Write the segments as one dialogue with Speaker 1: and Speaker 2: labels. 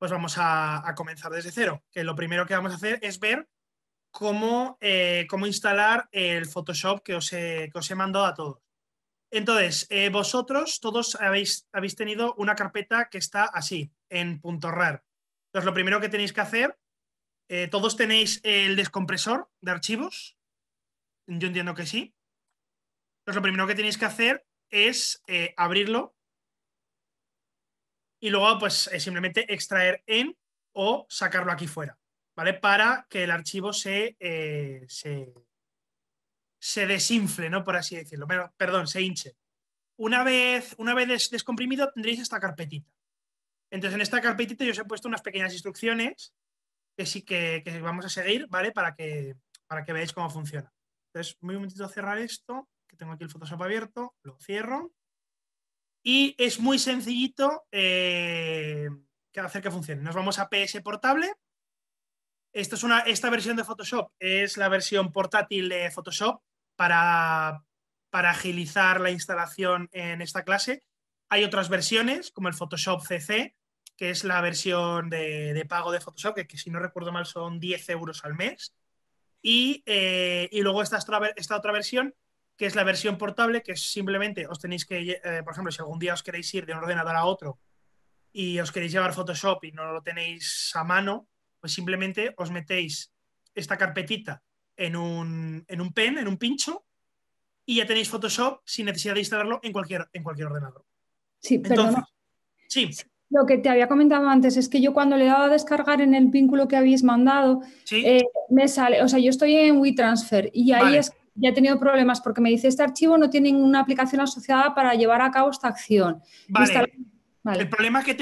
Speaker 1: pues vamos a, comenzar desde cero, que lo primero que vamos a hacer es ver cómo, eh, cómo instalar el Photoshop que os he, mandado a todos. Entonces, eh, vosotros todos habéis, habéis tenido una carpeta que está así, en punto .rar. Entonces, lo primero que tenéis que hacer, eh, todos tenéis el descompresor de archivos. Yo entiendo que sí. Entonces, lo primero que tenéis que hacer es abrirlo y luego, pues simplemente extraer en o sacarlo aquí fuera, ¿vale? Para que el archivo eh, se, se, desinfle, ¿no? Por así decirlo. Pero, perdón, se hinche. Una vez, una vez descomprimido, tendréis esta carpetita. Entonces, en esta carpetita yo os he puesto unas pequeñas instrucciones que sí que, vamos a seguir, ¿vale? Para que, para que veáis cómo funciona. Entonces, muy momentito cerrar esto, que tengo aquí el Photoshop abierto, lo cierro. Y es muy sencillito eh, hacer que funcione. Nos vamos a PS Portable. es una, esta versión de Photoshop es la versión portátil de Photoshop para, para agilizar la instalación en esta clase. Hay otras versiones, como el Photoshop CC, que es la versión de, pago de Photoshop, que, si no recuerdo mal son 10 euros al mes. Y, eh, y luego esta, esta otra versión, que es la versión portable, que es simplemente os tenéis que, eh, por ejemplo, si algún día os queréis ir de un ordenador a otro y os queréis llevar Photoshop y no lo tenéis a mano, pues simplemente os metéis esta carpetita en un, pen, en un pincho, y ya tenéis Photoshop sin necesidad de instalarlo en cualquier, en cualquier ordenador. Sí, Lo que te había comentado antes es que yo cuando le he dado a descargar en el vínculo que habéis mandado, eh, me sale, o sea, yo estoy en WeTransfer y ahí es que ya he tenido problemas porque me dice este archivo no tiene ninguna aplicación asociada para llevar a cabo esta acción. Vale. El problema es que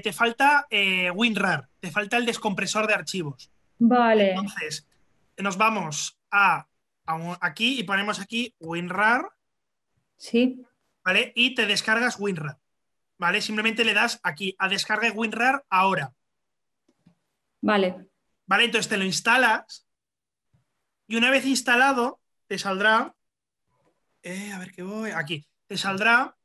Speaker 1: te, falta eh, WinRAR, te falta el descompresor de archivos. Vale. Entonces, nos vamos a, aquí y ponemos aquí WinRAR. Sí. ¿Vale? Y te descargas WinRAR. ¿Vale? Simplemente le das aquí a descargar WinRAR ahora. Vale. Vale, entonces te lo instalas y una vez instalado, te saldrá, eh, a ver qué voy, aquí, te saldrá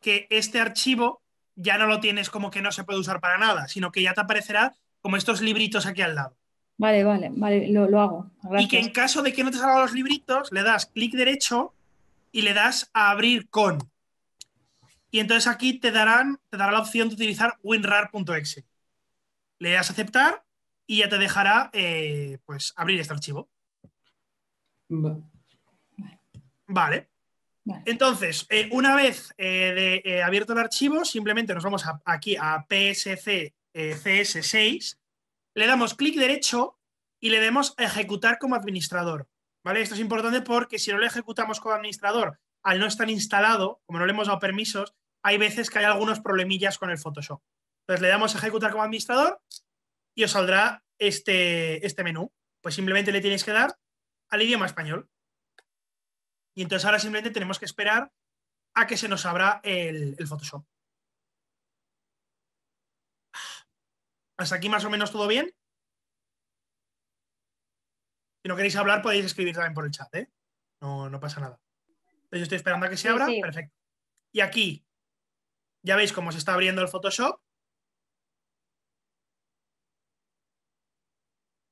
Speaker 1: que este archivo ya no lo tienes como que no se puede usar para nada, sino que ya te aparecerá como estos libritos aquí al lado. Vale, vale, vale, lo, hago. Y que en caso de que no te salgan los libritos, le das clic derecho y le das a abrir con. Y entonces aquí te darán, te dará la opción de utilizar winrar.exe. Le das a aceptar y ya te dejará eh, pues, abrir este archivo. Vale. Entonces, eh, una vez eh, eh, abierto el archivo, simplemente nos vamos aquí a PSC CS6, le damos clic derecho y le damos ejecutar como administrador. ¿Vale? Esto es importante porque si no lo ejecutamos como administrador, al no estar instalado, como no le hemos dado permisos, hay veces que hay algunos problemillas con el Photoshop. Entonces le damos ejecutar como administrador y os saldrá este, este menú. Pues simplemente le tienes que dar al idioma español. Y entonces ahora simplemente tenemos que esperar a que se nos abra el, Photoshop. ¿Hasta aquí más o menos todo bien? Si no queréis hablar, podéis escribir también por el chat, ¿eh? No, no pasa nada. Entonces yo estoy esperando a que se abra. Perfecto. Y aquí ya veis cómo se está abriendo el Photoshop.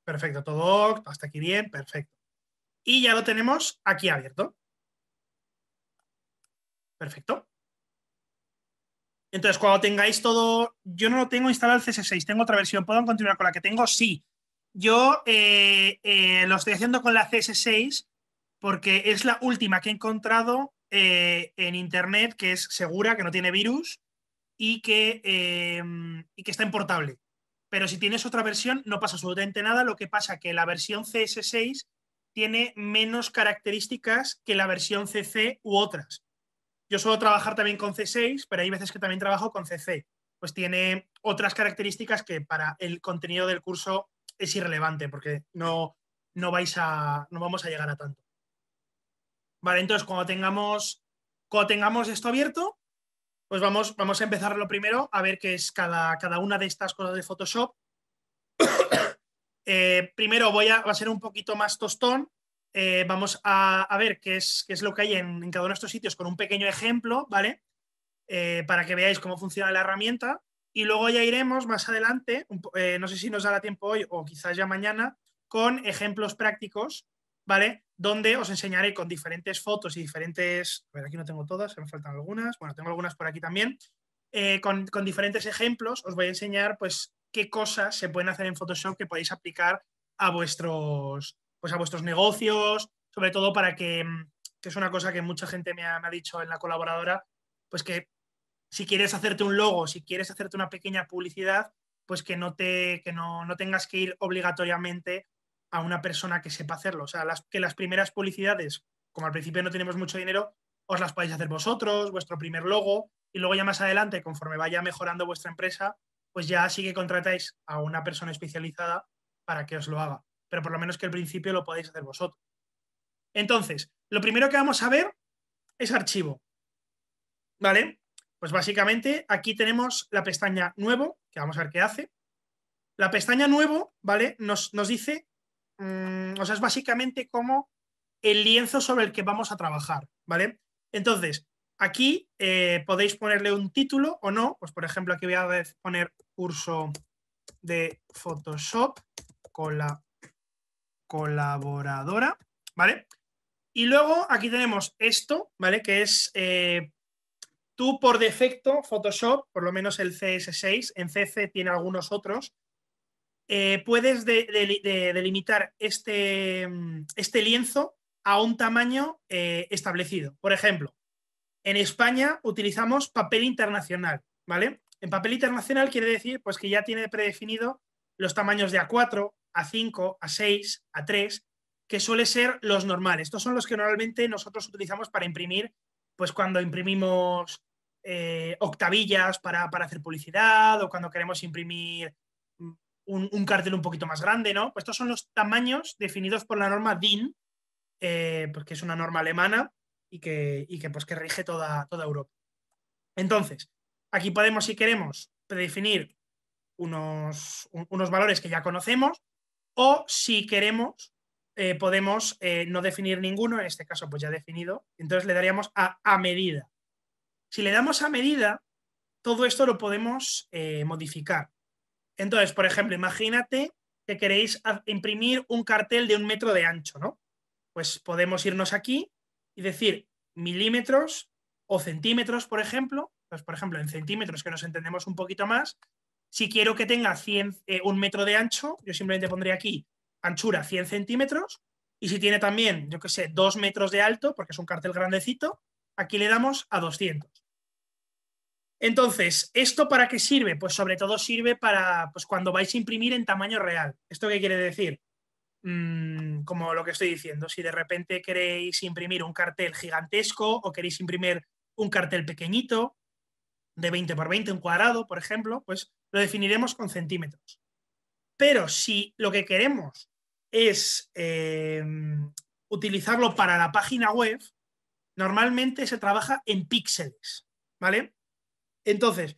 Speaker 1: Perfecto, todo hasta aquí bien, perfecto y ya lo tenemos aquí abierto. Perfecto. Entonces, cuando tengáis todo, yo no lo tengo instalado el CS6, tengo otra versión. ¿Puedo continuar con la que tengo? Sí. Yo eh, eh, lo estoy haciendo con la CS6 porque es la última que he encontrado eh, en Internet, que es segura, que no tiene virus y que, em, y que está Pero si tienes otra versión, no pasa absolutamente nada. Lo que pasa que la versión CS6 tiene menos características que la versión CC u otras. Yo suelo trabajar también con C6, pero hay veces que también trabajo con CC. Pues tiene otras características que para el contenido del curso es irrelevante porque no, no vais a vamos a llegar a tanto. Vale, entonces cuando tengamos cuando tengamos esto abierto, pues vamos, vamos a empezar lo primero a ver qué es cada, cada una de estas cosas de Photoshop. Eh, primero voy a, va a ser un poquito más tostón. Eh, vamos a, ver qué es, lo que hay en, cada uno de estos sitios con un pequeño ejemplo, ¿vale? Eh, para que veáis cómo funciona la herramienta. Y luego ya iremos más adelante, no sé si nos dará tiempo hoy o quizás ya mañana, con ejemplos prácticos, ¿vale? Donde os enseñaré con diferentes fotos y diferentes... A aquí no tengo todas, me faltan algunas. Bueno, tengo algunas por aquí también. con, con, diferentes ejemplos, os voy a enseñar pues, qué cosas se pueden hacer en Photoshop que podéis aplicar a vuestros, pues a vuestros negocios, sobre todo para que, mm, que es una cosa que mucha gente me ha, dicho en la colaboradora, pues que si quieres hacerte un logo, si quieres hacerte una pequeña publicidad, pues que no te que no, no, tengas que ir obligatoriamente a una persona que sepa hacerlo. O sea, las, que las primeras publicidades, como al principio no tenemos mucho dinero, os las podéis hacer vosotros, vuestro primer logo, y luego ya más adelante, conforme vaya mejorando vuestra empresa, pues ya sí que contratáis a una persona especializada para que os lo haga. Pero por lo menos que al principio lo podéis hacer vosotros. Entonces, lo primero que vamos a ver es archivo. ¿Vale? Pues básicamente aquí tenemos la pestaña nuevo, que vamos a ver qué hace. La pestaña nuevo, ¿vale? Nos, dice, mm, o sea, es básicamente como el lienzo sobre el que vamos a trabajar, ¿vale? Entonces, aquí eh, podéis ponerle un título o no, pues por ejemplo aquí voy a poner curso de Photoshop con la colaboradora, ¿vale? Y luego aquí tenemos esto, ¿vale? Que es eh, tú por defecto, Photoshop, por lo menos el CS6, en CC tiene algunos otros, eh, puedes delimitar este, este, lienzo a un tamaño eh, establecido. Por ejemplo, en España utilizamos papel internacional, ¿vale? En papel internacional quiere decir pues, que ya tiene predefinido los tamaños de A4, A5, A6, A3, que suele ser los normales. Estos son los que normalmente nosotros utilizamos para imprimir, pues cuando imprimimos eh, octavillas para, hacer publicidad o cuando queremos imprimir mm, un, cartel un poquito más grande, ¿no? Pues estos son los tamaños definidos por la norma DIN, eh, que es una norma alemana y que, y que, pues que rige toda, toda Europa. Entonces, Aquí podemos, si queremos, predefinir unos, unos valores que ya conocemos o si queremos, eh, podemos eh, no definir ninguno, en este caso pues ya definido, entonces le daríamos a, medida. Si le damos a medida, todo esto lo podemos eh, modificar. Entonces, por ejemplo, imagínate que queréis imprimir un cartel de un metro de ancho, ¿no? Pues podemos irnos aquí y decir milímetros o centímetros, por ejemplo, pues, por ejemplo, en centímetros, que nos entendemos un poquito más, si quiero que tenga 100, eh, un metro de ancho, yo simplemente pondría aquí anchura 100 centímetros. Y si tiene también, yo qué sé, dos metros de alto, porque es un cartel grandecito, aquí le damos a 200. Entonces, ¿esto para qué sirve? Pues sobre todo sirve para pues, cuando vais a imprimir en tamaño real. ¿Esto qué quiere decir? Mm, como lo que estoy diciendo, si de repente queréis imprimir un cartel gigantesco o queréis imprimir un cartel pequeñito, de 20 por 20, un cuadrado, por ejemplo, pues lo definiremos con centímetros. Pero si lo que queremos es eh, utilizarlo para la página web, normalmente se trabaja en píxeles, ¿vale? Entonces,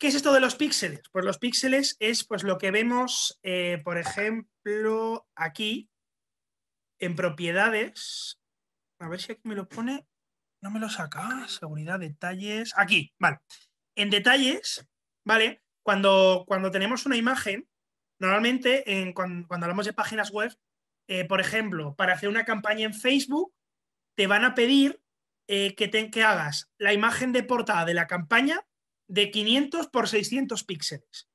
Speaker 1: ¿qué es esto de los píxeles? Pues los píxeles es pues, lo que vemos, eh, por ejemplo, aquí en propiedades. A ver si aquí me lo pone. No me lo saca. Seguridad, detalles. Aquí, vale. En detalles, ¿vale? Cuando, cuando tenemos una imagen, normalmente en, cuando, hablamos de páginas web, eh, por ejemplo, para hacer una campaña en Facebook, te van a pedir eh, que, que hagas la imagen de portada de la campaña de 500 por 600 píxeles.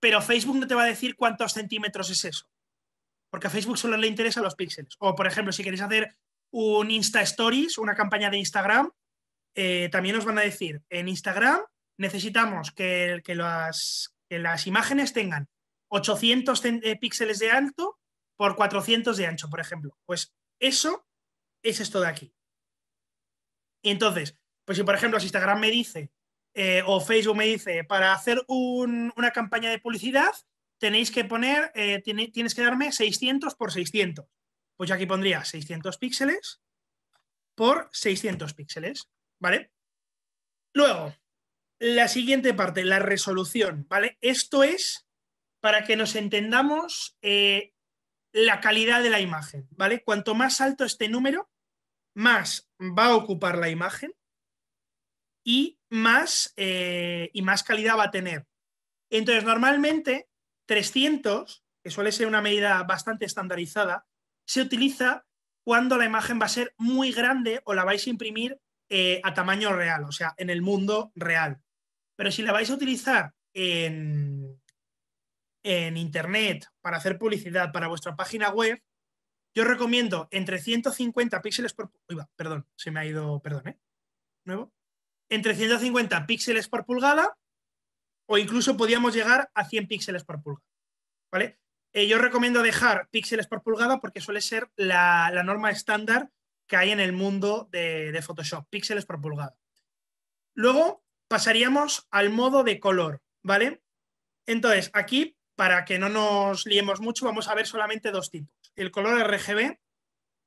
Speaker 1: Pero Facebook no te va a decir cuántos centímetros es eso, porque a Facebook solo le interesan los píxeles. O, por ejemplo, si queréis hacer un Insta Stories, una campaña de Instagram, eh, también os van a decir, en Instagram necesitamos que, las, las, imágenes tengan 800 eh, píxeles de alto por 400 de ancho, por ejemplo. Pues eso es esto de aquí. Y entonces, pues si por ejemplo Instagram me dice eh, o Facebook me dice, para hacer una campaña de publicidad, tenéis que poner, tienes que darme 600 por 600. Pues yo aquí pondría 600 píxeles por 600 píxeles, ¿vale? Luego, la siguiente parte, la resolución, ¿vale? Esto es para que nos entendamos eh, la calidad de la imagen, ¿vale? Cuanto más alto este número, más va a ocupar la imagen y más, eh, y más calidad va a tener. Entonces, normalmente 300, que suele ser una medida bastante estandarizada, se utiliza cuando la imagen va a ser muy grande o la vais a imprimir eh, a tamaño real, o sea, en el mundo real. Pero si la vais a utilizar en, en Internet para hacer publicidad para vuestra página web, yo recomiendo entre 150 píxeles por... perdón, se me ha ido, perdón, ¿eh? Nuevo. Entre 150 píxeles por pulgada o incluso podíamos llegar a 100 píxeles por pulgada. ¿Vale? Eh, yo recomiendo dejar píxeles por pulgada porque suele ser la, norma estándar que hay en el mundo de, Photoshop, píxeles por pulgada. Luego pasaríamos al modo de color, ¿vale? Entonces, aquí, para que no nos liemos mucho, vamos a ver solamente dos tipos, el color RGB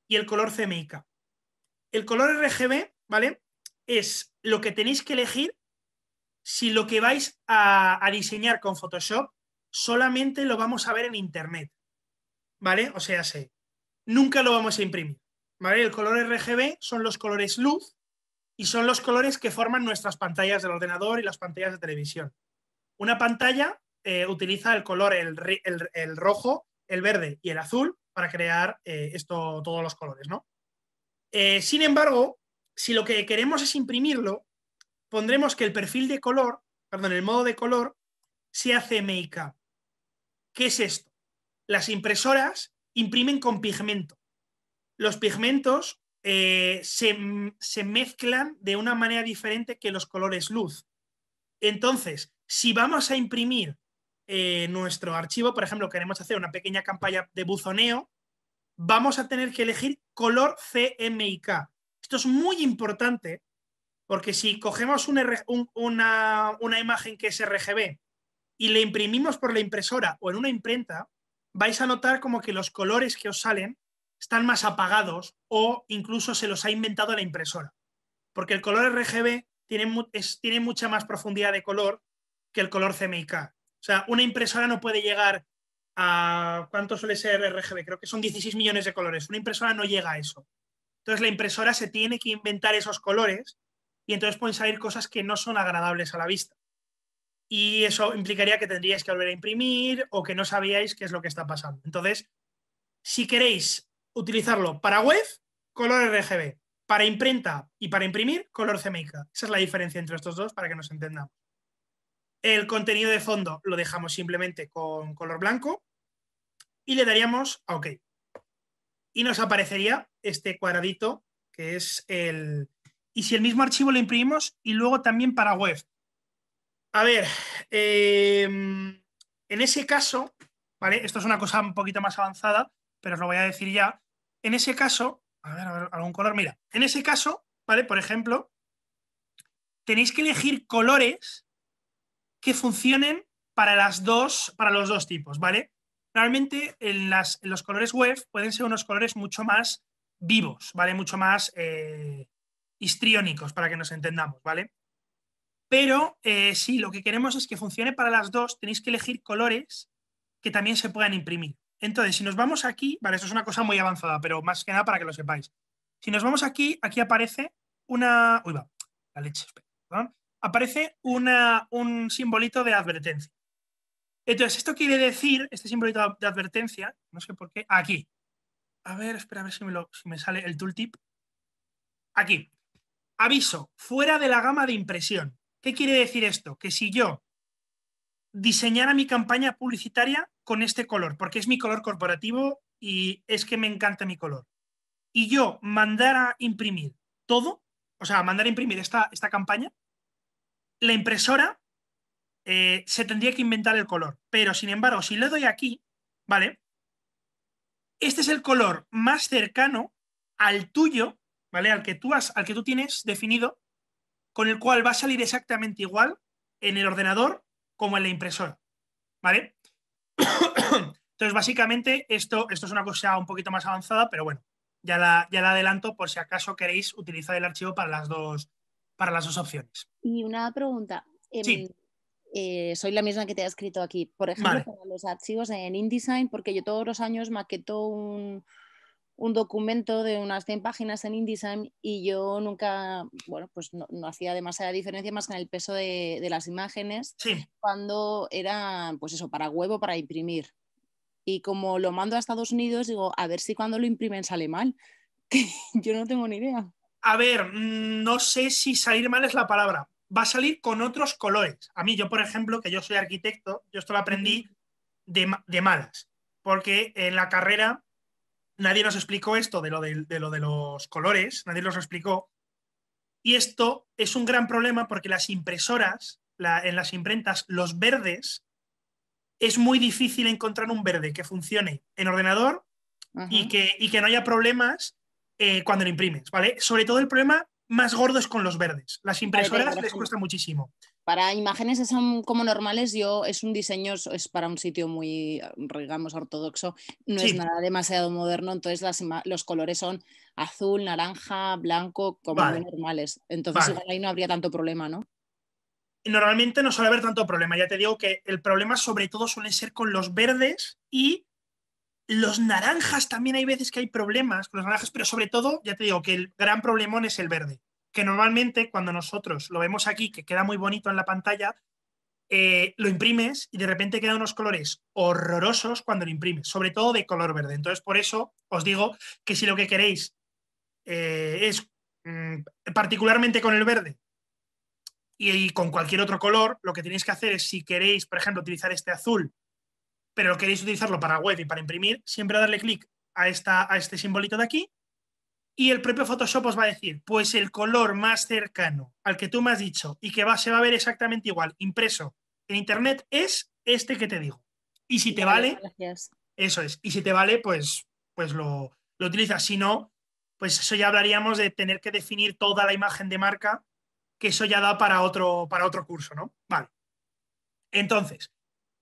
Speaker 1: y el color CMYK. El color RGB, ¿vale? Es lo que tenéis que elegir si lo que vais a diseñar con Photoshop solamente lo vamos a ver en internet, ¿vale? O sea, sé, nunca lo vamos a imprimir, ¿vale? El color RGB son los colores luz y son los colores que forman nuestras pantallas del ordenador y las pantallas de televisión. Una pantalla eh, utiliza el color, el, rojo, el verde y el azul para crear eh, esto, todos los colores, ¿no? Eh, sin embargo, si lo que queremos es imprimirlo, pondremos que el perfil de color, perdón, el modo de color se hace make-up. ¿Qué es esto? Las impresoras imprimen con pigmento. Los pigmentos eh, se, mezclan de una manera diferente que los colores luz. Entonces, si vamos a imprimir eh, nuestro archivo, por ejemplo, queremos hacer una pequeña campaña de buzoneo, vamos a tener que elegir color CMYK. Esto es muy importante porque si cogemos una, una, imagen que es RGB y le imprimimos por la impresora o en una imprenta, vais a notar como que los colores que os salen están más apagados o incluso se los ha inventado la impresora. Porque el color RGB tiene, mucha más profundidad de color que el color CMYK. O sea, una impresora no puede llegar a... ¿Cuánto suele ser RGB? Creo que son 16 millones de colores. Una impresora no llega a eso. Entonces la impresora se tiene que inventar esos colores y entonces pueden salir cosas que no son agradables a la vista y eso implicaría que tendríais que volver a imprimir o que no sabíais qué es lo que está pasando. Entonces, si queréis utilizarlo para web, color RGB, para imprenta y para imprimir, color CMYK. Esa es la diferencia entre estos dos para que nos entendamos. El contenido de fondo lo dejamos simplemente con color blanco y le daríamos a OK. Y nos aparecería este cuadradito que es el... Y si el mismo archivo lo imprimimos y luego también para web, a ver, eh, en ese caso, ¿vale? Esto es una cosa un poquito más avanzada, pero os lo voy a decir ya. En ese caso, a ver, a ver, algún color, mira. En ese caso, ¿vale? Por ejemplo, tenéis que elegir colores que funcionen para, las dos, para los dos tipos, ¿vale? Realmente en, los colores web pueden ser unos colores mucho más vivos, ¿vale? Mucho más eh, histriónicos, para que nos entendamos, ¿vale? Pero eh, sí, lo que queremos es que funcione para las dos, tenéis que elegir colores que también se puedan imprimir. Entonces, si nos vamos aquí, vale, esto es una cosa muy avanzada, pero más que nada para que lo sepáis. Si nos vamos aquí, aquí aparece una... Uy, va, la leche, perdón. Aparece un simbolito de advertencia. Entonces, esto quiere decir, este simbolito de advertencia, no sé por qué, aquí. A ver, espera a ver si me sale el tooltip. Aquí. Aviso, fuera de la gama de impresión. ¿Qué quiere decir esto? Que si yo diseñara mi campaña publicitaria con este color, porque es mi color corporativo y es que me encanta mi color, y yo mandara imprimir todo, o sea, mandar a imprimir esta, esta campaña, la impresora eh, se tendría que inventar el color. Pero, sin embargo, si le doy aquí, ¿vale? Este es el color más cercano al tuyo, ¿vale? Al que tú, has, al que tú tienes definido con el cual va a salir exactamente igual en el ordenador como en la impresora. ¿Vale? Entonces, básicamente, esto, esto es una cosa un poquito más avanzada, pero bueno, ya la, ya adelanto por si acaso queréis utilizar el archivo para las dos, para las dos opciones. Y una pregunta. Em, eh, soy la misma que te ha escrito aquí. Por ejemplo, los archivos en InDesign, porque yo todos los años maqueto un, un documento de unas 100 páginas en InDesign y yo nunca, bueno, pues no, hacía demasiada diferencia más que en el peso de, las imágenes cuando era, pues eso, para huevo, para imprimir. Y como lo mando a Estados Unidos, digo, a ver si cuando lo imprimen sale mal, yo no tengo ni idea. A ver, mm, no sé si salir mal es la palabra. Va a salir con otros colores. A mí, yo, por ejemplo, que yo soy arquitecto, yo esto lo aprendí de, de malas, porque en la carrera nadie nos explicó esto de lo de, los colores, nadie nos lo explicó. Y esto es un gran problema porque las impresoras, en las imprentas, los verdes, es muy difícil encontrar un verde que funcione en ordenador y, que, que no haya problemas eh, cuando lo imprimes, ¿vale? Sobre todo el problema más gordo es con los verdes. Las impresoras les cuesta muchísimo. Para imágenes son como normales, yo es un diseño, es para un sitio muy, digamos, ortodoxo, no es nada demasiado moderno, entonces las los colores son azul, naranja, blanco, como normales. Entonces ahí no habría tanto problema, ¿no? Normalmente no suele haber tanto problema, ya te digo que el problema sobre todo suele ser con los verdes y los naranjas también hay veces que hay problemas con los naranjas, pero sobre todo, ya te digo que el gran problemón es el verde que normalmente cuando nosotros lo vemos aquí, que queda muy bonito en la pantalla, eh, lo imprimes y de repente quedan unos colores horrorosos cuando lo imprimes, sobre todo de color verde. Entonces, por eso os digo que si lo que queréis eh, es mm, particularmente con el verde y, y, con cualquier otro color, lo que tenéis que hacer es, si queréis, por ejemplo, utilizar este azul, pero queréis utilizarlo para web y para imprimir, siempre darle clic a, a este simbolito de aquí y el propio Photoshop os va a decir, pues el color más cercano al que tú me has dicho y que va, se va a ver exactamente igual impreso en Internet es este que te digo. Y si te vale, eso es. Y si te vale, pues, pues lo, utilizas. Si no, pues eso ya hablaríamos de tener que definir toda la imagen de marca, que eso ya da para otro, para otro curso, ¿no? Vale. Entonces,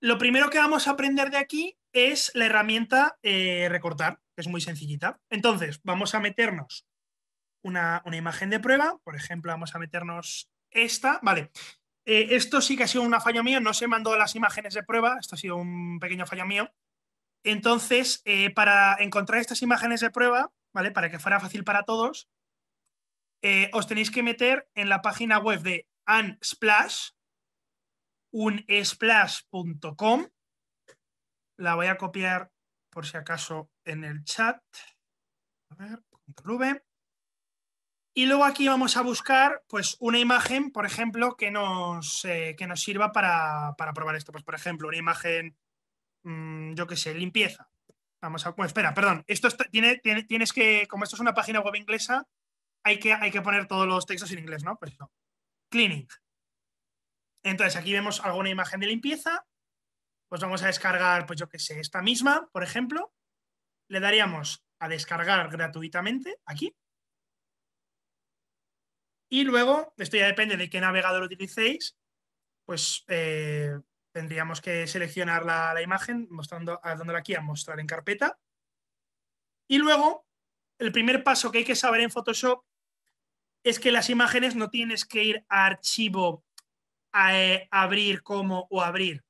Speaker 1: lo primero que vamos a aprender de aquí es la herramienta eh, recortar es muy sencillita. Entonces, vamos a meternos una, imagen de prueba, por ejemplo, vamos a meternos esta, vale. Eh, esto sí que ha sido una fallo mío, no se mandó las imágenes de prueba, esto ha sido un pequeño fallo mío. Entonces, eh, para encontrar estas imágenes de prueba, ¿vale? Para que fuera fácil para todos, eh, os tenéis que meter en la página web de Unsplash, unsplash.com. La voy a copiar por si acaso en el chat. A ver, V. Y luego aquí vamos a buscar pues, una imagen, por ejemplo, que nos, eh, que nos sirva para, probar esto. Pues, por ejemplo, una imagen, mm, yo qué sé, limpieza. Vamos a. espera, perdón. Esto tiene, tienes que. Como esto es una página web inglesa, hay que, hay que poner todos los textos en inglés, ¿no? Pues no. Cleaning. Entonces, aquí vemos alguna imagen de limpieza pues vamos a descargar, pues yo qué sé, esta misma, por ejemplo, le daríamos a descargar gratuitamente aquí. Y luego, esto ya depende de qué navegador utilicéis, pues eh, tendríamos que seleccionar la, imagen, mostrando, dándole aquí a mostrar en carpeta. Y luego, el primer paso que hay que saber en Photoshop es que las imágenes no tienes que ir a archivo, a eh, abrir como o abrir.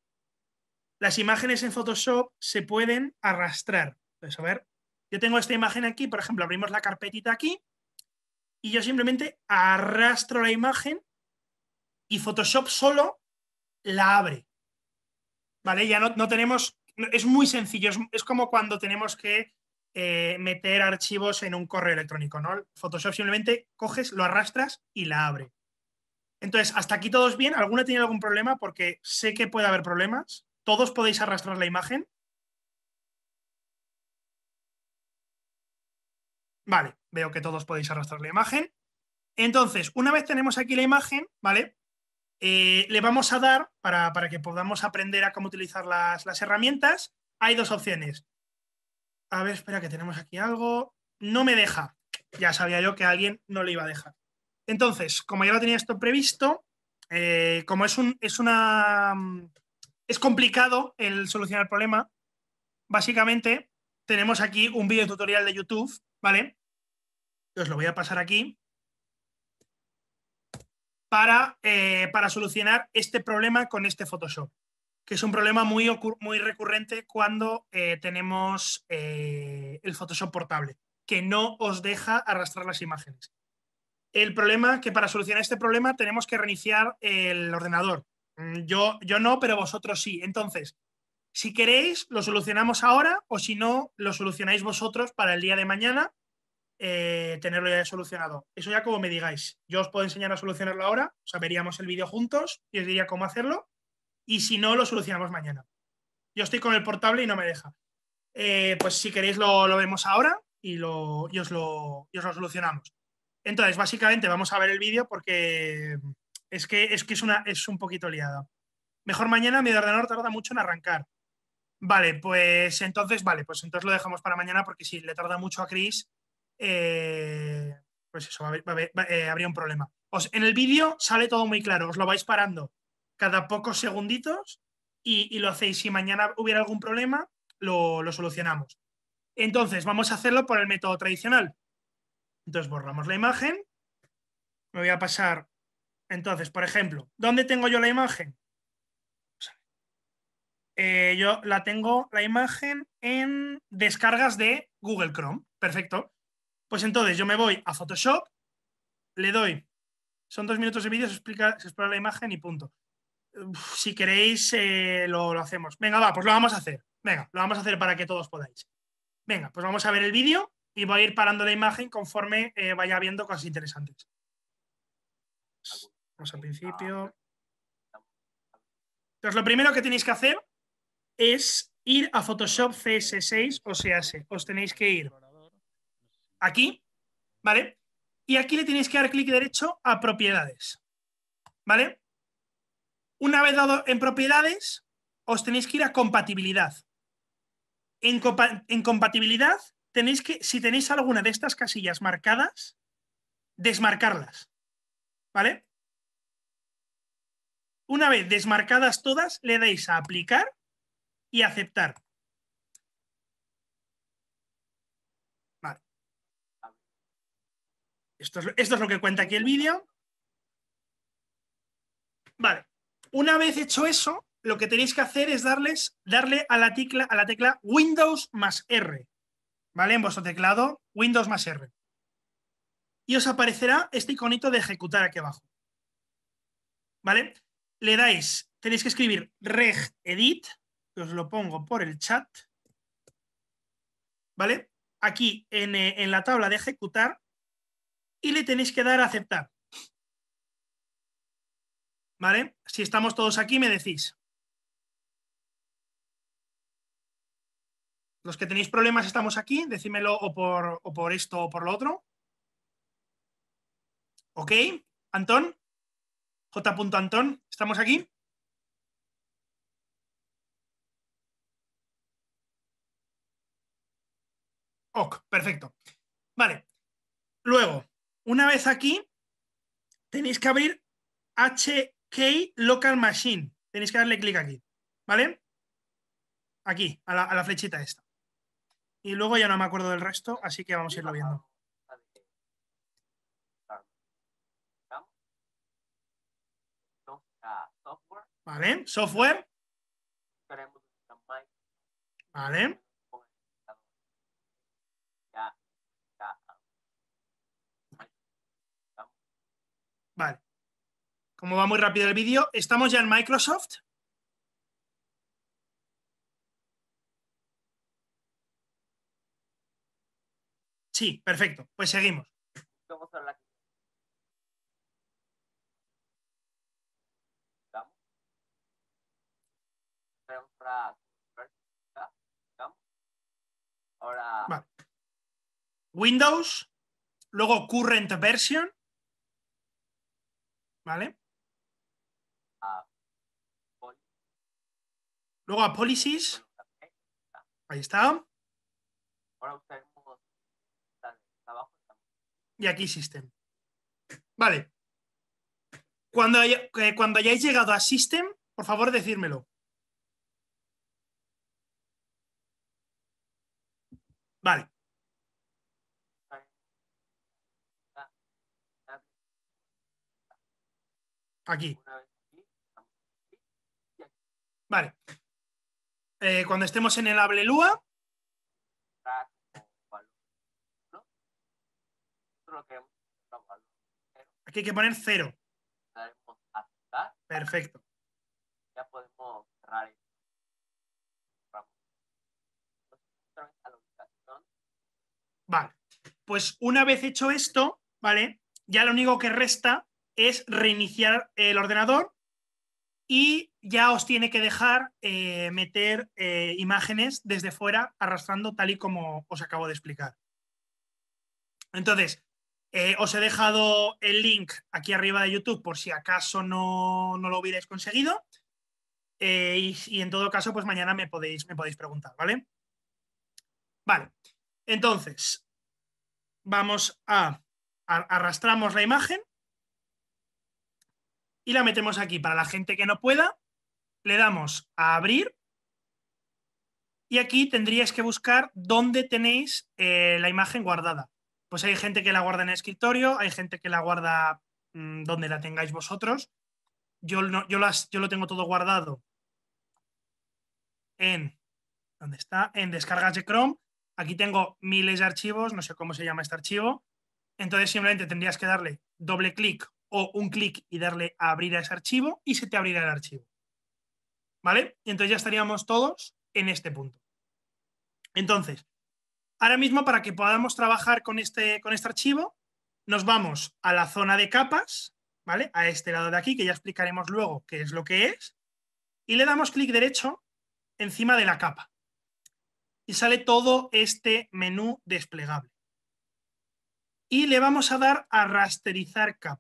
Speaker 1: Las imágenes en Photoshop se pueden arrastrar. Entonces, a ver, yo tengo esta imagen aquí, por ejemplo, abrimos la carpetita aquí y yo simplemente arrastro la imagen y Photoshop solo la abre. ¿Vale? Ya no, tenemos, es muy sencillo, es, como cuando tenemos que eh, meter archivos en un correo electrónico, ¿no? Photoshop simplemente coges, lo arrastras y la abre. Entonces, hasta aquí todos bien. ¿Alguna tiene algún problema? Porque sé que puede haber problemas. ¿Todos podéis arrastrar la imagen? Vale, veo que todos podéis arrastrar la imagen. Entonces, una vez tenemos aquí la imagen, ¿vale? Eh, le vamos a dar, para, que podamos aprender a cómo utilizar las, herramientas, hay dos opciones. A ver, espera que tenemos aquí algo. No me deja. Ya sabía yo que alguien no le iba a dejar. Entonces, como ya lo tenía esto previsto, eh, como es, un, es una, mm, es complicado el solucionar el problema. Básicamente, tenemos aquí un video tutorial de YouTube, ¿vale? Os lo voy a pasar aquí. Para, eh, para solucionar este problema con este Photoshop, que es un problema muy, muy recurrente cuando eh, tenemos eh, el Photoshop portable, que no os deja arrastrar las imágenes. El problema, que para solucionar este problema tenemos que reiniciar el ordenador, Mm, yo, no, pero vosotros sí. Entonces, si queréis, lo solucionamos ahora o si no, lo solucionáis vosotros para el día de mañana eh, tenerlo ya solucionado. Eso ya como me digáis. Yo os puedo enseñar a solucionarlo ahora, o sea, veríamos el vídeo juntos y os diría cómo hacerlo. Y si no, lo solucionamos mañana. Yo estoy con el portable y no me deja. Eh, pues si queréis lo, vemos ahora y, lo, os lo, y os lo solucionamos. Entonces, básicamente vamos a ver el vídeo porque es que es, que es, una, es un poquito liada. Mejor mañana, mi ordenador tarda mucho en arrancar. Vale, pues entonces, vale, pues entonces lo dejamos para mañana porque si le tarda mucho a Chris, eh, pues eso, eh, habría un problema. en el vídeo sale todo muy claro, os lo vais parando cada pocos segunditos y, lo hacéis. Si mañana hubiera algún problema, lo, lo solucionamos. Entonces, vamos a hacerlo por el método tradicional. Entonces, borramos la imagen. Me voy a pasar entonces, por ejemplo, ¿dónde tengo yo la imagen? Eh, yo la tengo, la imagen, en descargas de Google Chrome. Perfecto. Pues entonces yo me voy a Photoshop, le doy, son dos minutos de vídeo, se explica, se explora la imagen y punto. si queréis, eh, lo, hacemos. Venga, va, pues lo vamos a hacer. Venga, lo vamos a hacer para que todos podáis. Venga, pues vamos a ver el vídeo y voy a ir parando la imagen conforme eh, vaya viendo cosas interesantes al principio. Entonces, lo primero que tenéis que hacer es ir a Photoshop CS6, o CS os tenéis que ir aquí, ¿vale? Y aquí le tenéis que dar clic derecho a propiedades, ¿vale? Una vez dado en propiedades, os tenéis que ir a compatibilidad. En, en, compatibilidad, tenéis que, si tenéis alguna de estas casillas marcadas, desmarcarlas. ¿Vale? Una vez desmarcadas todas, le dais a aplicar y aceptar. Vale. Esto es, esto es lo que cuenta aquí el vídeo. Vale. Una vez hecho eso, lo que tenéis que hacer es darles, darle a la, tecla, a la tecla Windows más R. ¿Vale? En vuestro teclado, Windows más R. Y os aparecerá este iconito de ejecutar aquí abajo. ¿Vale? le dais, tenéis que escribir reg edit, os lo pongo por el chat, ¿vale? Aquí eh, en, la tabla de ejecutar y le tenéis que dar a aceptar. ¿Vale? Si estamos todos aquí, me decís. Los que tenéis problemas estamos aquí, decímelo o por, o por esto o por lo otro. ¿Ok? Antón. J. Antón, ¿estamos aquí? Ok, perfecto. Vale. Luego, una vez aquí, tenéis que abrir HK Local Machine. Tenéis que darle clic aquí, ¿vale? Aquí, a la, a la flechita esta. Y luego ya no me acuerdo del resto, así que vamos a irlo viendo. ¿Vale? Software. ¿Vale? Vale. Como va muy rápido el vídeo, estamos ya en Microsoft. Sí, perfecto. Pues seguimos. Ahora. Windows, luego current version. ¿Vale? Ah, luego a policies. Ahí está. y aquí System. Vale. Cuando, eh, cuando hayáis llegado a System, por favor, decírmelo. Vale. Aquí. Vale. Eh, cuando estemos en el lua Aquí hay que poner cero. Perfecto. Ya podemos cerrar Vale, pues una vez hecho esto, ¿vale? Ya lo único que resta es reiniciar el ordenador y ya os tiene que dejar eh, meter eh, imágenes desde fuera arrastrando tal y como os acabo de explicar. Entonces, eh, os he dejado el link aquí arriba de YouTube por si acaso no, lo hubierais conseguido. Y, en todo caso, pues mañana me podéis, me podéis preguntar, ¿vale? Vale. Entonces, vamos a, arrastramos la imagen y la metemos aquí. Para la gente que no pueda, le damos a abrir y aquí tendríais que buscar dónde tenéis eh, la imagen guardada. Pues hay gente que la guarda en escritorio, hay gente que la guarda mm, donde la tengáis vosotros. Yo, no, yo, yo lo tengo todo guardado en, ¿dónde está? en descargas de Chrome Aquí tengo miles de archivos, no sé cómo se llama este archivo. Entonces simplemente tendrías que darle doble clic o un clic y darle a abrir a ese archivo y se te abrirá el archivo. ¿Vale? Y entonces ya estaríamos todos en este punto. Entonces, ahora mismo para que podamos trabajar con este, con este archivo, nos vamos a la zona de capas, ¿vale? A este lado de aquí, que ya explicaremos luego qué es lo que es, y le damos clic derecho encima de la capa y sale todo este menú desplegable. Y le vamos a dar a rasterizar cap,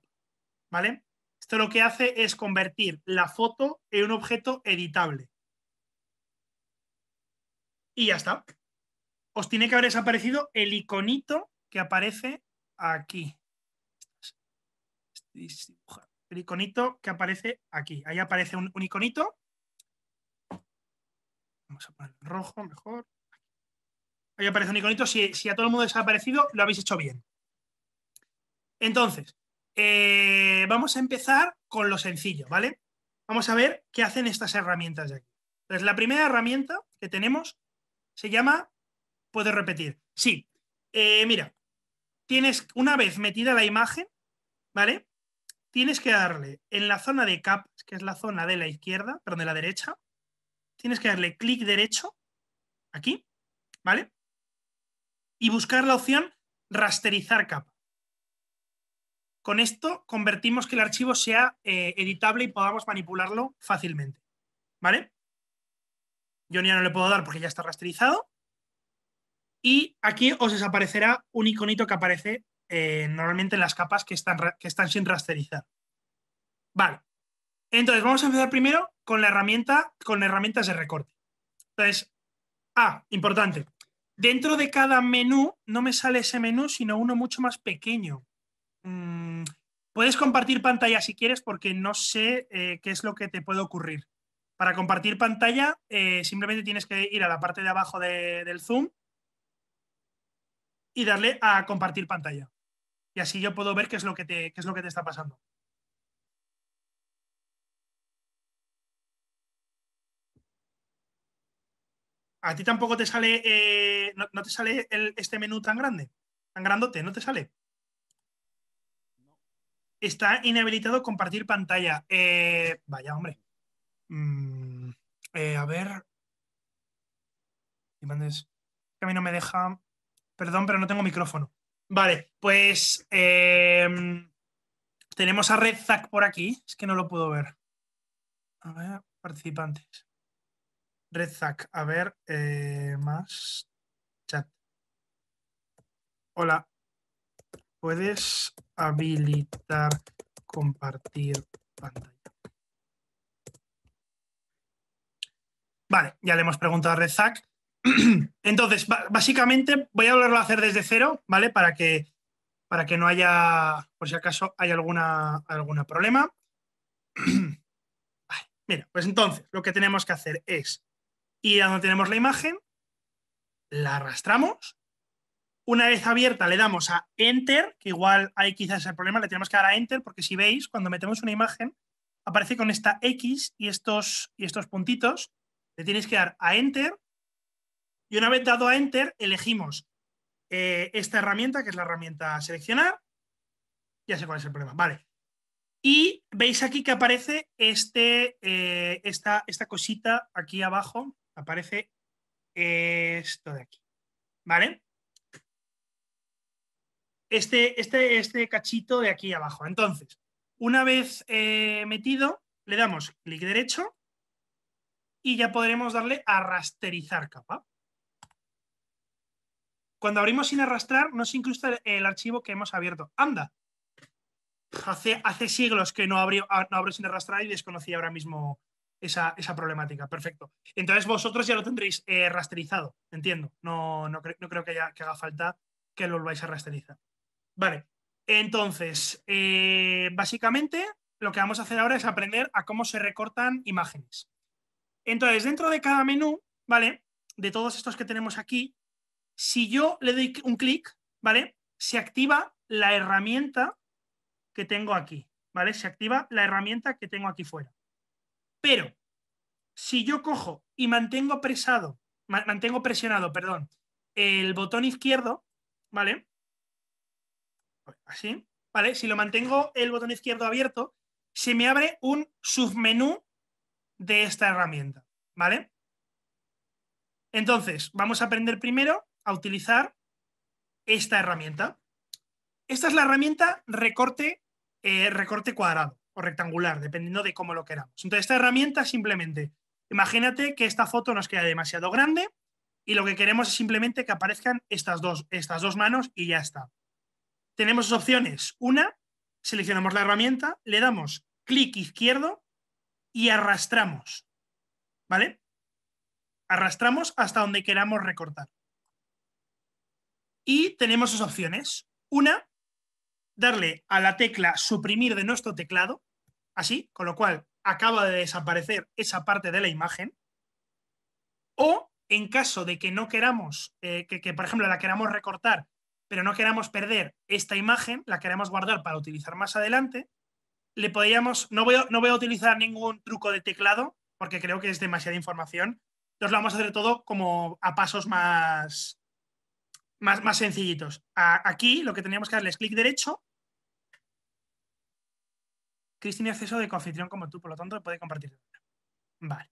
Speaker 1: ¿vale? Esto lo que hace es convertir la foto en un objeto editable. Y ya está. Os tiene que haber desaparecido el iconito que aparece aquí. El iconito que aparece aquí. Ahí aparece un, un iconito. Vamos a poner rojo mejor. Ahí aparece un iconito. Si, a todo el mundo les ha aparecido, lo habéis hecho bien. Entonces, eh, vamos a empezar con lo sencillo, ¿vale? Vamos a ver qué hacen estas herramientas de aquí. Entonces, pues la primera herramienta que tenemos se llama, puedo repetir, sí, eh, mira, tienes una vez metida la imagen, ¿vale? Tienes que darle en la zona de caps, que es la zona de la izquierda, perdón, de la derecha, tienes que darle clic derecho, aquí, ¿vale? y buscar la opción rasterizar capa. Con esto convertimos que el archivo sea eh, editable y podamos manipularlo fácilmente. ¿Vale? Yo ya no le puedo dar porque ya está rasterizado. Y aquí os desaparecerá un iconito que aparece eh, normalmente en las capas que están, que están sin rasterizar. Vale. Entonces, vamos a empezar primero con la herramienta, con herramientas de recorte. Entonces, ah, importante, Dentro de cada menú no me sale ese menú, sino uno mucho más pequeño. Mm, puedes compartir pantalla si quieres porque no sé eh, qué es lo que te puede ocurrir. Para compartir pantalla eh, simplemente tienes que ir a la parte de abajo del zoom y darle a compartir pantalla. Y así yo puedo ver qué es lo que qué es lo que te está pasando. ¿A ti tampoco te sale, eh, no, te sale este menú tan grande? Tan grandote, ¿no te sale? Está inhabilitado compartir pantalla. Eh, vaya, hombre. Mm, eh, a ver. Mandes? a mí no me deja. Perdón, pero no tengo micrófono. Vale, pues. Em, tenemos a Red Zack por aquí. Es que no lo puedo ver. A ver, participantes. Zack, a ver, eh, más chat. Hola, ¿puedes habilitar compartir pantalla? Vale, ya le hemos preguntado a zack. Entonces, básicamente voy a volverlo a hacer desde cero, ¿vale? Para que, para que no haya, por si acaso, hay alguna, algún problema. mira, pues entonces lo que tenemos que hacer es y donde tenemos la imagen, la arrastramos. Una vez abierta le damos a Enter, que igual hay quizás el problema, le tenemos que dar a Enter porque si veis, cuando metemos una imagen, aparece con esta X y estos, y estos puntitos. Le tienes que dar a Enter y una vez dado a Enter, elegimos eh, esta herramienta, que es la herramienta seleccionar. Ya sé cuál es el problema. Vale. Y veis aquí que aparece este, eh, esta, esta cosita aquí abajo, aparece esto de aquí. ¿Vale? Este, este, este cachito de aquí abajo. Entonces, una vez eh, metido, le damos clic derecho y ya podremos darle a rasterizar capa. Cuando abrimos sin arrastrar, nos incrusta el, archivo que hemos abierto. ¡Anda! Hace, hace siglos que no, abrí, ah, abro sin arrastrar y desconocía ahora mismo esa, problemática. Perfecto. Entonces vosotros ya lo tendréis eh, rasterizado, entiendo. No, no, no creo que, que, haga falta que lo volváis a rasterizar. Vale. Entonces, eh, básicamente lo que vamos a hacer ahora es aprender a cómo se recortan imágenes. Entonces, dentro de cada menú, ¿vale? De todos estos que tenemos aquí, si yo le doy un clic, ¿vale? Se activa la herramienta que tengo aquí, ¿vale? Se activa la herramienta que tengo aquí fuera. Pero si yo cojo y mantengo presado, mantengo presionado, perdón, el botón izquierdo, ¿vale? Así, ¿vale? Si lo mantengo el botón izquierdo abierto, se me abre un submenú de esta herramienta, ¿vale? Entonces, vamos a aprender primero a utilizar esta herramienta. Esta es la herramienta recorte, eh, recorte cuadrado, o rectangular, dependiendo de cómo lo queramos. Entonces, esta herramienta simplemente, imagínate que esta foto nos queda demasiado grande y lo que queremos es simplemente que aparezcan estas dos, estas dos manos y ya está. Tenemos dos opciones. Una, seleccionamos la herramienta, le damos clic izquierdo y arrastramos. ¿Vale? Arrastramos hasta donde queramos recortar. Y tenemos dos opciones. Una, darle a la tecla suprimir de nuestro teclado, así, con lo cual acaba de desaparecer esa parte de la imagen, o en caso de que no queramos, eh, que, por ejemplo la queramos recortar, pero no queramos perder esta imagen, la queremos guardar para utilizar más adelante, le podríamos, no voy, a, no voy a utilizar ningún truco de teclado, porque creo que es demasiada información, entonces lo vamos a hacer todo como a pasos más, más, sencillitos. aquí lo que teníamos que hacer es clic derecho Chris tiene acceso de Confitrión como tú, por lo tanto puede compartir. Vale.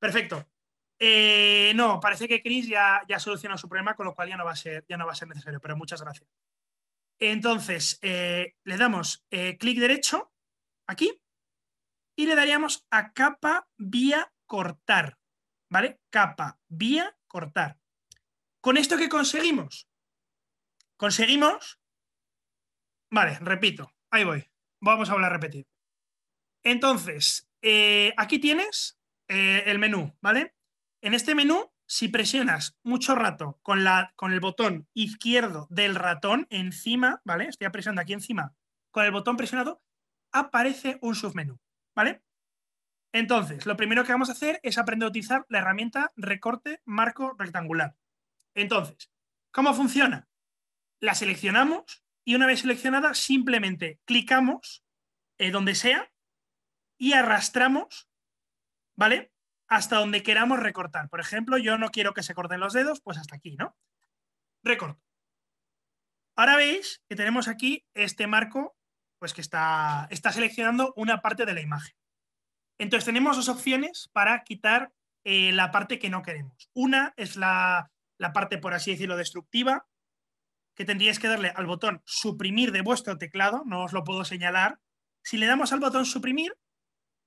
Speaker 1: Perfecto. Eh, no, parece que Chris ya, ya solucionado su problema, con lo cual ya no va a ser, ya no va a ser necesario, pero muchas gracias. Entonces, eh, le damos eh, clic derecho aquí y le daríamos a capa vía cortar, ¿vale? Capa vía cortar. ¿Con esto qué conseguimos? Conseguimos, vale, repito, ahí voy, vamos a volver a repetir. Entonces, eh, aquí tienes eh, el menú, ¿vale? En este menú, si presionas mucho rato con, la, con el botón izquierdo del ratón encima, ¿vale? Estoy presionando aquí encima, con el botón presionado, aparece un submenú, ¿vale? Entonces, lo primero que vamos a hacer es aprender a utilizar la herramienta recorte marco rectangular. Entonces, ¿cómo funciona? La seleccionamos y una vez seleccionada simplemente clicamos eh, donde sea y arrastramos, ¿vale? Hasta donde queramos recortar. Por ejemplo, yo no quiero que se corten los dedos, pues hasta aquí, ¿no? Recorto. Ahora veis que tenemos aquí este marco, pues que está, está seleccionando una parte de la imagen. Entonces tenemos dos opciones para quitar eh, la parte que no queremos. Una es la, la parte, por así decirlo, destructiva, que tendríais que darle al botón suprimir de vuestro teclado, no os lo puedo señalar. Si le damos al botón suprimir,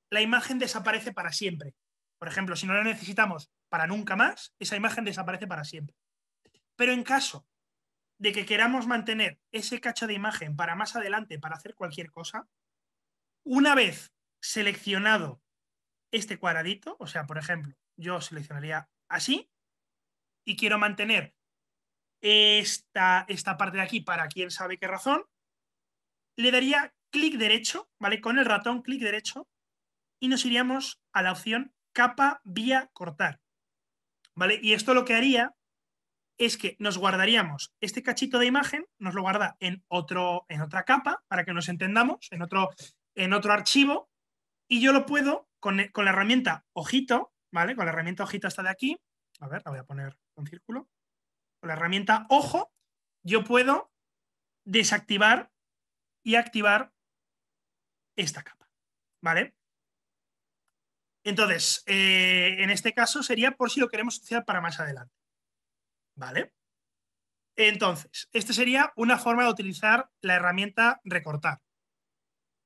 Speaker 1: la imagen desaparece para siempre. Por ejemplo, si no la necesitamos para nunca más, esa imagen desaparece para siempre. Pero en caso de que queramos mantener ese cacho de imagen para más adelante, para hacer cualquier cosa, una vez seleccionado este cuadradito, o sea, por ejemplo, yo seleccionaría así y quiero mantener esta, esta parte de aquí para quien sabe qué razón, le daría clic derecho, ¿vale? Con el ratón clic derecho y nos iríamos a la opción capa vía cortar. ¿Vale? Y esto lo que haría es que nos guardaríamos este cachito de imagen, nos lo guarda en, otro, en otra capa, para que nos entendamos, en otro, en otro archivo, y yo lo puedo con, la herramienta ojito, ¿vale? Con la herramienta ojito está de aquí, a ver, la voy a poner un círculo, con la herramienta ojo, yo puedo desactivar y activar esta capa, ¿vale? Entonces, eh, en este caso sería por si lo queremos usar para más adelante. ¿Vale? Entonces, esta sería una forma de utilizar la herramienta recortar.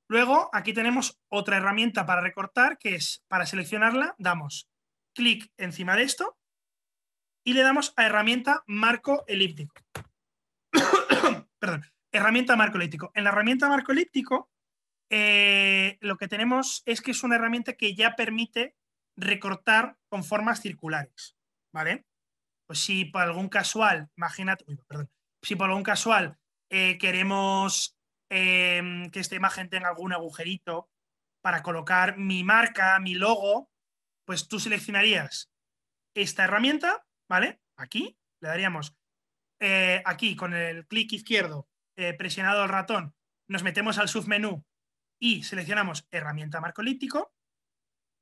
Speaker 1: Luego, aquí tenemos otra herramienta para recortar, que es para seleccionarla, damos clic encima de esto y le damos a herramienta marco elíptico. Perdón, herramienta marco elíptico. En la herramienta marco elíptico eh, lo que tenemos es que es una herramienta que ya permite recortar con formas circulares, ¿vale? Pues si por algún casual, imagínate, si por algún casual eh, queremos em, que esta imagen tenga algún agujerito para colocar mi marca, mi logo, pues tú seleccionarías esta herramienta, ¿vale? Aquí le daríamos, eh, aquí con el clic izquierdo presionado el ratón, nos metemos al submenú y seleccionamos herramienta marco elíptico,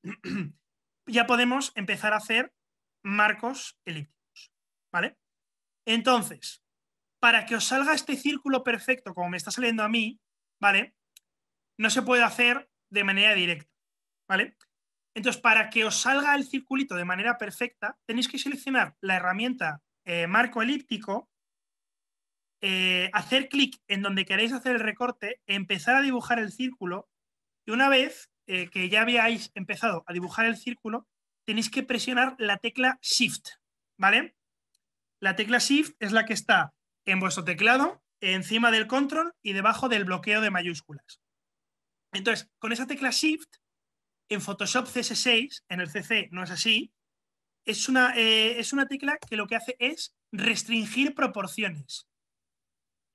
Speaker 1: ya podemos empezar a hacer marcos elípticos. ¿Vale? Entonces, para que os salga este círculo perfecto, como me está saliendo a mí, ¿vale? No se puede hacer de manera directa, ¿vale? Entonces, para que os salga el circulito de manera perfecta, tenéis que seleccionar la herramienta eh, marco elíptico eh, hacer clic en donde queréis hacer el recorte, empezar a dibujar el círculo y una vez eh, que ya habéis empezado a dibujar el círculo, tenéis que presionar la tecla Shift, ¿vale? La tecla Shift es la que está en vuestro teclado, encima del control y debajo del bloqueo de mayúsculas. Entonces, con esa tecla Shift, en Photoshop CS6, en el CC no es así, es una, eh, es una tecla que lo que hace es restringir proporciones.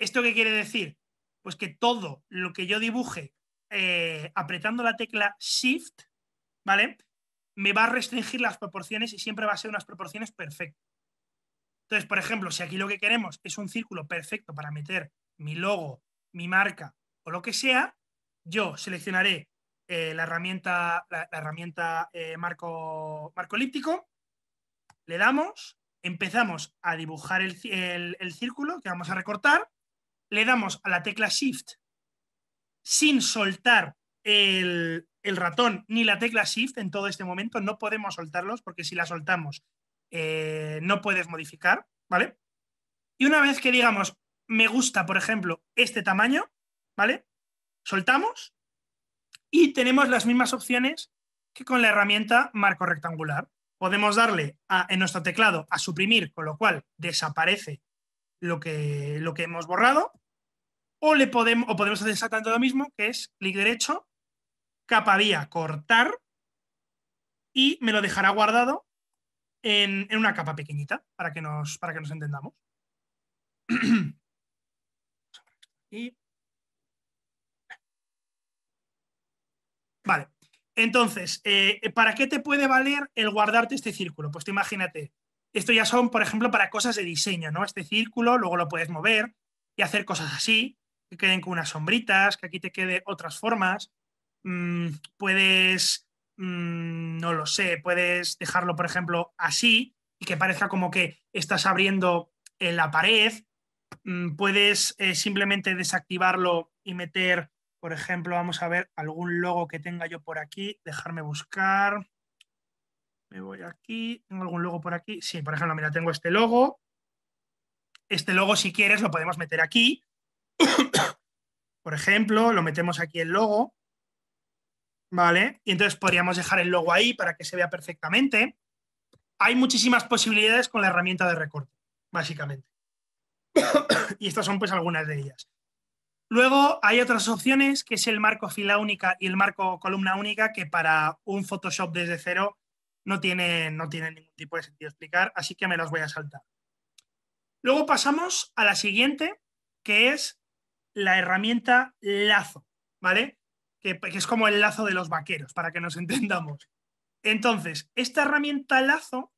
Speaker 1: ¿Esto qué quiere decir? Pues que todo lo que yo dibuje eh, apretando la tecla Shift, ¿vale? Me va a restringir las proporciones y siempre va a ser unas proporciones perfectas. Entonces, por ejemplo, si aquí lo que queremos es un círculo perfecto para meter mi logo, mi marca o lo que sea, yo seleccionaré eh, la herramienta, la, herramienta eh, marco, marco elíptico, le damos, empezamos a dibujar el círculo que vamos a recortar le damos a la tecla Shift sin soltar el, ratón ni la tecla Shift en todo este momento. No podemos soltarlos porque si la soltamos eh, no puedes modificar, ¿vale? Y una vez que digamos, me gusta, por ejemplo, este tamaño, ¿vale? Soltamos y tenemos las mismas opciones que con la herramienta marco rectangular. Podemos darle en nuestro teclado a suprimir, con lo cual desaparece lo que, lo que hemos borrado o, le podemos, podemos hacer exactamente lo mismo, que es clic derecho, capa vía, cortar, y me lo dejará guardado en, una capa pequeñita, para que nos, para que nos entendamos. Vale, entonces, eh, ¿para qué te puede valer el guardarte este círculo? Pues imagínate, esto ya son, por ejemplo, para cosas de diseño, ¿no? Este círculo, luego lo puedes mover y hacer cosas así que queden con unas sombritas, que aquí te quede otras formas. Mm, puedes, mm, no lo sé, puedes dejarlo, por ejemplo, así y que parezca como que estás abriendo la pared. Mm, puedes eh, simplemente desactivarlo y meter, por ejemplo, vamos a ver algún logo que tenga yo por aquí. Dejarme buscar. Me voy aquí. ¿Tengo algún logo por aquí? Sí, por ejemplo, mira, tengo este logo. Este logo, si quieres, lo podemos meter aquí Por ejemplo, lo metemos aquí el logo, ¿vale? Y entonces podríamos dejar el logo ahí para que se vea perfectamente. Hay muchísimas posibilidades con la herramienta de recorte, básicamente. y estas son pues algunas de ellas. Luego hay otras opciones, que es el marco fila única y el marco columna única, que para un Photoshop desde cero no tiene, no tiene ningún tipo de sentido explicar, así que me los voy a saltar. Luego pasamos a la siguiente, que es la herramienta lazo, ¿vale? Que, es como el lazo de los vaqueros, para que nos entendamos. Entonces, esta herramienta lazo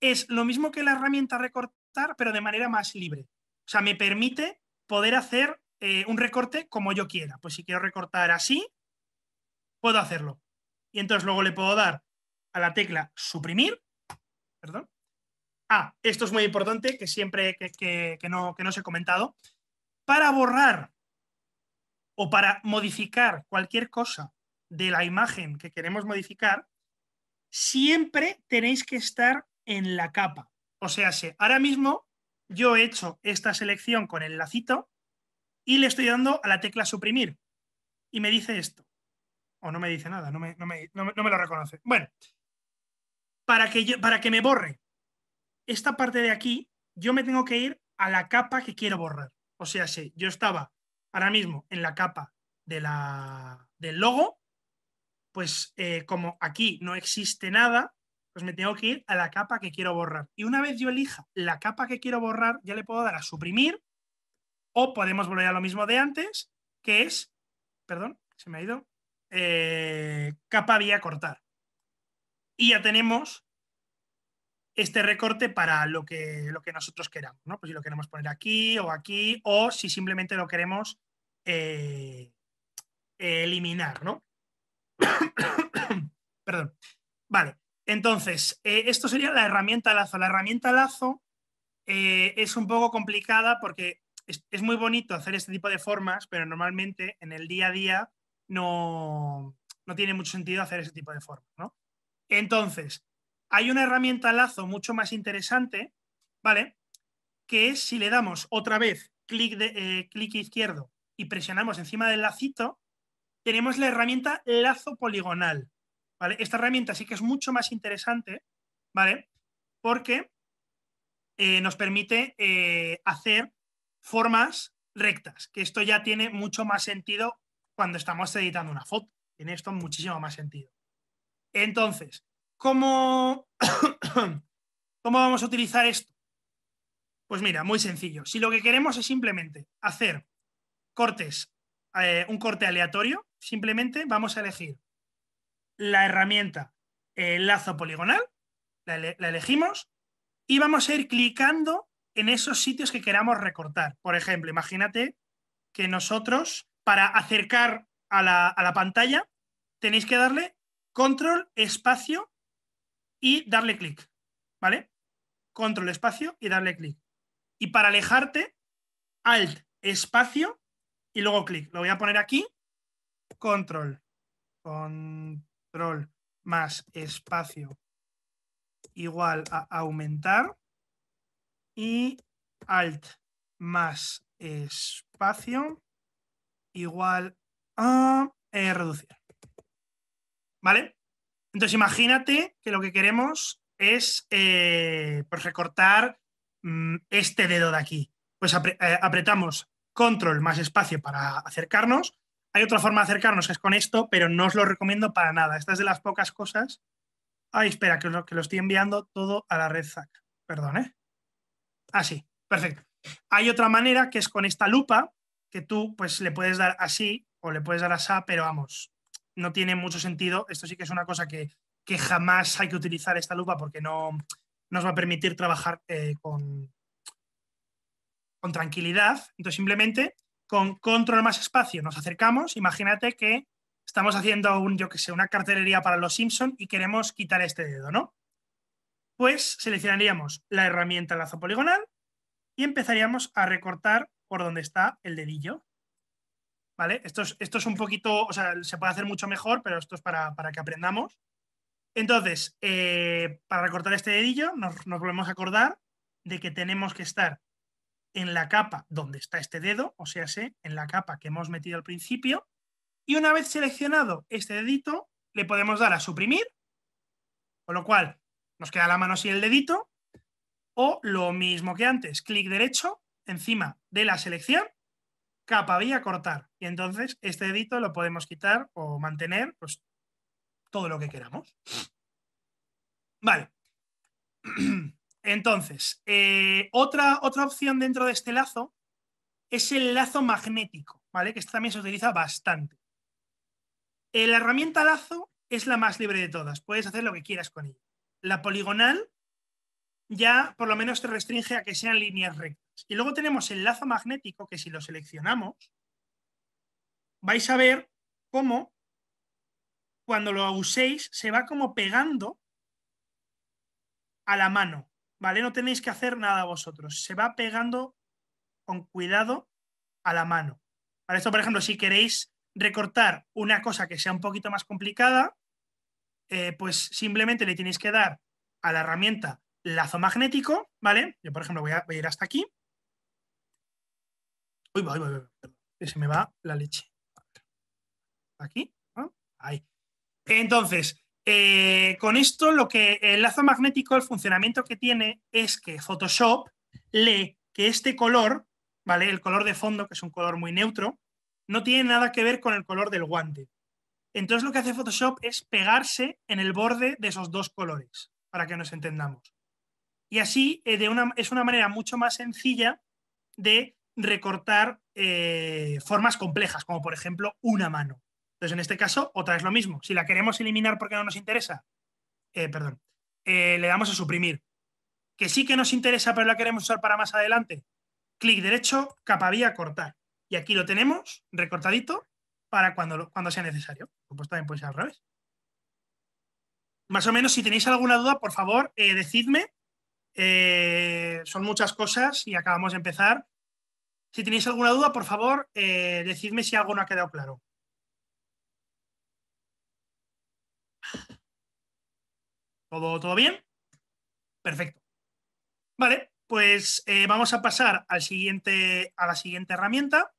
Speaker 1: es lo mismo que la herramienta recortar, pero de manera más libre. O sea, me permite poder hacer eh, un recorte como yo quiera. Pues si quiero recortar así, puedo hacerlo. Y entonces luego le puedo dar a la tecla suprimir. Perdón. Ah, esto es muy importante, que siempre no, que no os he comentado para borrar o para modificar cualquier cosa de la imagen que queremos modificar, siempre tenéis que estar en la capa. O sea, ahora mismo yo he hecho esta selección con el lacito y le estoy dando a la tecla suprimir. Y me dice esto. O no me dice nada, no me, lo reconoce. Bueno, para que, para que me borre esta parte de aquí, yo me tengo que ir a la capa que quiero borrar. O sea, si yo estaba ahora mismo en la capa de la, del logo, pues eh, como aquí no existe nada, pues me tengo que ir a la capa que quiero borrar. Y una vez yo elija la capa que quiero borrar, ya le puedo dar a suprimir o podemos volver a lo mismo de antes, que es, perdón, se me ha ido, eh, capa vía cortar. Y ya tenemos este recorte para lo que, lo que nosotros queramos, ¿no? Pues si lo queremos poner aquí o aquí, o si simplemente lo queremos eh, eh, eliminar, ¿no? Perdón. Vale, entonces, eh, esto sería la herramienta lazo. La herramienta lazo es un poco complicada porque es, muy bonito hacer este tipo de formas, pero normalmente en el día a día no, no tiene mucho sentido hacer ese tipo de formas, ¿no? Entonces, hay una herramienta lazo mucho más interesante, ¿vale? Que es si le damos otra vez clic, eh, clic izquierdo y presionamos encima del lacito, tenemos la herramienta lazo poligonal, ¿vale? Esta herramienta sí que es mucho más interesante, ¿vale? Porque eh, nos permite eh, hacer formas rectas, que esto ya tiene mucho más sentido cuando estamos editando una foto. Tiene esto muchísimo más sentido. Entonces, ¿Cómo, vamos a utilizar esto? Pues mira, muy sencillo. Si lo que queremos es simplemente hacer cortes, eh, un corte aleatorio, simplemente vamos a elegir la herramienta el lazo poligonal, la, elegimos y vamos a ir clicando en esos sitios que queramos recortar. Por ejemplo, imagínate que nosotros, para acercar a la, a la pantalla, tenéis que darle control, espacio y darle clic, ¿vale? Control espacio y darle clic. Y para alejarte, alt espacio y luego clic. Lo voy a poner aquí, control, control más espacio igual a aumentar y alt más espacio igual a eh, reducir. ¿Vale? Entonces, imagínate que lo que queremos es eh, pues recortar mm, este dedo de aquí. Pues eh, apretamos control más espacio para acercarnos. Hay otra forma de acercarnos que es con esto, pero no os lo recomiendo para nada. Esta es de las pocas cosas. Ay, espera, que lo, que lo estoy enviando todo a la red ZAC. Perdón, ¿eh? Así, ah, perfecto. Hay otra manera que es con esta lupa, que tú pues le puedes dar así o le puedes dar así, pero vamos, no tiene mucho sentido. Esto sí que es una cosa que, jamás hay que utilizar esta lupa porque no nos va a permitir trabajar eh, con, con tranquilidad. Entonces, simplemente con control más espacio nos acercamos. Imagínate que estamos haciendo un, yo que sé, una cartelería para los Simpson y queremos quitar este dedo, ¿no? Pues seleccionaríamos la herramienta lazo poligonal y empezaríamos a recortar por donde está el dedillo. Esto es, esto es un poquito, o sea, se puede hacer mucho mejor, pero esto es para, que aprendamos. Entonces, eh, para recortar este dedillo, nos, nos volvemos a acordar de que tenemos que estar en la capa donde está este dedo, o sea, en la capa que hemos metido al principio. Y una vez seleccionado este dedito, le podemos dar a suprimir, con lo cual nos queda la mano así el dedito, o lo mismo que antes, clic derecho encima de la selección capa vía cortar. Y entonces este dedito lo podemos quitar o mantener, pues todo lo que queramos. Vale. Entonces, eh, otra, otra opción dentro de este lazo es el lazo magnético, ¿vale? Que este también se utiliza bastante. Eh, la herramienta lazo es la más libre de todas, puedes hacer lo que quieras con ella. La poligonal ya por lo menos te restringe a que sean líneas rectas. Y luego tenemos el lazo magnético, que si lo seleccionamos, vais a ver cómo cuando lo uséis se va como pegando a la mano, ¿vale? No tenéis que hacer nada vosotros, se va pegando con cuidado a la mano. Para esto, por ejemplo, si queréis recortar una cosa que sea un poquito más complicada, eh, pues simplemente le tenéis que dar a la herramienta lazo magnético, ¿vale? Yo, por ejemplo, voy a ir hasta aquí Uy, Se me va la leche. Aquí, ahí. Entonces, eh, con esto lo que el lazo magnético, el funcionamiento que tiene es que Photoshop lee que este color, ¿vale? El color de fondo, que es un color muy neutro, no tiene nada que ver con el color del guante. Entonces lo que hace Photoshop es pegarse en el borde de esos dos colores, para que nos entendamos. Y así eh, de una, es una manera mucho más sencilla de recortar eh, formas complejas, como por ejemplo una mano. Entonces, en este caso, otra es lo mismo. Si la queremos eliminar porque no nos interesa, eh, perdón, eh, le damos a suprimir. Que sí que nos interesa, pero la queremos usar para más adelante. Clic derecho, capa vía, cortar. Y aquí lo tenemos recortadito para cuando, cuando sea necesario. Pues también puede ser al revés. Más o menos, si tenéis alguna duda, por favor, decidme. son muchas cosas y acabamos de empezar. Si tenéis alguna duda, por favor, eh, decidme si algo no ha quedado claro. ¿Todo, todo bien? Perfecto. Vale, pues eh, vamos a pasar al siguiente, a la siguiente herramienta.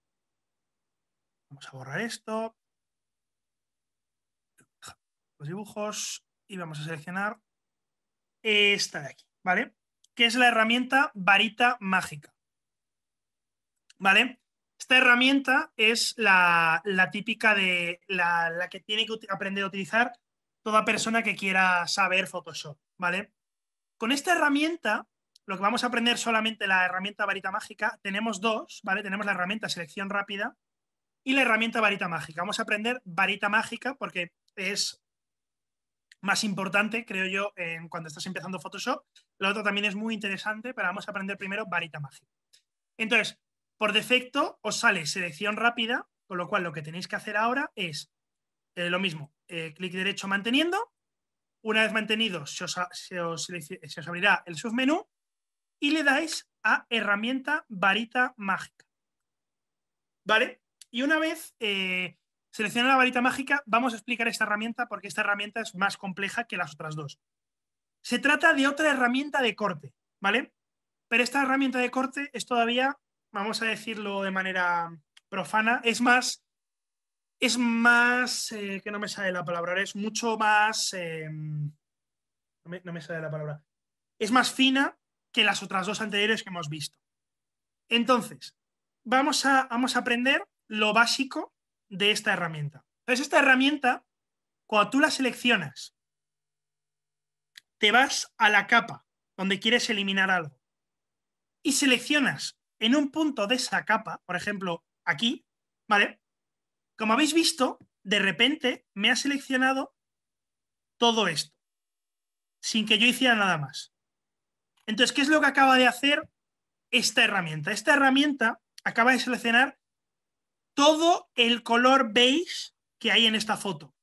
Speaker 1: Vamos a borrar esto. Los dibujos y vamos a seleccionar esta de aquí, ¿vale? Que es la herramienta varita mágica. ¿vale? Esta herramienta es la, típica de la, que tiene que aprender a utilizar toda persona que quiera saber Photoshop, ¿vale? Con esta herramienta, lo que vamos a aprender solamente la herramienta varita mágica, tenemos dos, ¿vale? Tenemos la herramienta selección rápida y la herramienta varita mágica. Vamos a aprender varita mágica porque es más importante, creo yo, en cuando estás empezando Photoshop. La otra también es muy interesante, pero vamos a aprender primero varita mágica. Entonces, por defecto os sale selección rápida, con lo cual lo que tenéis que hacer ahora es eh, lo mismo, eh, clic derecho manteniendo, una vez mantenido se os, abrirá el submenú y le dais a herramienta varita mágica. ¿Vale? Y una vez eh, seleccionada la varita mágica, vamos a explicar esta herramienta porque esta herramienta es más compleja que las otras dos. Se trata de otra herramienta de corte, ¿vale? Pero esta herramienta de corte es todavía vamos a decirlo de manera profana, es más, es más, eh, que no me sale la palabra, es mucho más, em, no, me, sale la palabra, es más fina que las otras dos anteriores que hemos visto. Entonces, vamos a, vamos a aprender lo básico de esta herramienta. Entonces, esta herramienta, cuando tú la seleccionas, te vas a la capa donde quieres eliminar algo y seleccionas en un punto de esa capa, por ejemplo, aquí, ¿vale? Como habéis visto, de repente me ha seleccionado todo esto, sin que yo hiciera nada más. Entonces, ¿qué es lo que acaba de hacer esta herramienta? Esta herramienta acaba de seleccionar todo el color beige que hay en esta foto,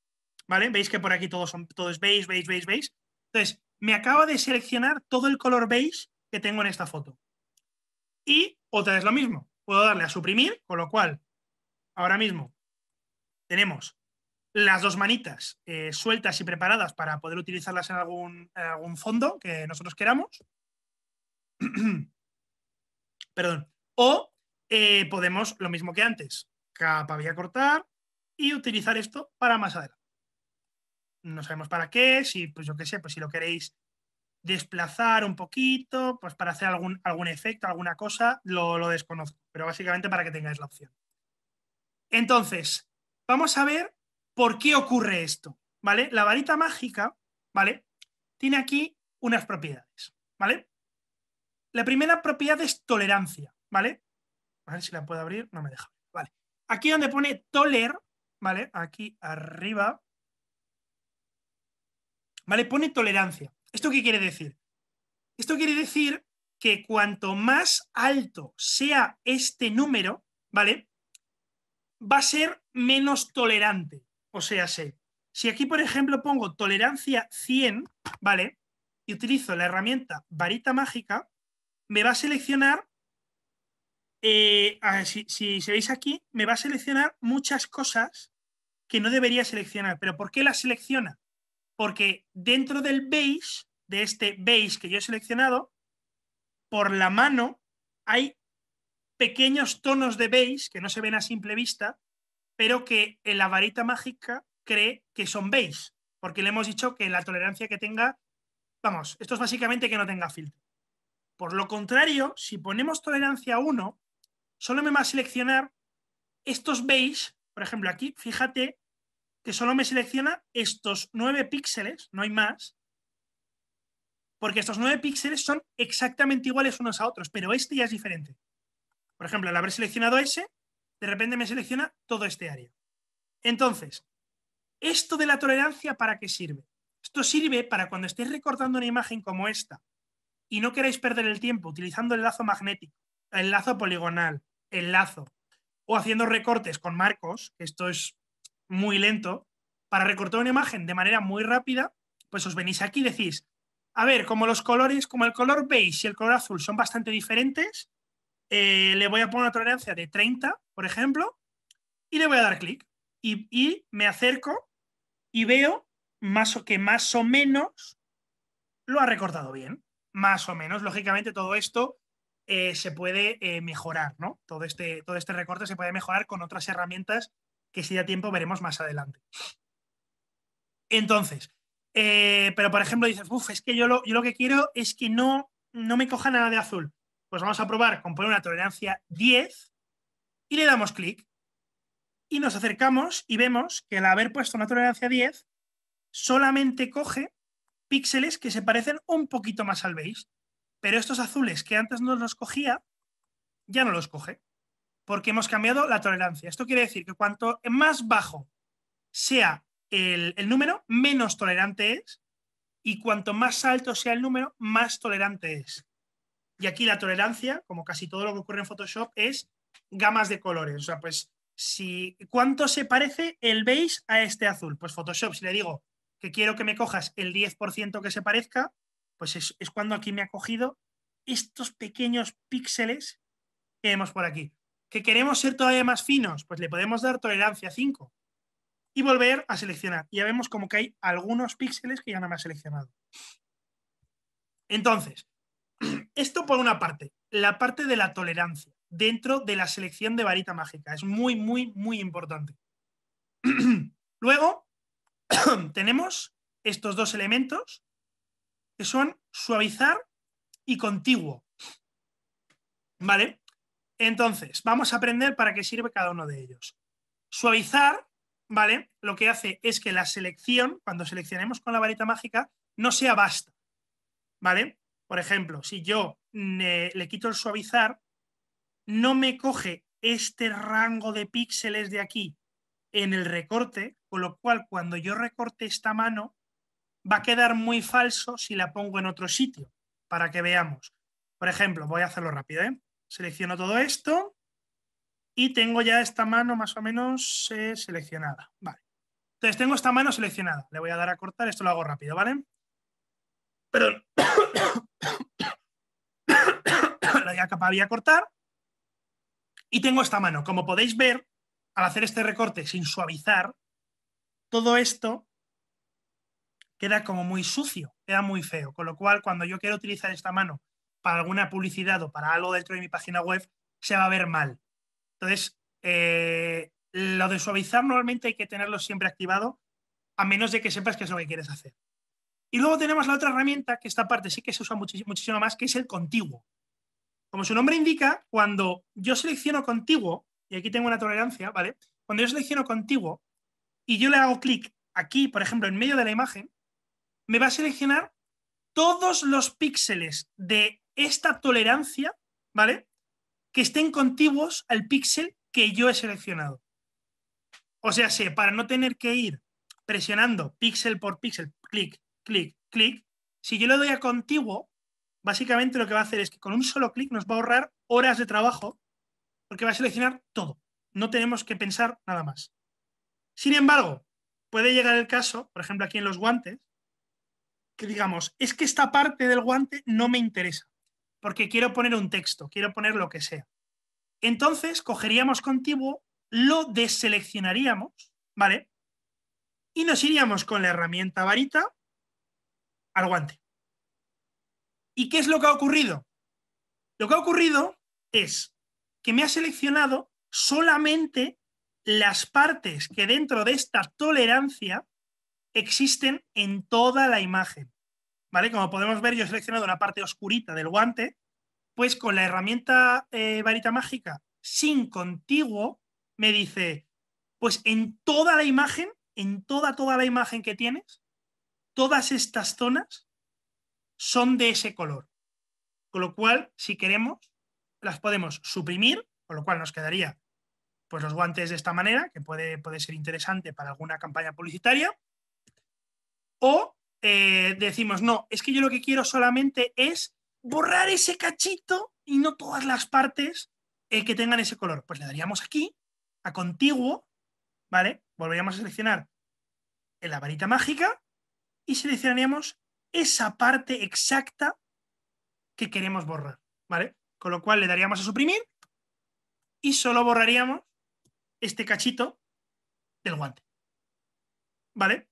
Speaker 1: ¿vale? Veis que por aquí todos son, todos es beige, beige, beige, beige. Entonces, me acaba de seleccionar todo el color beige que tengo en esta foto. Y otra vez lo mismo, puedo darle a suprimir, con lo cual ahora mismo tenemos las dos manitas eh, sueltas y preparadas para poder utilizarlas en algún, fondo que nosotros queramos. Perdón. O eh, podemos, lo mismo que antes, capa voy a cortar y utilizar esto para más adelante. No sabemos para qué, si, pues yo qué sé, pues si lo queréis desplazar un poquito, pues para hacer algún, algún efecto, alguna cosa, lo, lo desconozco, pero básicamente para que tengáis la opción. Entonces, vamos a ver por qué ocurre esto, ¿vale? La varita mágica, ¿vale? Tiene aquí unas propiedades, ¿vale? La primera propiedad es tolerancia, ¿vale? A ver si la puedo abrir, no me deja. Vale. Aquí donde pone toler, ¿vale? Aquí arriba, ¿vale? Pone tolerancia. ¿Esto qué quiere decir? Esto quiere decir que cuanto más alto sea este número, ¿vale? Va a ser menos tolerante. O sea, sé, si aquí, por ejemplo, pongo tolerancia 100, ¿vale? Y utilizo la herramienta varita mágica, me va a seleccionar, eh, si, se veis aquí, me va a seleccionar muchas cosas que no debería seleccionar. ¿Pero por qué las selecciona? porque dentro del base de este base que yo he seleccionado, por la mano hay pequeños tonos de beige que no se ven a simple vista, pero que en la varita mágica cree que son beige, porque le hemos dicho que la tolerancia que tenga, vamos, esto es básicamente que no tenga filtro. Por lo contrario, si ponemos tolerancia 1, solo me va a seleccionar estos base por ejemplo, aquí, fíjate que solo me selecciona estos nueve píxeles, no hay más, porque estos nueve píxeles son exactamente iguales unos a otros, pero este ya es diferente. Por ejemplo, al haber seleccionado ese, de repente me selecciona todo este área. Entonces, ¿esto de la tolerancia para qué sirve? Esto sirve para cuando estéis recortando una imagen como esta y no queráis perder el tiempo utilizando el lazo magnético, el lazo poligonal, el lazo, o haciendo recortes con marcos, esto es muy lento, para recortar una imagen de manera muy rápida, pues os venís aquí y decís, a ver, como los colores, como el color beige y el color azul son bastante diferentes, eh, le voy a poner una tolerancia de 30, por ejemplo, y le voy a dar clic. Y, me acerco y veo más o que más o menos lo ha recortado bien. Más o menos, lógicamente, todo esto eh, se puede eh, mejorar, ¿no? Todo este, todo este recorte se puede mejorar con otras herramientas que si da tiempo veremos más adelante. Entonces, eh, pero por ejemplo dices, uff, es que yo lo, que quiero es que no, no me coja nada de azul. Pues vamos a probar con poner una tolerancia 10 y le damos clic. Y nos acercamos y vemos que al haber puesto una tolerancia 10, solamente coge píxeles que se parecen un poquito más al beige. Pero estos azules que antes no los cogía, ya no los coge porque hemos cambiado la tolerancia. Esto quiere decir que cuanto más bajo sea el, número, menos tolerante es, y cuanto más alto sea el número, más tolerante es. Y aquí la tolerancia, como casi todo lo que ocurre en Photoshop, es gamas de colores. O sea, pues si cuánto se parece el beige a este azul, pues Photoshop, si le digo que quiero que me cojas el 10% que se parezca, pues es cuando aquí me ha cogido estos pequeños píxeles que vemos por aquí que queremos ser todavía más finos, pues le podemos dar tolerancia 5 y volver a seleccionar. Ya vemos como que hay algunos píxeles que ya no me ha seleccionado. Entonces, esto por una parte, la parte de la tolerancia dentro de la selección de varita mágica. Es muy, muy, muy importante. Luego, tenemos estos dos elementos que son suavizar y contiguo. ¿Vale? Entonces, vamos a aprender para qué sirve cada uno de ellos. Suavizar, ¿vale? Lo que hace es que la selección, cuando seleccionemos con la varita mágica, no sea basta, ¿vale? Por ejemplo, si yo mm, eh, le quito el suavizar, no me coge este rango de píxeles de aquí en el recorte, con lo cual cuando yo recorte esta mano, va a quedar muy falso si la pongo en otro sitio, para que veamos. Por ejemplo, voy a hacerlo rápido, ¿eh? Selecciono todo esto y tengo ya esta mano más o menos eh, seleccionada. Vale. Entonces tengo esta mano seleccionada. Le voy a dar a cortar, esto lo hago rápido, ¿vale? pero La acabaría a cortar. Y tengo esta mano. Como podéis ver, al hacer este recorte sin suavizar, todo esto queda como muy sucio, queda muy feo. Con lo cual, cuando yo quiero utilizar esta mano para alguna publicidad o para algo dentro de mi página web, se va a ver mal. Entonces, eh, lo de suavizar normalmente hay que tenerlo siempre activado, a menos de que sepas qué es lo que quieres hacer. Y luego tenemos la otra herramienta, que esta parte sí que se usa muchísimo, muchísimo más, que es el contiguo. Como su nombre indica, cuando yo selecciono contiguo, y aquí tengo una tolerancia, ¿vale? Cuando yo selecciono contiguo y yo le hago clic aquí, por ejemplo, en medio de la imagen, me va a seleccionar todos los píxeles de esta tolerancia, ¿vale? Que estén contiguos al píxel que yo he seleccionado. O sea, sé, para no tener que ir presionando píxel por píxel, clic, clic, clic, si yo lo doy a contiguo, básicamente lo que va a hacer es que con un solo clic nos va a ahorrar horas de trabajo porque va a seleccionar todo. No tenemos que pensar nada más. Sin embargo, puede llegar el caso, por ejemplo, aquí en los guantes, que digamos, es que esta parte del guante no me interesa porque quiero poner un texto, quiero poner lo que sea. Entonces cogeríamos contiguo, lo deseleccionaríamos, ¿vale? Y nos iríamos con la herramienta varita al guante. ¿Y qué es lo que ha ocurrido? Lo que ha ocurrido es que me ha seleccionado solamente las partes que dentro de esta tolerancia existen en toda la imagen. ¿vale? Como podemos ver, yo he seleccionado una parte oscurita del guante, pues con la herramienta eh, varita mágica sin contiguo, me dice, pues en toda la imagen, en toda, toda la imagen que tienes, todas estas zonas son de ese color. Con lo cual, si queremos, las podemos suprimir, con lo cual nos quedaría pues los guantes de esta manera, que puede, puede ser interesante para alguna campaña publicitaria, o eh, decimos, no, es que yo lo que quiero solamente es borrar ese cachito y no todas las partes eh, que tengan ese color. Pues le daríamos aquí, a contiguo, ¿vale? Volveríamos a seleccionar en la varita mágica y seleccionaríamos esa parte exacta que queremos borrar, ¿vale? Con lo cual le daríamos a suprimir y solo borraríamos este cachito del guante, ¿vale?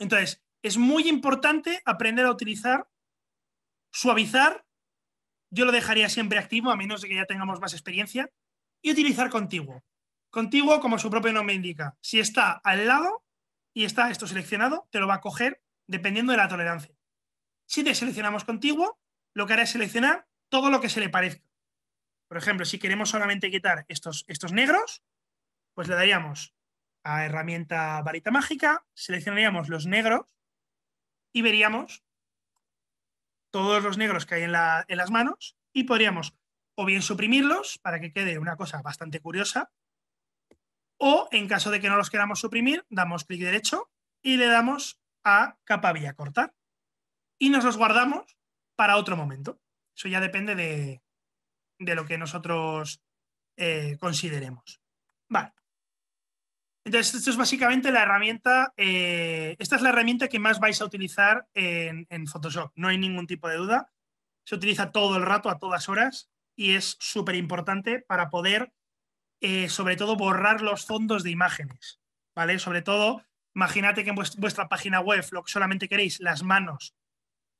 Speaker 1: Entonces, es muy importante aprender a utilizar, suavizar, yo lo dejaría siempre activo, a menos de que ya tengamos más experiencia, y utilizar contiguo. Contiguo, como su propio nombre indica, si está al lado y está esto seleccionado, te lo va a coger dependiendo de la tolerancia. Si te seleccionamos contiguo, lo que hará es seleccionar todo lo que se le parezca. Por ejemplo, si queremos solamente quitar estos, estos negros, pues le daríamos a herramienta varita mágica, seleccionaríamos los negros y veríamos todos los negros que hay en, las manos y podríamos o bien suprimirlos para que quede una cosa bastante curiosa, o en caso de que no los queramos suprimir, damos clic derecho y le damos a capa vía cortar y nos los guardamos para otro momento. Eso ya depende de, lo que nosotros eh, consideremos. Vale, entonces, esto es básicamente la herramienta, eh, esta es la herramienta que más vais a utilizar en, Photoshop, no hay ningún tipo de duda. Se utiliza todo el rato, a todas horas, y es súper importante para poder, eh, sobre todo, borrar los fondos de imágenes, ¿vale? Sobre todo, Imagínate que en vuestra página web lo que solamente queréis, las manos,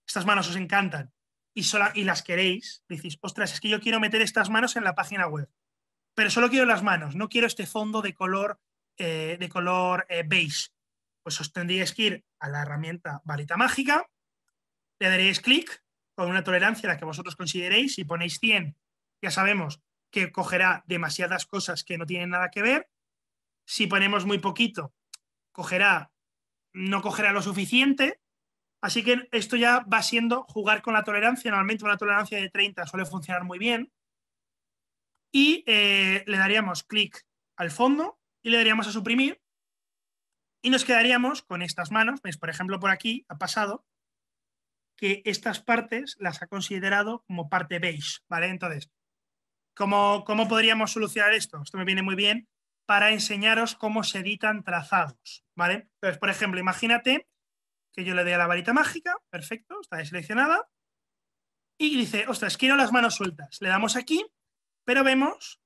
Speaker 1: estas manos os encantan y, y las queréis, decís, ostras, es que yo quiero meter estas manos en la página web, pero solo quiero las manos, no quiero este fondo de color eh, de color eh, beige. Pues os tendríais que ir a la herramienta varita mágica, le daréis clic con una tolerancia la que vosotros consideréis. Si ponéis 100, ya sabemos que cogerá demasiadas cosas que no tienen nada que ver. Si ponemos muy poquito, cogerá, no cogerá lo suficiente. Así que esto ya va siendo jugar con la tolerancia. Normalmente una tolerancia de 30 suele funcionar muy bien. Y eh, le daríamos clic al fondo y le daríamos a suprimir y nos quedaríamos con estas manos. ¿Veis? Por ejemplo, por aquí ha pasado que estas partes las ha considerado como parte beige, ¿vale? Entonces, ¿cómo, ¿cómo podríamos solucionar esto? Esto me viene muy bien para enseñaros cómo se editan trazados, ¿vale? Entonces, por ejemplo, imagínate que yo le dé a la varita mágica, perfecto, está seleccionada, y dice, ostras, quiero las manos sueltas. Le damos aquí, pero vemos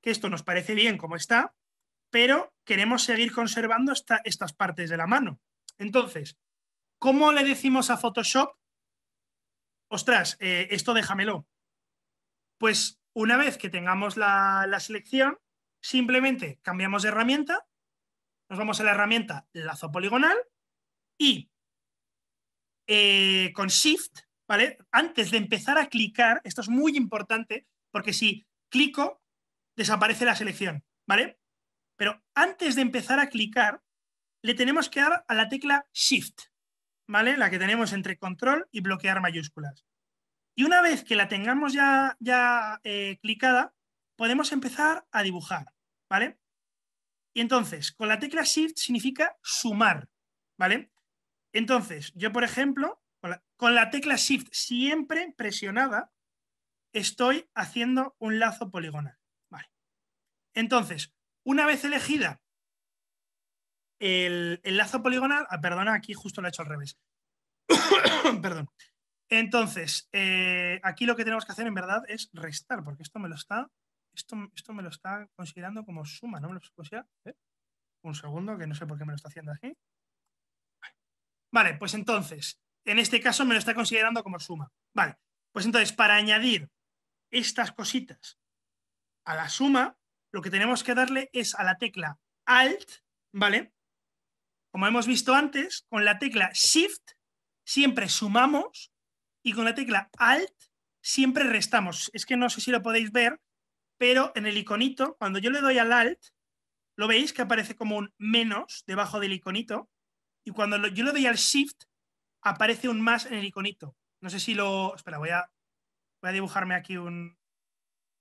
Speaker 1: que esto nos parece bien como está, pero queremos seguir conservando estas partes de la mano. Entonces, ¿cómo le decimos a Photoshop? Ostras, eh, esto déjamelo. Pues una vez que tengamos la, selección, simplemente cambiamos de herramienta, nos vamos a la herramienta lazo poligonal y eh, con Shift, ¿vale? Antes de empezar a clicar, esto es muy importante porque si clico, desaparece la selección, ¿vale? Pero antes de empezar a clicar, le tenemos que dar a la tecla Shift, ¿vale? La que tenemos entre control y bloquear mayúsculas. Y una vez que la tengamos ya, ya eh, clicada, podemos empezar a dibujar, ¿vale? Y entonces, con la tecla Shift significa sumar, ¿vale? Entonces, yo, por ejemplo, con la, con la tecla Shift siempre presionada, estoy haciendo un lazo poligonal, ¿vale? Entonces, una vez elegida el, el lazo poligonal, ah, perdona, aquí justo lo he hecho al revés. Perdón. Entonces, eh, aquí lo que tenemos que hacer en verdad es restar, porque esto me lo está, esto, esto me lo está considerando como suma, ¿no? Me lo Un segundo, que no sé por qué me lo está haciendo aquí. Vale, pues entonces, en este caso me lo está considerando como suma. Vale, pues entonces, para añadir estas cositas a la suma, lo que tenemos que darle es a la tecla Alt, ¿vale? Como hemos visto antes, con la tecla Shift siempre sumamos y con la tecla Alt siempre restamos. Es que no sé si lo podéis ver, pero en el iconito, cuando yo le doy al Alt, lo veis que aparece como un menos debajo del iconito y cuando yo le doy al Shift aparece un más en el iconito. No sé si lo... Espera, voy a, a dibujarme aquí un,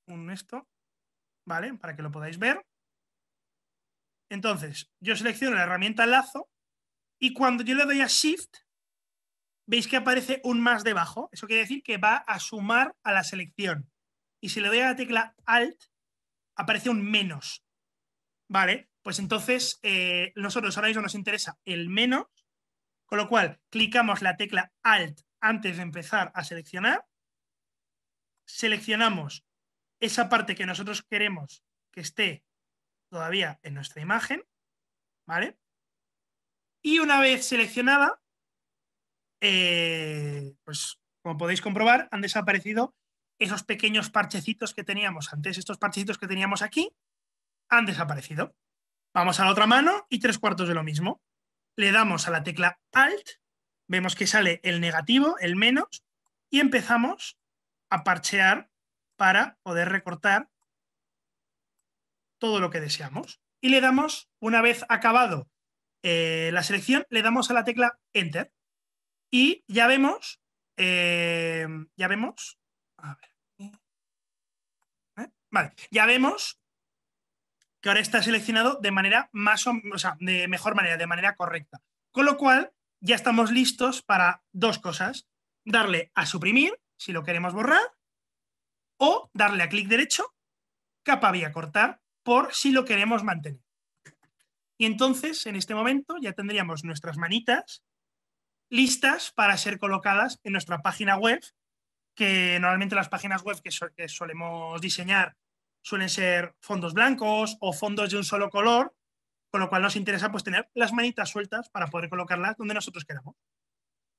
Speaker 1: un esto. ¿vale? Para que lo podáis ver. Entonces, yo selecciono la herramienta lazo y cuando yo le doy a Shift, veis que aparece un más debajo. Eso quiere decir que va a sumar a la selección. Y si le doy a la tecla Alt, aparece un menos. ¿Vale? Pues entonces, eh, nosotros ahora mismo nos interesa el menos, con lo cual clicamos la tecla Alt antes de empezar a seleccionar, seleccionamos esa parte que nosotros queremos que esté todavía en nuestra imagen, ¿vale? Y una vez seleccionada, eh, pues como podéis comprobar, han desaparecido esos pequeños parchecitos que teníamos antes, estos parchecitos que teníamos aquí, han desaparecido. Vamos a la otra mano y tres cuartos de lo mismo. Le damos a la tecla Alt, vemos que sale el negativo, el menos, y empezamos a parchear para poder recortar todo lo que deseamos. Y le damos, una vez acabado eh, la selección, le damos a la tecla Enter. Y ya vemos, eh, ya vemos, a ver, ¿eh? vale, ya vemos que ahora está seleccionado de manera más, o, o sea, de mejor manera, de manera correcta. Con lo cual, ya estamos listos para dos cosas. Darle a suprimir, si lo queremos borrar, o darle a clic derecho, capa vía cortar, por si lo queremos mantener. Y entonces, en este momento, ya tendríamos nuestras manitas listas para ser colocadas en nuestra página web, que normalmente las páginas web que, que solemos diseñar suelen ser fondos blancos o fondos de un solo color, con lo cual nos interesa pues, tener las manitas sueltas para poder colocarlas donde nosotros queramos.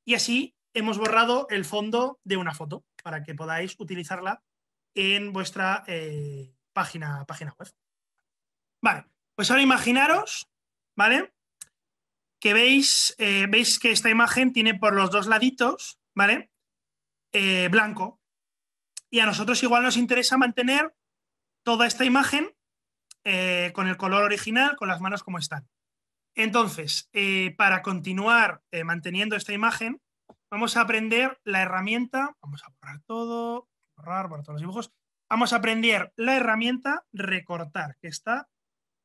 Speaker 1: Y así hemos borrado el fondo de una foto para que podáis utilizarla en vuestra eh, página, página web. Vale, pues ahora imaginaros, ¿vale? Que veis, eh, veis que esta imagen tiene por los dos laditos, ¿vale? Eh, blanco. Y a nosotros igual nos interesa mantener toda esta imagen con el color original, con las manos como están. Entonces, para continuar manteniendo esta imagen, vamos a aprender la herramienta, vamos a borrar todo, los dibujos. Vamos a aprender la herramienta recortar, que está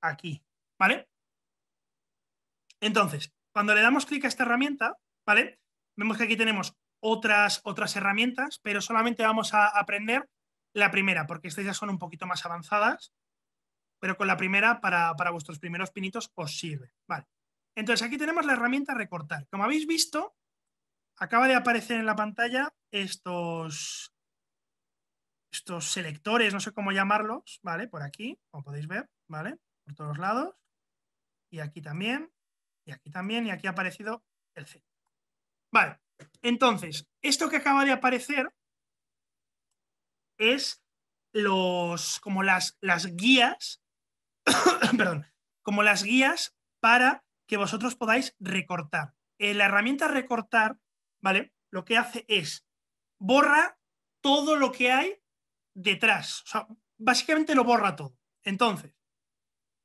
Speaker 1: aquí, ¿vale? Entonces, cuando le damos clic a esta herramienta, ¿vale? Vemos que aquí tenemos otras, otras herramientas, pero solamente vamos a aprender la primera, porque estas ya son un poquito más avanzadas, pero con la primera para, para vuestros primeros pinitos os sirve, ¿vale? Entonces, aquí tenemos la herramienta recortar. Como habéis visto, acaba de aparecer en la pantalla estos, estos selectores, no sé cómo llamarlos, ¿vale? Por aquí, como podéis ver, ¿vale? Por todos lados. Y aquí también, y aquí también, y aquí ha aparecido el C. Vale, entonces, esto que acaba de aparecer es los, como las, las guías, perdón, como las guías para que vosotros podáis recortar. Eh, la herramienta recortar, ¿vale? Lo que hace es borra todo lo que hay detrás. O sea, básicamente lo borra todo. Entonces,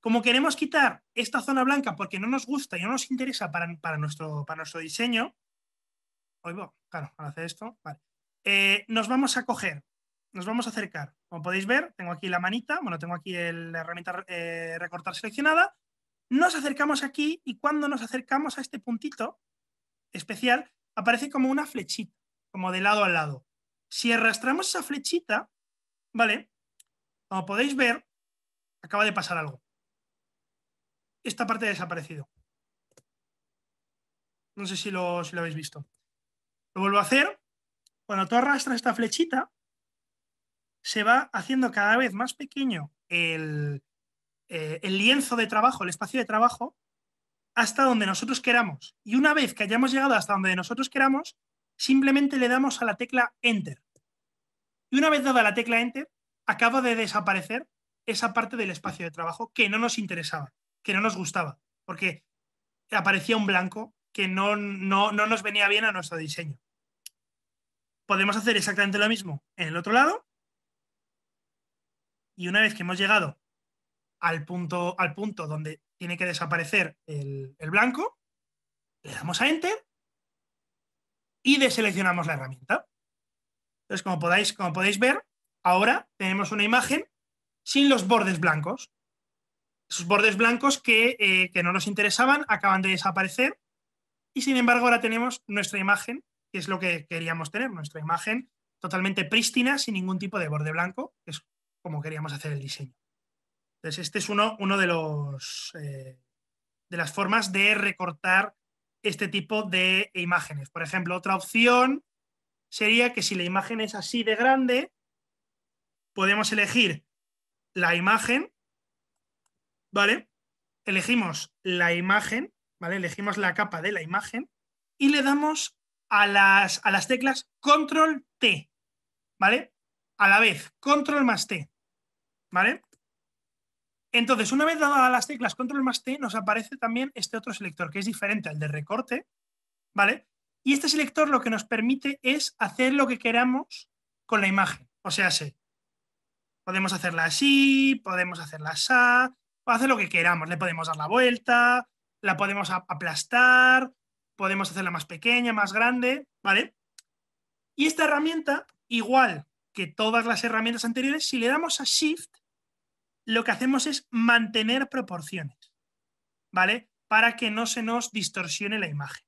Speaker 1: como queremos quitar esta zona blanca porque no nos gusta y no nos interesa para, nuestro, para nuestro diseño, hacer esto, eh, nos vamos a coger, nos vamos a acercar. Como podéis ver, tengo aquí la manita, bueno, tengo aquí la herramienta eh, recortar seleccionada. Nos acercamos aquí y cuando nos acercamos a este puntito especial, aparece como una flechita, como de lado a lado. Si arrastramos esa flechita, ¿vale? Como podéis ver, acaba de pasar algo. Esta parte ha desaparecido. No sé si lo, habéis visto. Lo vuelvo a hacer. Cuando tú arrastras esta flechita, se va haciendo cada vez más pequeño eh, el lienzo de trabajo, el espacio de trabajo, hasta donde nosotros queramos. Y una vez que hayamos llegado hasta donde nosotros queramos, simplemente le damos a la tecla Enter. Y una vez dada la tecla Enter, acaba de desaparecer esa parte del espacio de trabajo que no nos interesaba, que no nos gustaba, porque aparecía un blanco que no, no, nos venía bien a nuestro diseño. Podemos hacer exactamente lo mismo en el otro lado. Y una vez que hemos llegado al punto, al punto donde tiene que desaparecer el, el blanco, le damos a Enter y deseleccionamos la herramienta. Entonces, como como podéis ver, ahora tenemos una imagen sin los bordes blancos. Esos bordes blancos eh, que, no nos interesaban acaban de desaparecer y sin embargo ahora tenemos nuestra imagen, que es lo que queríamos tener, nuestra imagen totalmente prístina, sin ningún tipo de borde blanco, que es como queríamos hacer el diseño. Entonces, este es uno, uno de, los, eh, de las formas de recortar este tipo de imágenes. Por ejemplo, otra opción sería que si la imagen es así de grande, podemos elegir la imagen, ¿vale? Elegimos la imagen, ¿vale? Elegimos la capa de la imagen y le damos a las, teclas control T, ¿vale? A la vez, control más T, ¿vale? Entonces, una vez dadas las teclas control más T, nos aparece también este otro selector que es diferente al de recorte, ¿vale? Y este selector lo que nos permite es hacer lo que queramos con la imagen. O sea, Podemos hacerla así, podemos hacerla así, o hacer lo que queramos. Le podemos dar la vuelta, la podemos aplastar, podemos hacerla más pequeña, más grande, ¿vale? Y esta herramienta, igual que todas las herramientas anteriores, si le damos a Shift, lo que hacemos es mantener proporciones, ¿vale? Para que no se nos distorsione la imagen.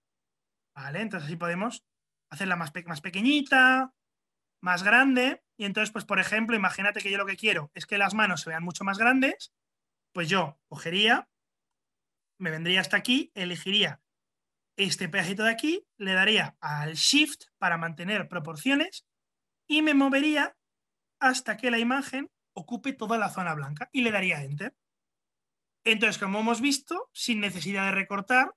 Speaker 1: Entonces así podemos hacerla más, más pequeñita, más grande. Y entonces, pues por ejemplo, imagínate que yo lo que quiero es que las manos se vean mucho más grandes. Pues yo cogería, me vendría hasta aquí, elegiría este pedacito de aquí, le daría al Shift para mantener proporciones y me movería hasta que la imagen ocupe toda la zona blanca y le daría Enter. Entonces, como hemos visto, sin necesidad de recortar,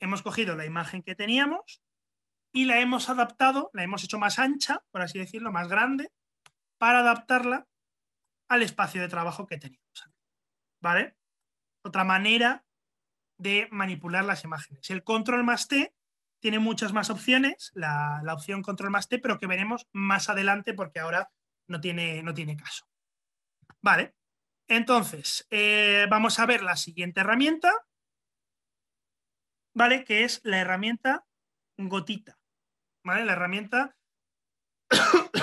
Speaker 1: hemos cogido la imagen que teníamos y la hemos adaptado, la hemos hecho más ancha, por así decirlo, más grande, para adaptarla al espacio de trabajo que teníamos. ¿Vale? Otra manera de manipular las imágenes. El control más T tiene muchas más opciones, la, opción control más T, pero que veremos más adelante porque ahora no tiene, no tiene caso. Vale, entonces eh, vamos a ver la siguiente herramienta, ¿vale? Que es la herramienta gotita, ¿vale? La herramienta,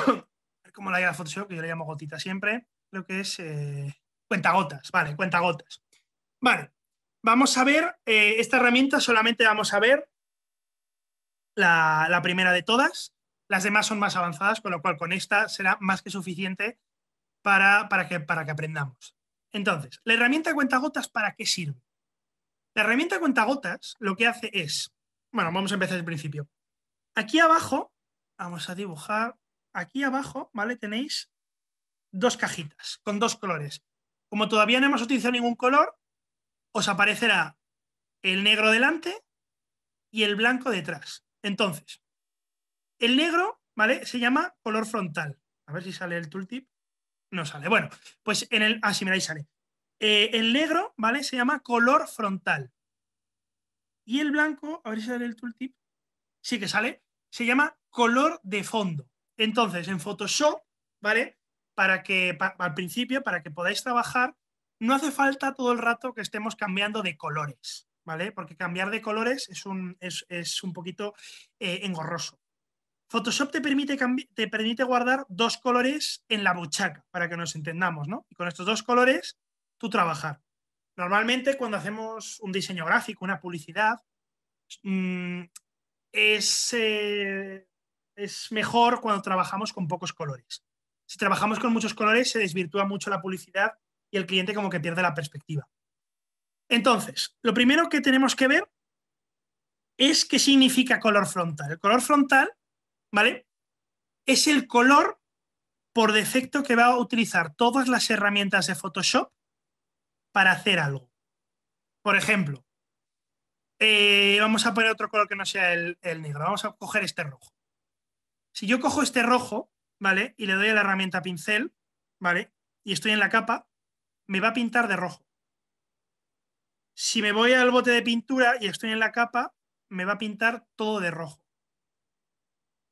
Speaker 1: como la llama Photoshop, que yo la llamo gotita siempre, Lo que es eh, cuentagotas, ¿vale? Cuentagotas. Vale, vamos a ver, eh, esta herramienta solamente vamos a ver la, primera de todas, las demás son más avanzadas, con lo cual con esta será más que suficiente para, para, que, para que aprendamos. Entonces, ¿la herramienta cuentagotas para qué sirve? La herramienta cuentagotas lo que hace es, bueno, vamos a empezar desde el principio. Aquí abajo, vamos a dibujar, aquí abajo, ¿vale? Tenéis dos cajitas con dos colores. Como todavía no hemos utilizado ningún color, os aparecerá el negro delante y el blanco detrás. Entonces, el negro, ¿vale? Se llama color frontal. A ver si sale el tooltip. No sale. Bueno, pues en el. Ah, sí, miráis, sale. Eh, el negro, ¿vale? Se llama color frontal. Y el blanco, a ver si sale el tooltip, sí que sale, se llama color de fondo. Entonces, en Photoshop, ¿vale? Para que, al principio, para que podáis trabajar, no hace falta todo el rato que estemos cambiando de colores, ¿vale? Porque cambiar de colores es un, poquito eh, engorroso. Photoshop te permite, te permite guardar dos colores en la buchaca, para que nos entendamos, ¿no? Y con estos dos colores tú trabajar. Normalmente cuando hacemos un diseño gráfico, una publicidad, mm, es, eh, es mejor cuando trabajamos con pocos colores. Si trabajamos con muchos colores se desvirtúa mucho la publicidad y el cliente como que pierde la perspectiva. Entonces, lo primero que tenemos que ver es qué significa color frontal. El color frontal, ¿vale? Es el color por defecto que va a utilizar todas las herramientas de Photoshop para hacer algo. Por ejemplo, eh, vamos a poner otro color que no sea el, negro. Vamos a coger este rojo. Si yo cojo este rojo, ¿vale? Y le doy a la herramienta pincel, ¿vale? Y estoy en la capa, me va a pintar de rojo. Si me voy al bote de pintura y estoy en la capa, me va a pintar todo de rojo.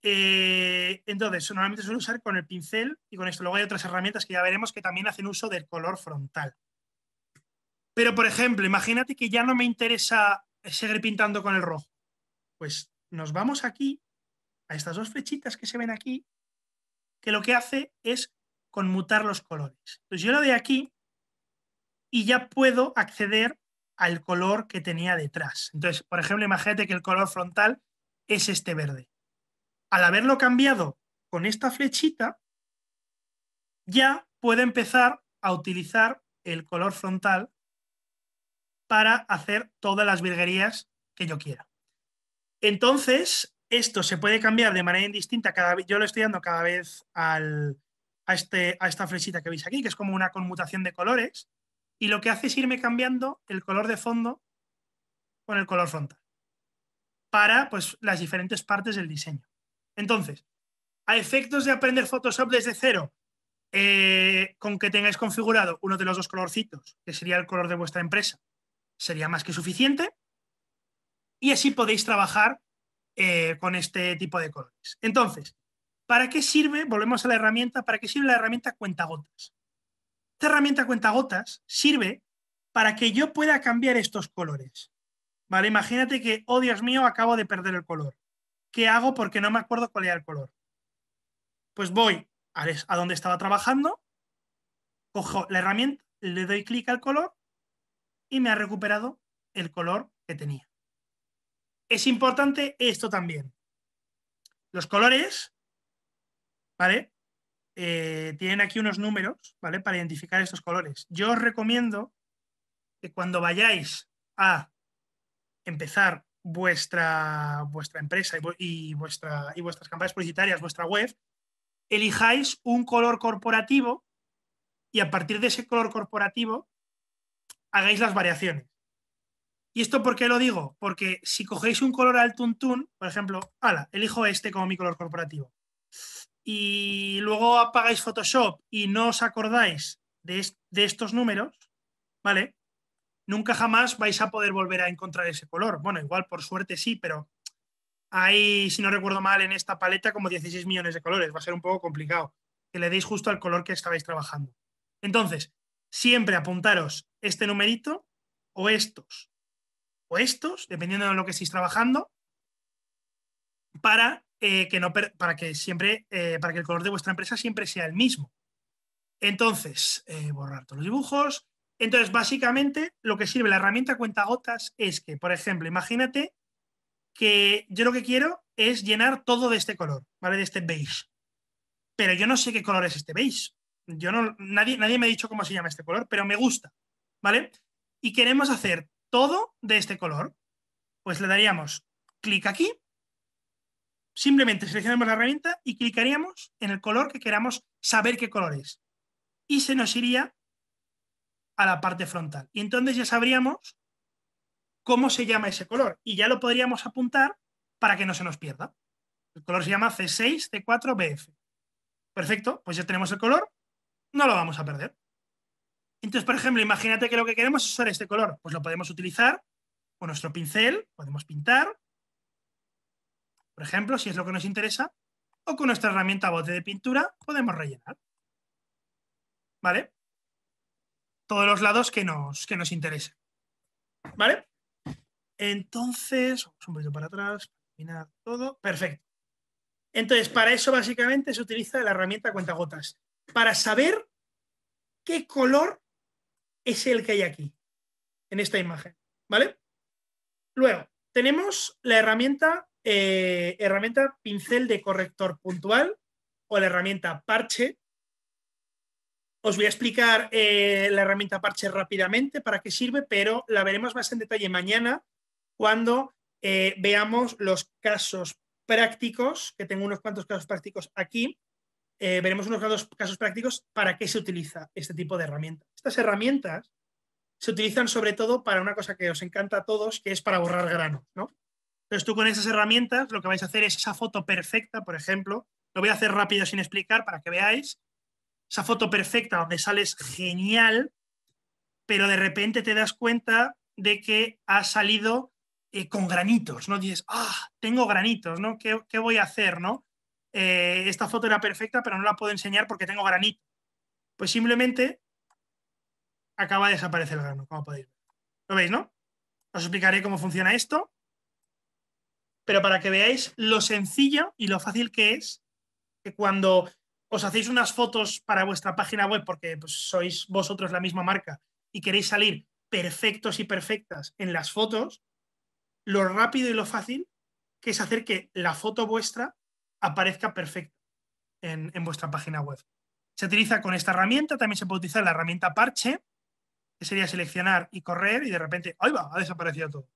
Speaker 1: Eh, entonces, normalmente suelo usar con el pincel y con esto. Luego hay otras herramientas que ya veremos que también hacen uso del color frontal. Pero, por ejemplo, imagínate que ya no me interesa seguir pintando con el rojo. Pues nos vamos aquí, a estas dos flechitas que se ven aquí, que lo que hace es conmutar los colores. Entonces pues yo lo doy aquí y ya puedo acceder al color que tenía detrás. Entonces, por ejemplo, imagínate que el color frontal es este verde. Al haberlo cambiado con esta flechita, ya puedo empezar a utilizar el color frontal para hacer todas las virguerías que yo quiera. Entonces, esto se puede cambiar de manera indistinta. Cada, yo lo estoy dando cada vez al, a, este, a esta flechita que veis aquí, que es como una conmutación de colores. Y lo que hace es irme cambiando el color de fondo con el color frontal para pues, las diferentes partes del diseño. Entonces, a efectos de aprender Photoshop desde cero, eh, con que tengáis configurado uno de los dos colorcitos, que sería el color de vuestra empresa, sería más que suficiente. Y así podéis trabajar eh, con este tipo de colores. Entonces, ¿para qué sirve? Volvemos a la herramienta. ¿Para qué sirve la herramienta cuentagotas? Esta herramienta cuentagotas sirve para que yo pueda cambiar estos colores. ¿Vale? Imagínate que, oh Dios mío, acabo de perder el color. ¿Qué hago porque no me acuerdo cuál era el color? Pues voy a donde estaba trabajando, cojo la herramienta, le doy clic al color y me ha recuperado el color que tenía. Es importante esto también. Los colores, ¿vale? Eh, tienen aquí unos números, ¿vale? Para identificar estos colores. Yo os recomiendo que cuando vayáis a empezar vuestra, vuestra empresa y, y, vuestra, y vuestras campañas publicitarias, vuestra web, elijáis un color corporativo y a partir de ese color corporativo hagáis las variaciones. ¿Y esto por qué lo digo? Porque si cogéis un color al tuntún, por ejemplo, ala, elijo este como mi color corporativo, y luego apagáis Photoshop y no os acordáis de, de estos números, ¿vale? Nunca jamás vais a poder volver a encontrar ese color. Bueno, igual por suerte sí, pero hay, si no recuerdo mal, en esta paleta como 16 millones de colores. Va a ser un poco complicado que le deis justo al color que estabais trabajando. Entonces, siempre apuntaros este numerito o estos, o estos, dependiendo de lo que estéis trabajando, para, eh, que, no para que siempre, eh, para que el color de vuestra empresa siempre sea el mismo. Entonces, eh, borrar todos los dibujos. Entonces, básicamente, lo que sirve la herramienta cuenta gotas es que, por ejemplo, imagínate que yo lo que quiero es llenar todo de este color, ¿vale? De este beige. Pero yo no sé qué color es este beige yo no, nadie, nadie me ha dicho cómo se llama este color, pero me gusta, ¿vale? Y queremos hacer todo de este color, pues le daríamos clic aquí, simplemente seleccionamos la herramienta y clicaríamos en el color que queramos saber qué color es. Y se nos iría a la parte frontal. Y entonces ya sabríamos cómo se llama ese color y ya lo podríamos apuntar para que no se nos pierda. El color se llama C6, C4, BF. Perfecto, pues ya tenemos el color, no lo vamos a perder. Entonces, por ejemplo, imagínate que lo que queremos es usar este color. Pues lo podemos utilizar con nuestro pincel, podemos pintar, por ejemplo, si es lo que nos interesa, o con nuestra herramienta bote de pintura podemos rellenar. ¿Vale? Todos los lados que nos, que nos interesen. ¿Vale? Entonces, vamos un poquito para atrás, terminar todo. Perfecto. Entonces, para eso básicamente se utiliza la herramienta cuenta gotas para saber qué color es el que hay aquí, en esta imagen, ¿vale? Luego, tenemos la herramienta, eh, herramienta pincel de corrector puntual o la herramienta parche. Os voy a explicar eh, la herramienta parche rápidamente para qué sirve, pero la veremos más en detalle mañana cuando eh, veamos los casos prácticos, que tengo unos cuantos casos prácticos aquí, eh, veremos unos casos, casos prácticos para qué se utiliza este tipo de herramientas. Estas herramientas se utilizan sobre todo para una cosa que os encanta a todos, que es para borrar grano, ¿no? Entonces tú con esas herramientas lo que vais a hacer es esa foto perfecta, por ejemplo, lo voy a hacer rápido sin explicar para que veáis, esa foto perfecta donde sales genial, pero de repente te das cuenta de que ha salido eh, con granitos, ¿no? Dices, ah, tengo granitos, ¿no? ¿Qué, ¿Qué, voy a hacer, no? Eh, esta foto era perfecta, pero no la puedo enseñar porque tengo granito. Pues simplemente acaba de desaparecer el grano, como podéis ver. ¿Lo veis, no? Os explicaré cómo funciona esto, pero para que veáis lo sencillo y lo fácil que es que cuando os hacéis unas fotos para vuestra página web, porque pues, sois vosotros la misma marca y queréis salir perfectos y perfectas en las fotos, lo rápido y lo fácil que es hacer que la foto vuestra aparezca perfecto en, vuestra página web. Se utiliza con esta herramienta, también se puede utilizar la herramienta parche, que sería seleccionar y correr y de repente, ¡ahí va! Ha desaparecido todo.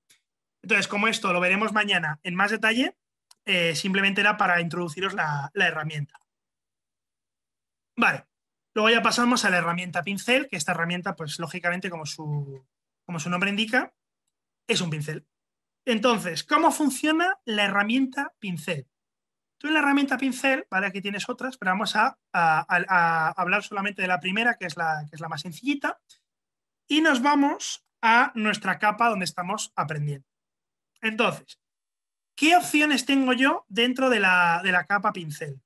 Speaker 1: Entonces, como esto lo veremos mañana en más detalle, eh, simplemente era para introduciros la, herramienta. Vale, luego ya pasamos a la herramienta pincel, que esta herramienta, pues lógicamente, como como su nombre indica, es un pincel. Entonces, ¿cómo funciona la herramienta pincel? Tú en la herramienta pincel, ¿vale? Aquí tienes otras, pero vamos a, hablar solamente de la primera, que es la, es la más sencillita. Y nos vamos a nuestra capa donde estamos aprendiendo. Entonces, ¿qué opciones tengo yo dentro de la, capa pincel?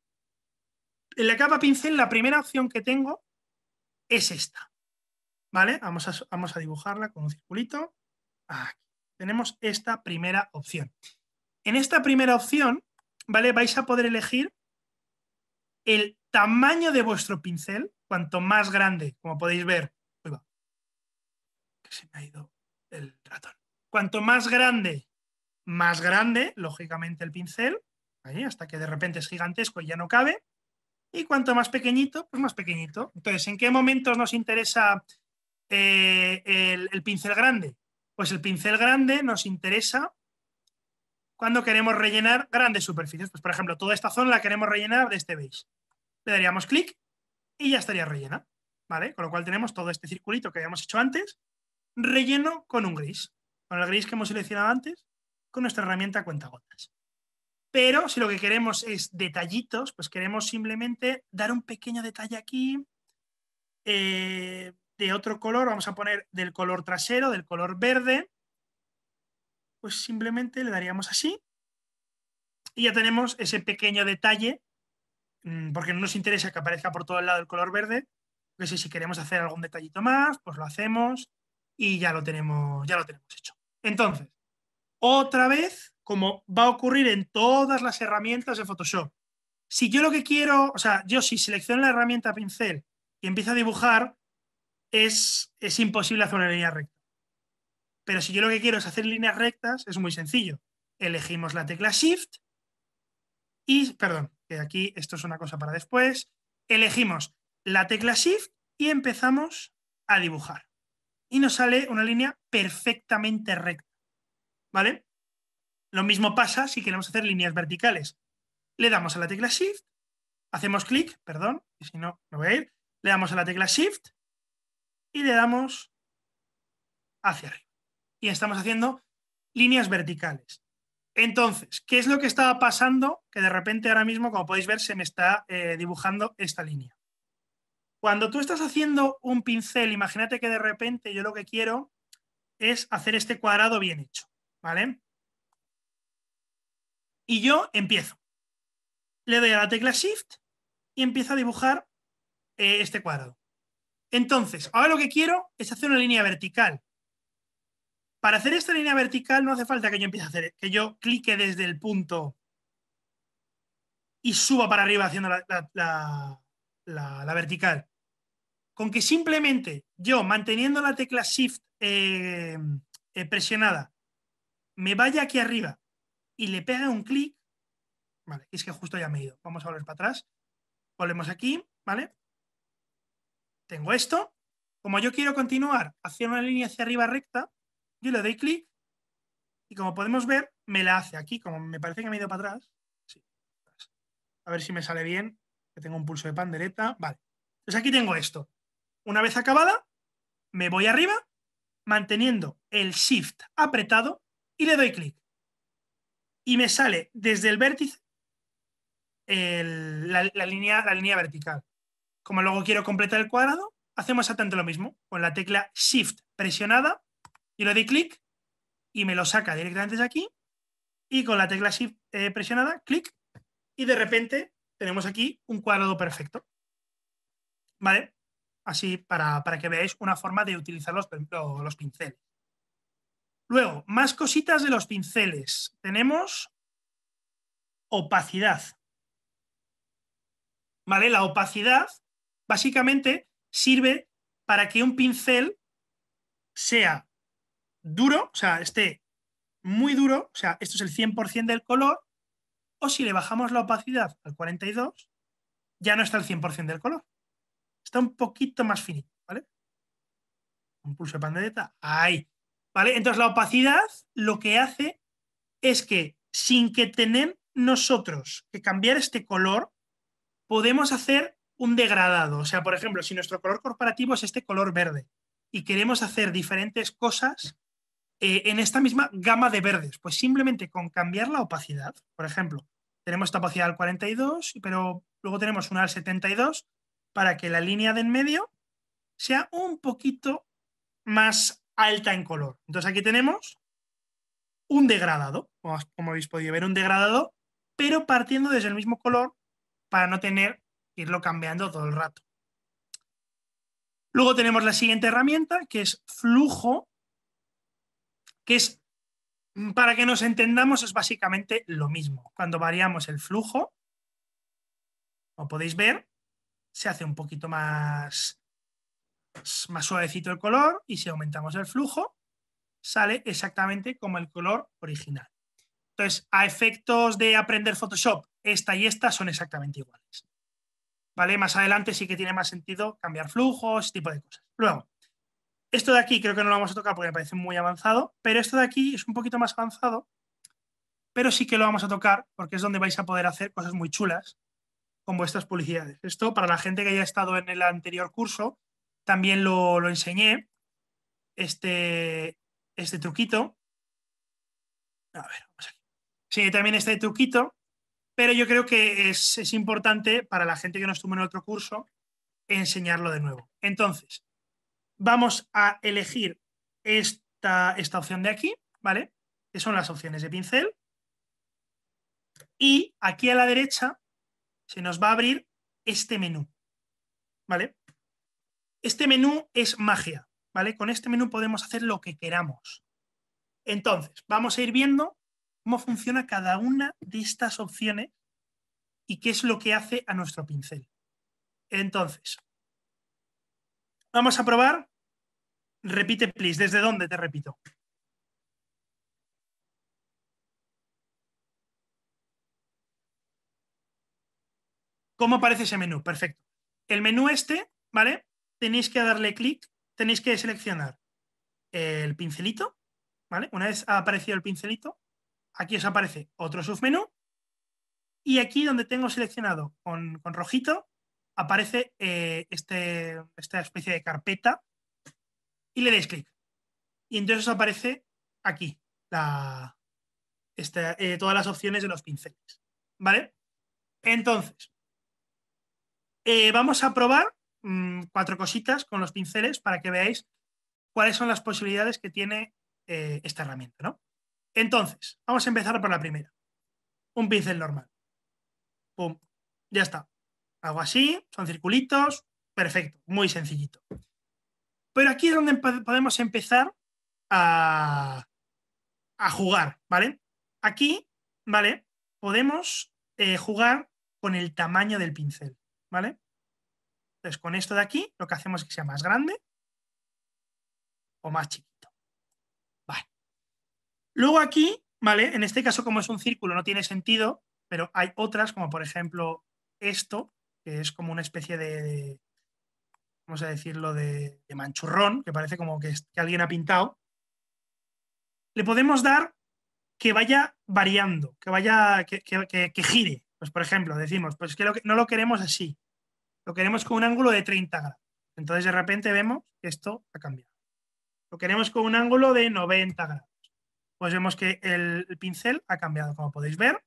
Speaker 1: En la capa pincel, la primera opción que tengo es esta. ¿Vale? Vamos a, vamos a dibujarla con un circulito. Tenemos esta primera opción. En esta primera opción, ¿vale? Vais a poder elegir el tamaño de vuestro pincel, cuanto más grande, como podéis ver, uy, va, que se me ha ido el ratón. Cuanto más grande, más grande, lógicamente, el pincel, hasta que de repente es gigantesco y ya no cabe. Y cuanto más pequeñito, pues más pequeñito. Entonces, ¿en qué momentos nos interesa eh, el, el pincel grande? Pues el pincel grande nos interesa cuando queremos rellenar grandes superficies. Pues, por ejemplo, toda esta zona la queremos rellenar de este beige. Le daríamos clic y ya estaría rellena. ¿vale? Con lo cual tenemos todo este circulito que habíamos hecho antes, relleno con un gris, con el gris que hemos seleccionado antes, con nuestra herramienta cuenta gotas. Pero si lo que queremos es detallitos, pues queremos simplemente dar un pequeño detalle aquí eh, de otro color. Vamos a poner del color trasero, del color verde, pues simplemente le daríamos así. Y ya tenemos ese pequeño detalle, mm, porque no nos interesa que aparezca por todo el lado el color verde. sé si queremos hacer algún detallito más, pues lo hacemos y ya lo tenemos, ya lo tenemos hecho. Entonces, otra vez, como va a ocurrir en todas las herramientas de Photoshop, si yo lo que quiero, o sea, yo si selecciono la herramienta pincel y empiezo a dibujar, es imposible hacer una línea recta. Pero si yo lo que quiero es hacer líneas rectas, es muy sencillo. Elegimos la tecla Shift y, perdón, que aquí esto es una cosa para después, elegimos la tecla Shift y empezamos a dibujar. Y nos sale una línea perfectamente recta. ¿Vale? Lo mismo pasa si queremos hacer líneas verticales. Le damos a la tecla Shift, hacemos clic, perdón, si no, no voy a ir. Le damos a la tecla Shift y le damos hacia arriba y estamos haciendo líneas verticales. Entonces, ¿qué es lo que estaba pasando? Que de repente ahora mismo, como podéis ver, se me está eh, dibujando esta línea. Cuando tú estás haciendo un pincel, imagínate que de repente yo lo que quiero es hacer este cuadrado bien hecho, ¿vale? Y yo empiezo. Le doy a la tecla Shift y empiezo a dibujar eh, este cuadrado. Entonces, ahora lo que quiero es hacer una línea vertical. Para hacer esta línea vertical no hace falta que yo empiece a hacer, que yo clique desde el punto y suba para arriba haciendo la, vertical. Con que simplemente yo, manteniendo la tecla Shift eh, eh, presionada, me vaya aquí arriba y le pega un clic, vale, es que justo ya me he ido. Vamos a volver para atrás. Volvemos aquí, ¿vale? Tengo esto. Como yo quiero continuar haciendo una línea hacia arriba recta, yo le doy clic y como podemos ver, me la hace aquí, como me parece que me ha ido para atrás. Pues, a ver si me sale bien, que tengo un pulso de pandereta. Vale. Entonces pues aquí tengo esto. Una vez acabada, me voy arriba manteniendo el Shift apretado y le doy clic. Y me sale desde el vértice la, línea, la línea vertical. Como luego quiero completar el cuadrado, hacemos exactamente lo mismo. Con la tecla Shift presionada, y le doy clic y me lo saca directamente de aquí y con la tecla Shift eh, presionada, clic, y de repente tenemos aquí un cuadrado perfecto. ¿Vale? Así para, que veáis una forma de utilizar los, los pinceles. Luego, más cositas de los pinceles. Tenemos opacidad. ¿Vale? La opacidad básicamente sirve para que un pincel sea duro, o sea, esté muy duro, o sea, esto es el 100% del color, o si le bajamos la opacidad al 42, ya no está el 100% del color. Está un poquito más finito, ¿vale? Un pulso de pandereta, ahí, ¿vale? Entonces la opacidad lo que hace es que sin que tenemos nosotros que cambiar este color, podemos hacer un degradado. O sea, por ejemplo, si nuestro color corporativo es este color verde y queremos hacer diferentes cosas eh, en esta misma gama de verdes. Pues simplemente con cambiar la opacidad, por ejemplo, tenemos esta opacidad al 42, pero luego tenemos una al 72 para que la línea de en medio sea un poquito más alta en color. Entonces aquí tenemos un degradado, como, como habéis podido ver, un degradado, pero partiendo desde el mismo color para no tener que irlo cambiando todo el rato. Luego tenemos la siguiente herramienta, que es flujo que es, mm, para que nos entendamos, es básicamente lo mismo. Cuando variamos el flujo, como podéis ver, se hace un poquito más, más suavecito el color y si aumentamos el flujo, sale exactamente como el color original. Entonces, a efectos de aprender Photoshop, esta y esta son exactamente iguales. ¿Vale? Más adelante sí que tiene más sentido cambiar flujos, tipo de cosas. Luego, esto de aquí creo que no lo vamos a tocar porque me parece muy avanzado, pero esto de aquí es un poquito más avanzado, pero sí que lo vamos a tocar porque es donde vais a poder hacer cosas muy chulas con vuestras publicidades. Esto para la gente que haya estado en el anterior curso, también lo, enseñé, este, este truquito. A ver, vamos aquí. Sí, también este truquito, pero yo creo que es, es importante para la gente que no estuvo en el otro curso enseñarlo de nuevo. Entonces, vamos a elegir esta, esta opción de aquí, ¿vale? Que son las opciones de pincel. Y aquí a la derecha se nos va a abrir este menú, ¿vale? Este menú es magia, ¿vale? Con este menú podemos hacer lo que queramos. Entonces, vamos a ir viendo cómo funciona cada una de estas opciones y qué es lo que hace a nuestro pincel. Entonces, vamos a probar Repite, please, ¿desde dónde te repito? ¿Cómo aparece ese menú? Perfecto. El menú este, ¿vale? Tenéis que darle clic, tenéis que seleccionar el pincelito, ¿vale? Una vez ha aparecido el pincelito, aquí os aparece otro submenú y aquí donde tengo seleccionado con, rojito aparece eh, este, esta especie de carpeta y le dais clic. Y entonces os aparece aquí este, eh, todas las opciones de los pinceles. ¿Vale? Entonces, eh, vamos a probar mm, cuatro cositas con los pinceles para que veáis cuáles son las posibilidades que tiene eh, esta herramienta. ¿no? Entonces, vamos a empezar por la primera. Un pincel normal. Pum. Ya está. Hago así, son circulitos. Perfecto, muy sencillito. Pero aquí es donde podemos empezar a, jugar, ¿vale? Aquí, ¿vale? Podemos eh, jugar con el tamaño del pincel, ¿vale? Entonces, con esto de aquí, lo que hacemos es que sea más grande o más chiquito. Vale. Luego aquí, ¿vale? En este caso, como es un círculo, no tiene sentido, pero hay otras, como por ejemplo esto, que es como una especie de, vamos a decirlo, de, manchurrón, que parece como que, alguien ha pintado, le podemos dar que vaya variando, que vaya, que, gire. Pues por ejemplo, decimos, pues que, que no lo queremos así, lo queremos con un ángulo de 30 grados. Entonces de repente vemos que esto ha cambiado. Lo queremos con un ángulo de 90 grados. Pues vemos que el, el pincel ha cambiado, como podéis ver.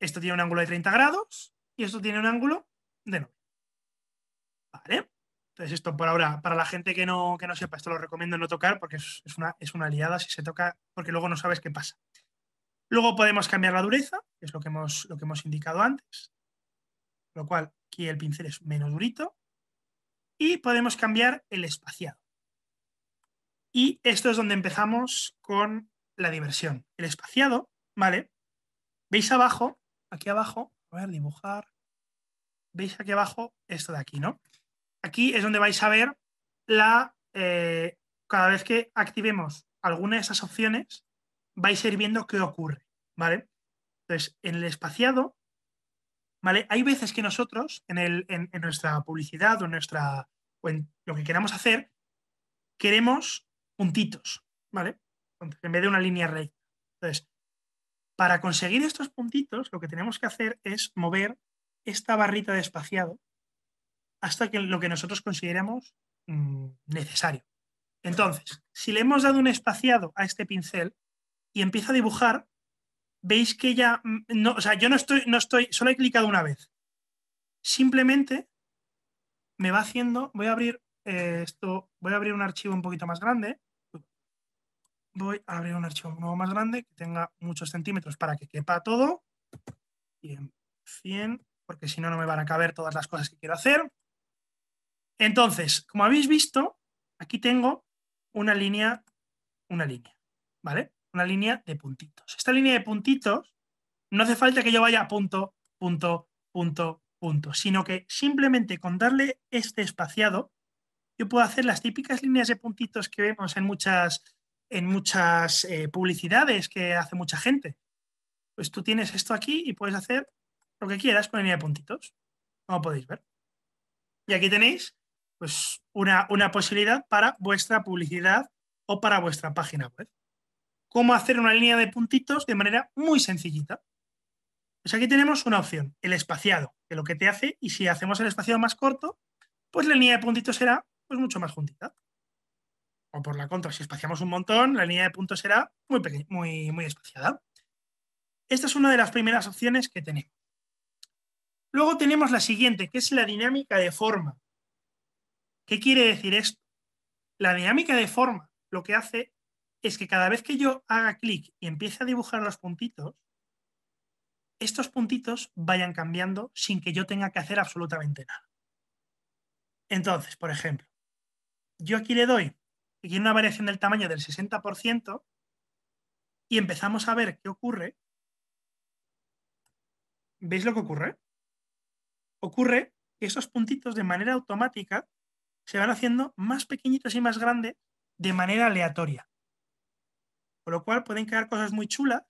Speaker 1: Esto tiene un ángulo de 30 grados y esto tiene un ángulo de 90. ¿Vale? Entonces, esto por ahora, para la gente que no, que no sepa, esto lo recomiendo no tocar porque es, una, es una liada si se toca, porque luego no sabes qué pasa. Luego podemos cambiar la dureza, que es lo que hemos, lo que hemos indicado antes, lo cual aquí el pincel es menos durito. Y podemos cambiar el espaciado. Y esto es donde empezamos con la diversión. El espaciado, ¿vale? ¿Veis abajo? Aquí abajo, a ver, dibujar. ¿Veis aquí abajo esto de aquí, no? Aquí es donde vais a ver la, eh, cada vez que activemos alguna de esas opciones, vais a ir viendo qué ocurre, ¿vale? Entonces, en el espaciado, ¿vale? Hay veces que nosotros, en, el, en, nuestra publicidad o en, nuestra, o en lo que queramos hacer, queremos puntitos, ¿vale? en vez de una línea recta. Entonces, para conseguir estos puntitos, lo que tenemos que hacer es mover esta barrita de espaciado hasta que lo que nosotros consideremos mm, necesario. Entonces, si le hemos dado un espaciado a este pincel y empieza a dibujar, veis que ya, mm, no, o sea, yo no estoy, no estoy, solo he clicado una vez. Simplemente me va haciendo, voy a abrir eh, esto, voy a abrir un archivo un poquito más grande. Voy a abrir un archivo nuevo más grande que tenga muchos centímetros para que quepa todo. Bien, 100, porque si no, no me van a caber todas las cosas que quiero hacer. Entonces, como habéis visto, aquí tengo una línea, una línea, ¿vale? Una línea de puntitos. Esta línea de puntitos no hace falta que yo vaya a punto, punto, punto, punto, sino que simplemente con darle este espaciado, yo puedo hacer las típicas líneas de puntitos que vemos en muchas, en muchas eh, publicidades que hace mucha gente. Pues tú tienes esto aquí y puedes hacer lo que quieras con línea de puntitos, como podéis ver. Y aquí tenéis pues una, posibilidad para vuestra publicidad o para vuestra página web. Cómo hacer una línea de puntitos de manera muy sencillita. Pues aquí tenemos una opción, el espaciado, que lo que te hace, y si hacemos el espaciado más corto, pues la línea de puntitos será pues, mucho más juntita. O por la contra, si espaciamos un montón, la línea de puntos será muy, muy, muy espaciada. Esta es una de las primeras opciones que tenemos. Luego tenemos la siguiente, que es la dinámica de forma. ¿Qué quiere decir esto? La dinámica de forma lo que hace es que cada vez que yo haga clic y empiece a dibujar los puntitos, estos puntitos vayan cambiando sin que yo tenga que hacer absolutamente nada. Entonces, por ejemplo, yo aquí le doy, aquí una variación del tamaño del 60% y empezamos a ver qué ocurre. ¿Veis lo que ocurre? Ocurre que esos puntitos de manera automática se van haciendo más pequeñitos y más grandes de manera aleatoria. Con lo cual pueden quedar cosas muy chulas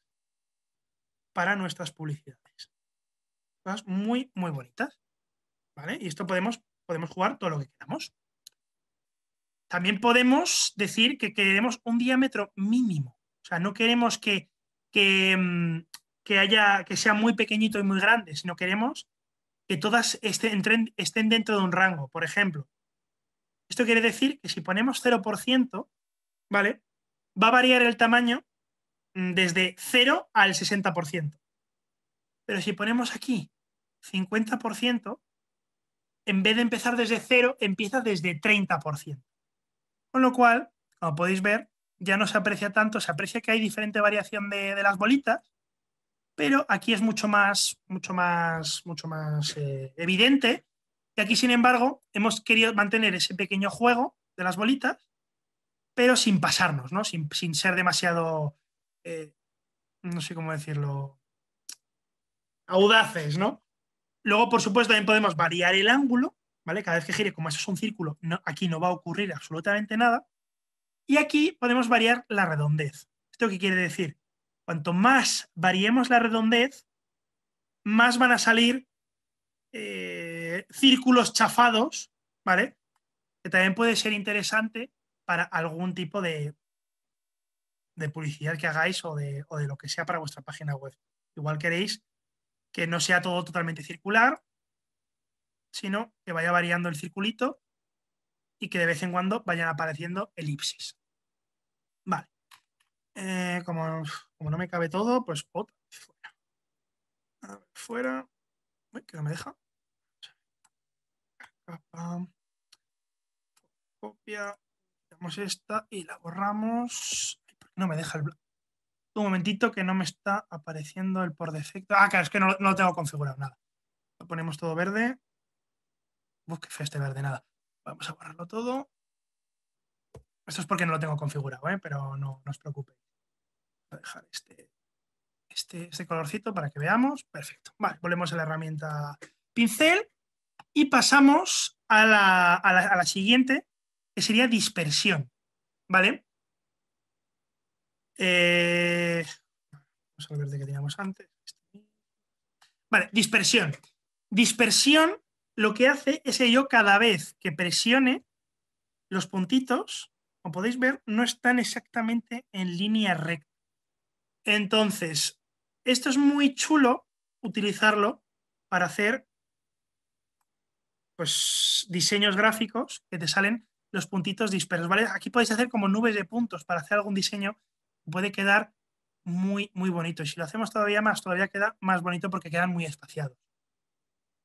Speaker 1: para nuestras publicidades. Cosas muy, muy bonitas. ¿Vale? Y esto podemos, podemos jugar todo lo que queramos. También podemos decir que queremos un diámetro mínimo. O sea, no queremos que, mm, haya, que sea muy pequeñito y muy grande, sino queremos que todas estén, estén dentro de un rango. Por ejemplo, esto quiere decir que si ponemos 0%, ¿vale? Va a variar el tamaño mm, desde 0 al 60%. Pero si ponemos aquí 50%, en vez de empezar desde 0, empieza desde 30%. Con lo cual, como podéis ver, ya no se aprecia tanto, se aprecia que hay diferente variación de, las bolitas, pero aquí es mucho más, mucho más, mucho más eh, evidente aquí, sin embargo, hemos querido mantener ese pequeño juego de las bolitas, pero sin pasarnos, ¿no? Sin, ser demasiado, eh, no sé cómo decirlo, audaces, ¿no? Luego, por supuesto, también podemos variar el ángulo, ¿vale? Cada vez que gire, como eso es un círculo, aquí no va a ocurrir absolutamente nada. Y aquí podemos variar la redondez. ¿Esto qué quiere decir? Cuanto más variemos la redondez, más van a salir eh, círculos chafados, ¿vale? Que también puede ser interesante para algún tipo de, de publicidad que hagáis o de, o de lo que sea para vuestra página web. Igual queréis que no sea todo totalmente circular, sino que vaya variando el circulito y que de vez en cuando vayan apareciendo elipses. Vale. Eh, como, como, no me cabe todo, pues fuera. A ver, fuera. que no me deja. Copia, damos esta y la borramos. No me deja el Un momentito que no me está apareciendo el por defecto. Ah, claro, es que no, lo tengo configurado, nada. Lo ponemos todo verde. Uf, qué feo este verde, nada. Vamos a borrarlo todo. Esto es porque no lo tengo configurado, ¿eh? pero no, os preocupéis. Voy a dejar este, este, este colorcito para que veamos. Perfecto. Vale, volvemos a la herramienta pincel y pasamos a la, siguiente, que sería dispersión. ¿Vale? Eh, vamos ver de qué teníamos antes. Vale, dispersión. Dispersión lo que hace es ello cada vez que presione los puntitos, como podéis ver, no están exactamente en línea recta. Entonces, esto es muy chulo utilizarlo para hacer pues, diseños gráficos que te salen los puntitos dispersos. ¿vale? Aquí podéis hacer como nubes de puntos para hacer algún diseño. Puede quedar muy, muy bonito. Y si lo hacemos todavía más, todavía queda más bonito porque quedan muy espaciados.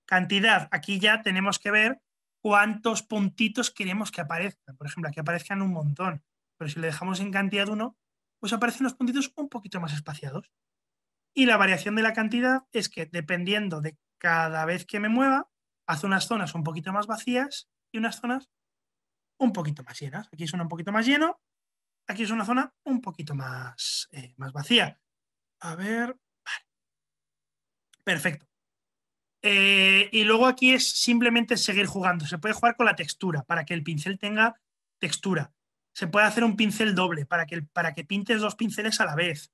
Speaker 1: Cantidad. Aquí ya tenemos que ver cuántos puntitos queremos que aparezcan. Por ejemplo, aquí aparezcan un montón. Pero si le dejamos en cantidad 1, pues aparecen los puntitos un poquito más espaciados. Y la variación de la cantidad es que dependiendo de cada vez que me mueva, hace unas zonas un poquito más vacías y unas zonas un poquito más llenas. Aquí es una un poquito más lleno, aquí es una zona un poquito más, eh, más vacía. A ver, vale. Perfecto. Eh, y luego aquí es simplemente seguir jugando. Se puede jugar con la textura para que el pincel tenga textura. Se puede hacer un pincel doble para que, para que pintes dos pinceles a la vez.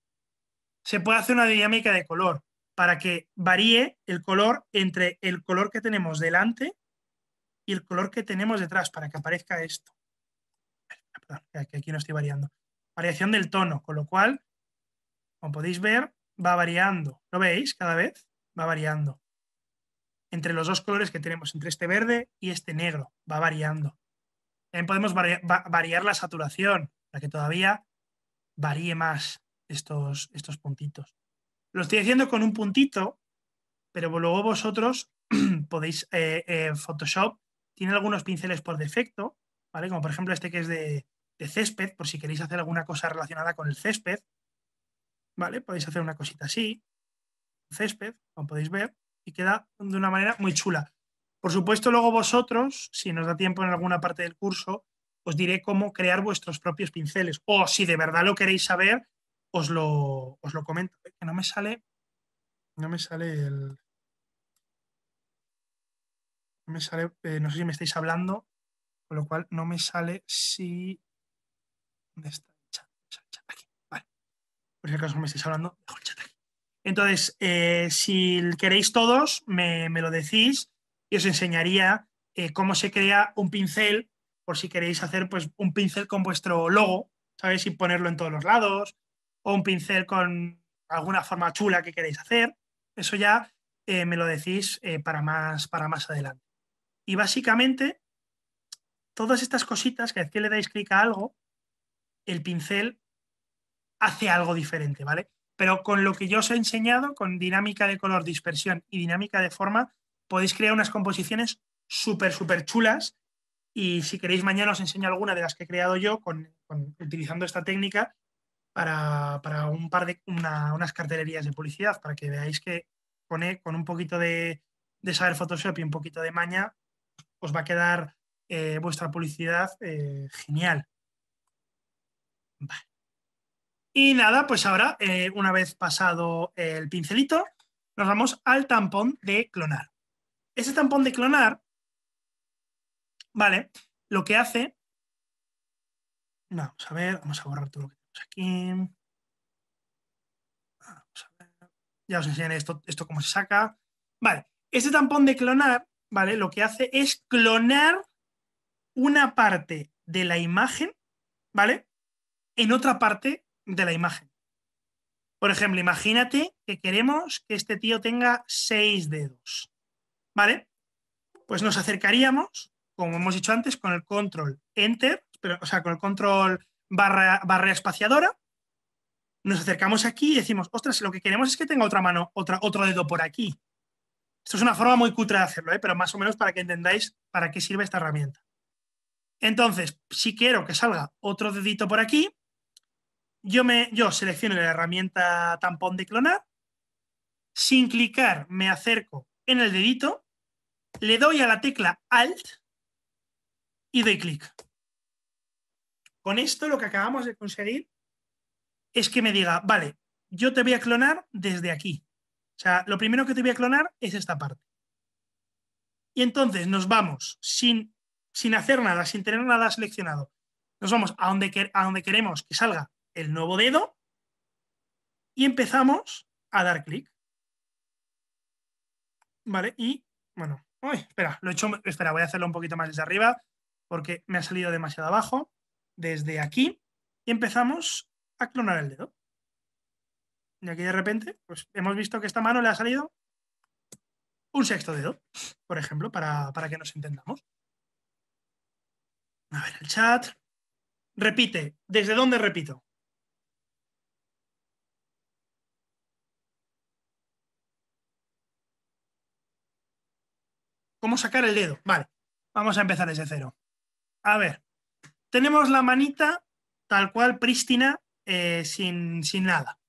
Speaker 1: Se puede hacer una dinámica de color para que varíe el color entre el color que tenemos delante y el color que tenemos detrás, para que aparezca esto. Ah, que aquí no estoy variando. Variación del tono, con lo cual, como podéis ver, va variando. ¿Lo veis? Cada vez va variando. Entre los dos colores que tenemos, entre este verde y este negro, va variando. También podemos variar, la saturación para que todavía varíe más estos, estos puntitos. Lo estoy haciendo con un puntito, pero luego vosotros podéis, eh, Photoshop tiene algunos pinceles por defecto, ¿vale? Como por ejemplo este que es de, de, césped, por si queréis hacer alguna cosa relacionada con el césped, ¿vale? Podéis hacer una cosita así, césped, como podéis ver, y queda de una manera muy chula. Por supuesto, luego vosotros, si nos da tiempo en alguna parte del curso, os diré cómo crear vuestros propios pinceles. O si de verdad lo queréis saber, os lo, os lo comento, que no me sale, no me sale el... No me sale, eh, no sé si me estáis hablando, con lo cual no me sale si... ¿Dónde está aquí, vale. Por si acaso me estáis hablando, mejor chat aquí. Entonces, eh, si queréis todos, me, lo decís y os enseñaría eh, cómo se crea un pincel, por si queréis hacer pues, un pincel con vuestro logo, ¿sabéis? Y ponerlo en todos los lados, o un pincel con alguna forma chula que queréis hacer. Eso ya eh, me lo decís eh, para, más, para más adelante. Y básicamente, todas estas cositas, cada vez que le dais clic a algo, el pincel hace algo diferente, ¿vale? Pero con lo que yo os he enseñado, con dinámica de color, dispersión y dinámica de forma, podéis crear unas composiciones súper, súper chulas. Y si queréis, mañana os enseño alguna de las que he creado yo con, utilizando esta técnica para, un par de unas cartelerías de publicidad, para que veáis que pone eh, con un poquito de, saber Photoshop y un poquito de maña, os va a quedar eh, vuestra publicidad eh, genial. Y nada, pues ahora, una vez pasado el pincelito, nos vamos al tampón de clonar. Ese tampón de clonar, ¿vale? Lo que hace... vamos a ver, vamos a borrar todo lo que aquí. Ah, ya os enseñaré esto, esto cómo se saca. Vale, este tampón de clonar, ¿vale? Lo que hace es clonar una parte de la imagen, ¿vale? En otra parte de la imagen. Por ejemplo, imagínate que queremos que este tío tenga seis dedos, ¿vale? Pues nos acercaríamos, como hemos dicho antes, con el control enter, pero, o sea, con el control barra, espaciadora, nos acercamos aquí y decimos, ostras, lo que queremos es que tenga otra mano, otra, otro dedo por aquí. Esto es una forma muy cutre de hacerlo, ¿eh? pero más o menos para que entendáis para qué sirve esta herramienta. Entonces, si quiero que salga otro dedito por aquí, yo, me, yo selecciono la herramienta tampón de clonar, sin clicar me acerco en el dedito, le doy a la tecla Alt y doy clic. Con esto lo que acabamos de conseguir es que me diga, vale, yo te voy a clonar desde aquí. O sea, lo primero que te voy a clonar es esta parte. Y entonces nos vamos sin, sin hacer nada, sin tener nada seleccionado. Nos vamos a donde, a donde queremos que salga el nuevo dedo y empezamos a dar clic. ¿Vale? Y, bueno, espera, lo he hecho, espera, voy a hacerlo un poquito más desde arriba porque me ha salido demasiado abajo desde aquí y empezamos a clonar el dedo. Y aquí de repente, pues hemos visto que esta mano le ha salido un sexto dedo, por ejemplo, para, para que nos entendamos. A ver, el chat. Repite, ¿desde dónde repito? ¿Cómo sacar el dedo? Vale, vamos a empezar desde cero. A ver, tenemos la manita tal cual prístina, eh, sin, nada.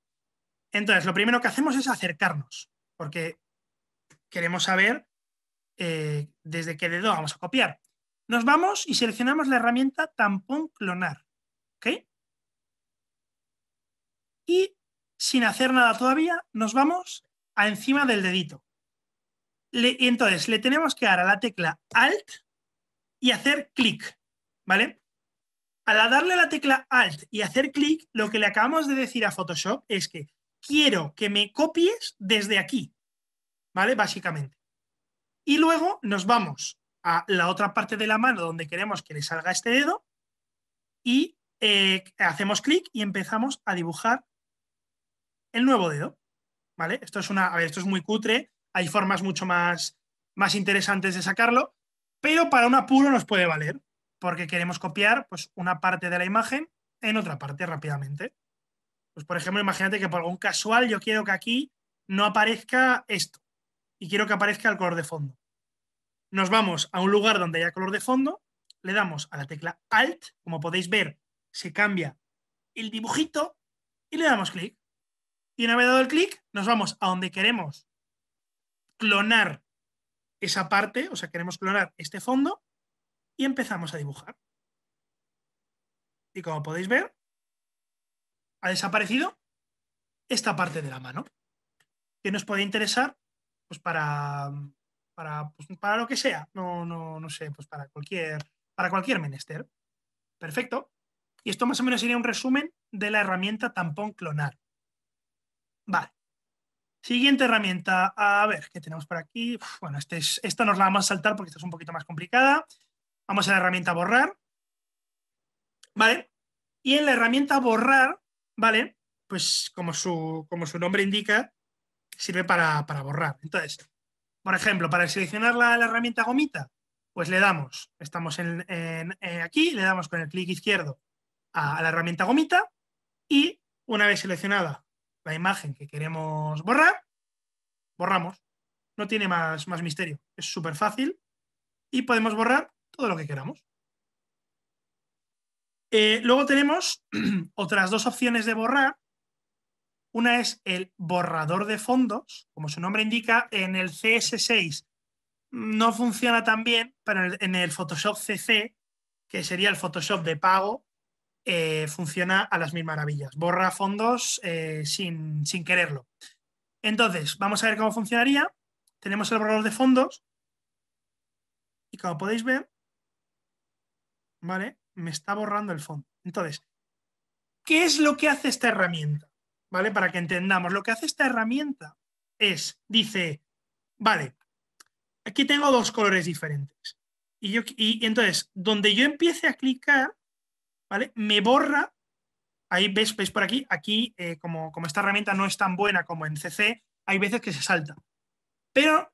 Speaker 1: Entonces, lo primero que hacemos es acercarnos, porque queremos saber eh, desde qué dedo vamos a copiar. Nos vamos y seleccionamos la herramienta tampón clonar. ¿Ok? Y sin hacer nada todavía, nos vamos a encima del dedito. y entonces le tenemos que dar a la tecla Alt y hacer clic. ¿Vale? Al darle la tecla Alt y hacer clic, lo que le acabamos de decir a Photoshop es que quiero que me copies desde aquí, ¿vale? Básicamente. Y luego nos vamos a la otra parte de la mano donde queremos que le salga este dedo y eh, hacemos clic y empezamos a dibujar el nuevo dedo, ¿vale? Esto es, una, esto es muy cutre, hay formas mucho más, más interesantes de sacarlo, pero para un apuro nos puede valer porque queremos copiar pues, una parte de la imagen en otra parte rápidamente. Pues, por ejemplo, imagínate que por algún casual yo quiero que aquí no aparezca esto y quiero que aparezca el color de fondo. Nos vamos a un lugar donde haya color de fondo, le damos a la tecla Alt, como podéis ver, se cambia el dibujito y le damos clic. Y una vez dado el clic, nos vamos a donde queremos clonar esa parte, o sea, queremos clonar este fondo y empezamos a dibujar. Y como podéis ver, ha desaparecido esta parte de la mano, que nos puede interesar pues para, para, pues, lo que sea, no, no, sé, pues para cualquier, para cualquier menester. Perfecto. Y esto más o menos sería un resumen de la herramienta tampón clonar. Vale. Siguiente herramienta, a ver, ¿qué tenemos por aquí? bueno, este es, esta nos la vamos a saltar porque esta es un poquito más complicada. Vamos a la herramienta borrar, ¿vale? Y en la herramienta borrar, ¿vale? Pues como su, como su nombre indica, sirve para, borrar. Entonces, por ejemplo, para seleccionar la, herramienta gomita, pues le damos, estamos en, eh, aquí, le damos con el clic izquierdo a, la herramienta gomita y una vez seleccionada la imagen que queremos borrar, borramos. No tiene más, más misterio, es súper fácil y podemos borrar todo lo que queramos. Eh, luego tenemos otras dos opciones de borrar. Una es el borrador de fondos, como su nombre indica, en el CS6 no funciona tan bien, pero en el Photoshop CC, que sería el Photoshop de pago, eh, funciona a las mil maravillas. Borra fondos eh, sin, sin quererlo. Entonces, vamos a ver cómo funcionaría. Tenemos el borrador de fondos y como podéis ver, ¿vale? Me está borrando el fondo. Entonces, ¿qué es lo que hace esta herramienta? ¿Vale? Para que entendamos, lo que hace esta herramienta es, dice, vale, aquí tengo dos colores diferentes. Y, yo, y entonces, donde yo empiece a clicar, ¿vale? Me borra, ahí ves, ves por aquí, aquí eh, como, esta herramienta no es tan buena como en CC, hay veces que se salta. Pero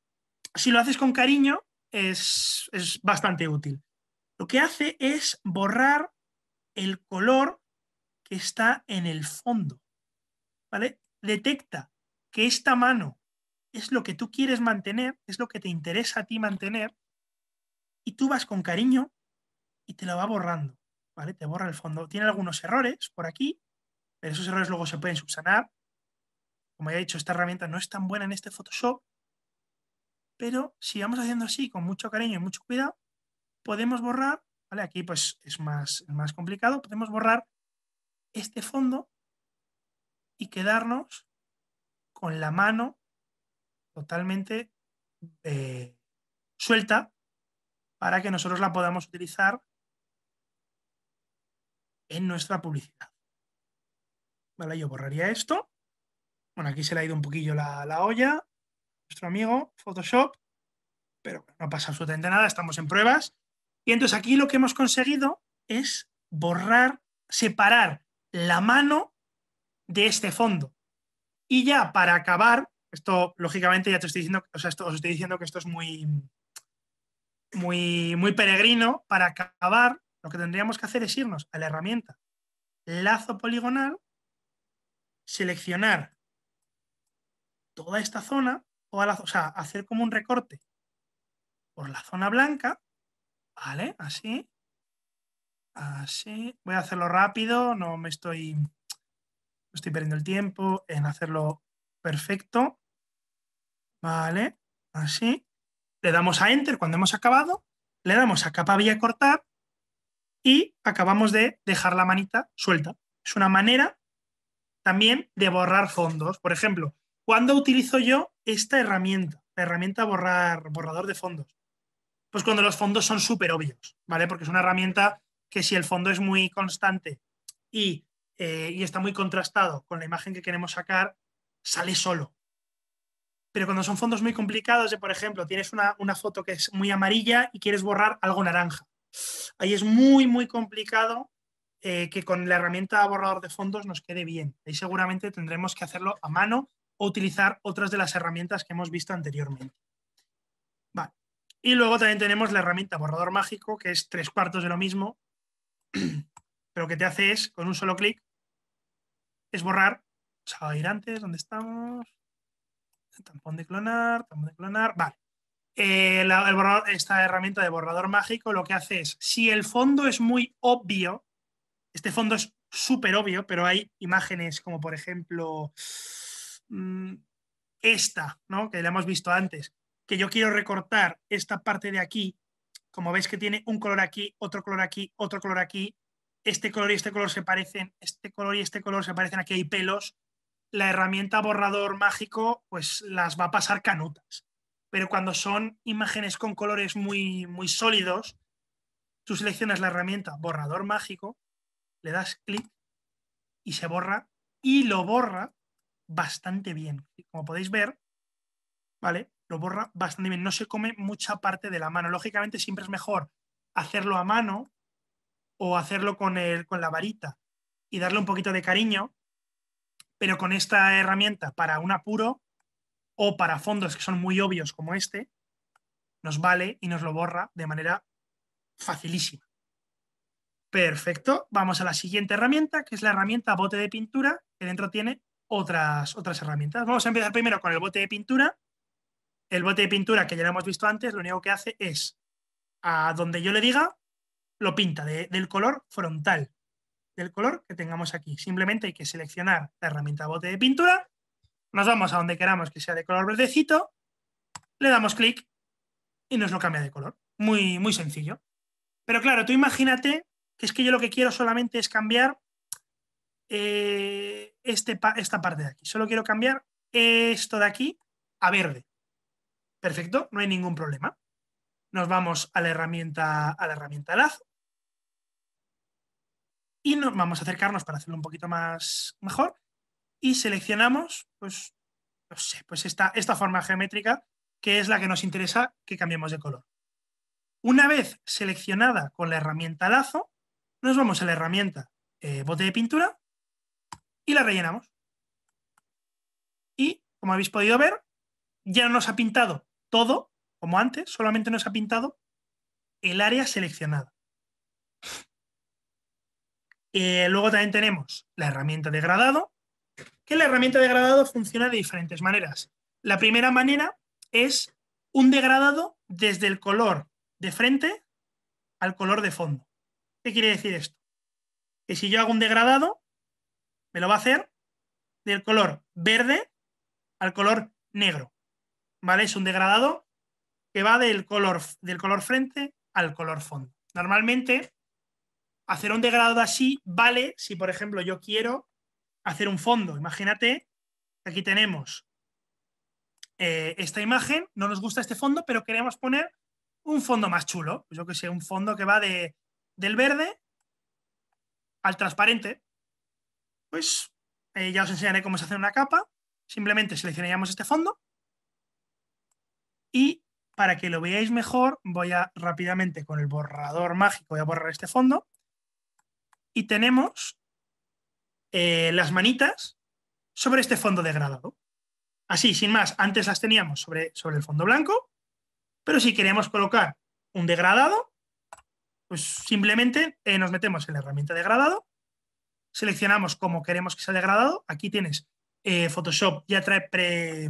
Speaker 1: si lo haces con cariño, es bastante útil lo que hace es borrar el color que está en el fondo. ¿Vale? Detecta que esta mano es lo que tú quieres mantener, es lo que te interesa a ti mantener, y tú vas con cariño y te la va borrando. ¿Vale? Te borra el fondo. Tiene algunos errores por aquí, pero esos errores luego se pueden subsanar. Como ya he dicho, esta herramienta no es tan buena en este Photoshop, pero si vamos haciendo así con mucho cariño y mucho cuidado, podemos borrar, ¿vale? aquí pues es más, más complicado, podemos borrar este fondo y quedarnos con la mano totalmente eh, suelta para que nosotros la podamos utilizar en nuestra publicidad. Vale, yo borraría esto. Bueno, aquí se le ha ido un poquillo la, la olla. Nuestro amigo Photoshop. Pero no pasa absolutamente nada, estamos en pruebas. Y entonces aquí lo que hemos conseguido es borrar, separar la mano de este fondo. Y ya para acabar, esto lógicamente ya te estoy diciendo, esto, os estoy diciendo que esto es muy, muy, muy peregrino. Para acabar, lo que tendríamos que hacer es irnos a la herramienta lazo poligonal, seleccionar toda esta zona, la, o sea, hacer como un recorte por la zona blanca ¿Vale? Así. Así. Voy a hacerlo rápido, no me estoy, estoy perdiendo el tiempo en hacerlo perfecto. ¿Vale? Así. Le damos a Enter cuando hemos acabado, le damos a capa vía cortar y acabamos de dejar la manita suelta. Es una manera también de borrar fondos. Por ejemplo, ¿cuándo utilizo yo esta herramienta? La herramienta borrar, borrador de fondos pues cuando los fondos son súper obvios, ¿vale? Porque es una herramienta que si el fondo es muy constante eh, y, está muy contrastado con la imagen que queremos sacar, sale solo. Pero cuando son fondos muy complicados, de por ejemplo, tienes una, foto que es muy amarilla y quieres borrar algo naranja. Ahí es muy, muy complicado eh, que con la herramienta borrador de fondos nos quede bien. Ahí seguramente tendremos que hacerlo a mano o utilizar otras de las herramientas que hemos visto anteriormente. Y luego también tenemos la herramienta borrador mágico, que es tres cuartos de lo mismo, pero que te hace es, con un solo clic, es borrar. Vamos a ir antes, ¿dónde estamos? Tampón de clonar, tampón de clonar, vale. Eh, esta herramienta de borrador mágico lo que hace es, si el fondo es muy obvio, este fondo es súper obvio, pero hay imágenes como por ejemplo mm, esta, ¿no? que la hemos visto antes, que yo quiero recortar esta parte de aquí, como veis que tiene un color aquí, otro color aquí, otro color aquí, este color y este color se parecen, este color y este color se parecen, aquí hay pelos, la herramienta borrador mágico pues las va a pasar canutas. Pero cuando son imágenes con colores muy, muy sólidos, tú seleccionas la herramienta borrador mágico, le das clic y se borra y lo borra bastante bien. Como podéis ver, ¿vale? lo borra bastante bien, no se come mucha parte de la mano. Lógicamente siempre es mejor hacerlo a mano o hacerlo con, el, con la varita y darle un poquito de cariño, pero con esta herramienta para un apuro o para fondos que son muy obvios como este, nos vale y nos lo borra de manera facilísima. Perfecto, vamos a la siguiente herramienta, que es la herramienta bote de pintura, que dentro tiene otras, otras herramientas. Vamos a empezar primero con el bote de pintura, el bote de pintura, que ya lo hemos visto antes, lo único que hace es, a donde yo le diga, lo pinta del color frontal, del color que tengamos aquí. Simplemente hay que seleccionar la herramienta bote de pintura, nos vamos a donde queramos que sea de color verdecito, le damos clic y nos lo cambia de color. Muy, muy sencillo. Pero claro, tú imagínate que es que yo lo que quiero solamente es cambiar eh, este esta parte de aquí. Solo quiero cambiar esto de aquí a verde. Perfecto, no hay ningún problema. Nos vamos a la herramienta, a la herramienta lazo. Y nos vamos a acercarnos para hacerlo un poquito más mejor. Y seleccionamos, pues, no sé, pues esta, esta forma geométrica que es la que nos interesa que cambiemos de color. Una vez seleccionada con la herramienta lazo, nos vamos a la herramienta eh, bote de pintura y la rellenamos. Y como habéis podido ver, ya nos ha pintado todo, como antes, solamente nos ha pintado el área seleccionada. Eh, luego también tenemos la herramienta de que la herramienta de funciona de diferentes maneras. La primera manera es un degradado desde el color de frente al color de fondo. ¿Qué quiere decir esto? Que si yo hago un degradado, me lo va a hacer del color verde al color negro. Es un degradado que va del color, del color frente al color fondo. Normalmente, hacer un degradado así vale si, por ejemplo, yo quiero hacer un fondo. Imagínate, aquí tenemos eh, esta imagen, no nos gusta este fondo, pero queremos poner un fondo más chulo. Pues yo que sé, un fondo que va de, del verde al transparente. Pues eh, ya os enseñaré cómo se hace una capa. Simplemente seleccionaríamos este fondo y para que lo veáis mejor, voy a rápidamente con el borrador mágico, voy a borrar este fondo. Y tenemos eh, las manitas sobre este fondo degradado. Así, sin más, antes las teníamos sobre, sobre el fondo blanco, pero si queremos colocar un degradado, pues simplemente eh, nos metemos en la herramienta degradado, seleccionamos cómo queremos que sea degradado. Aquí tienes eh, Photoshop, ya trae pre,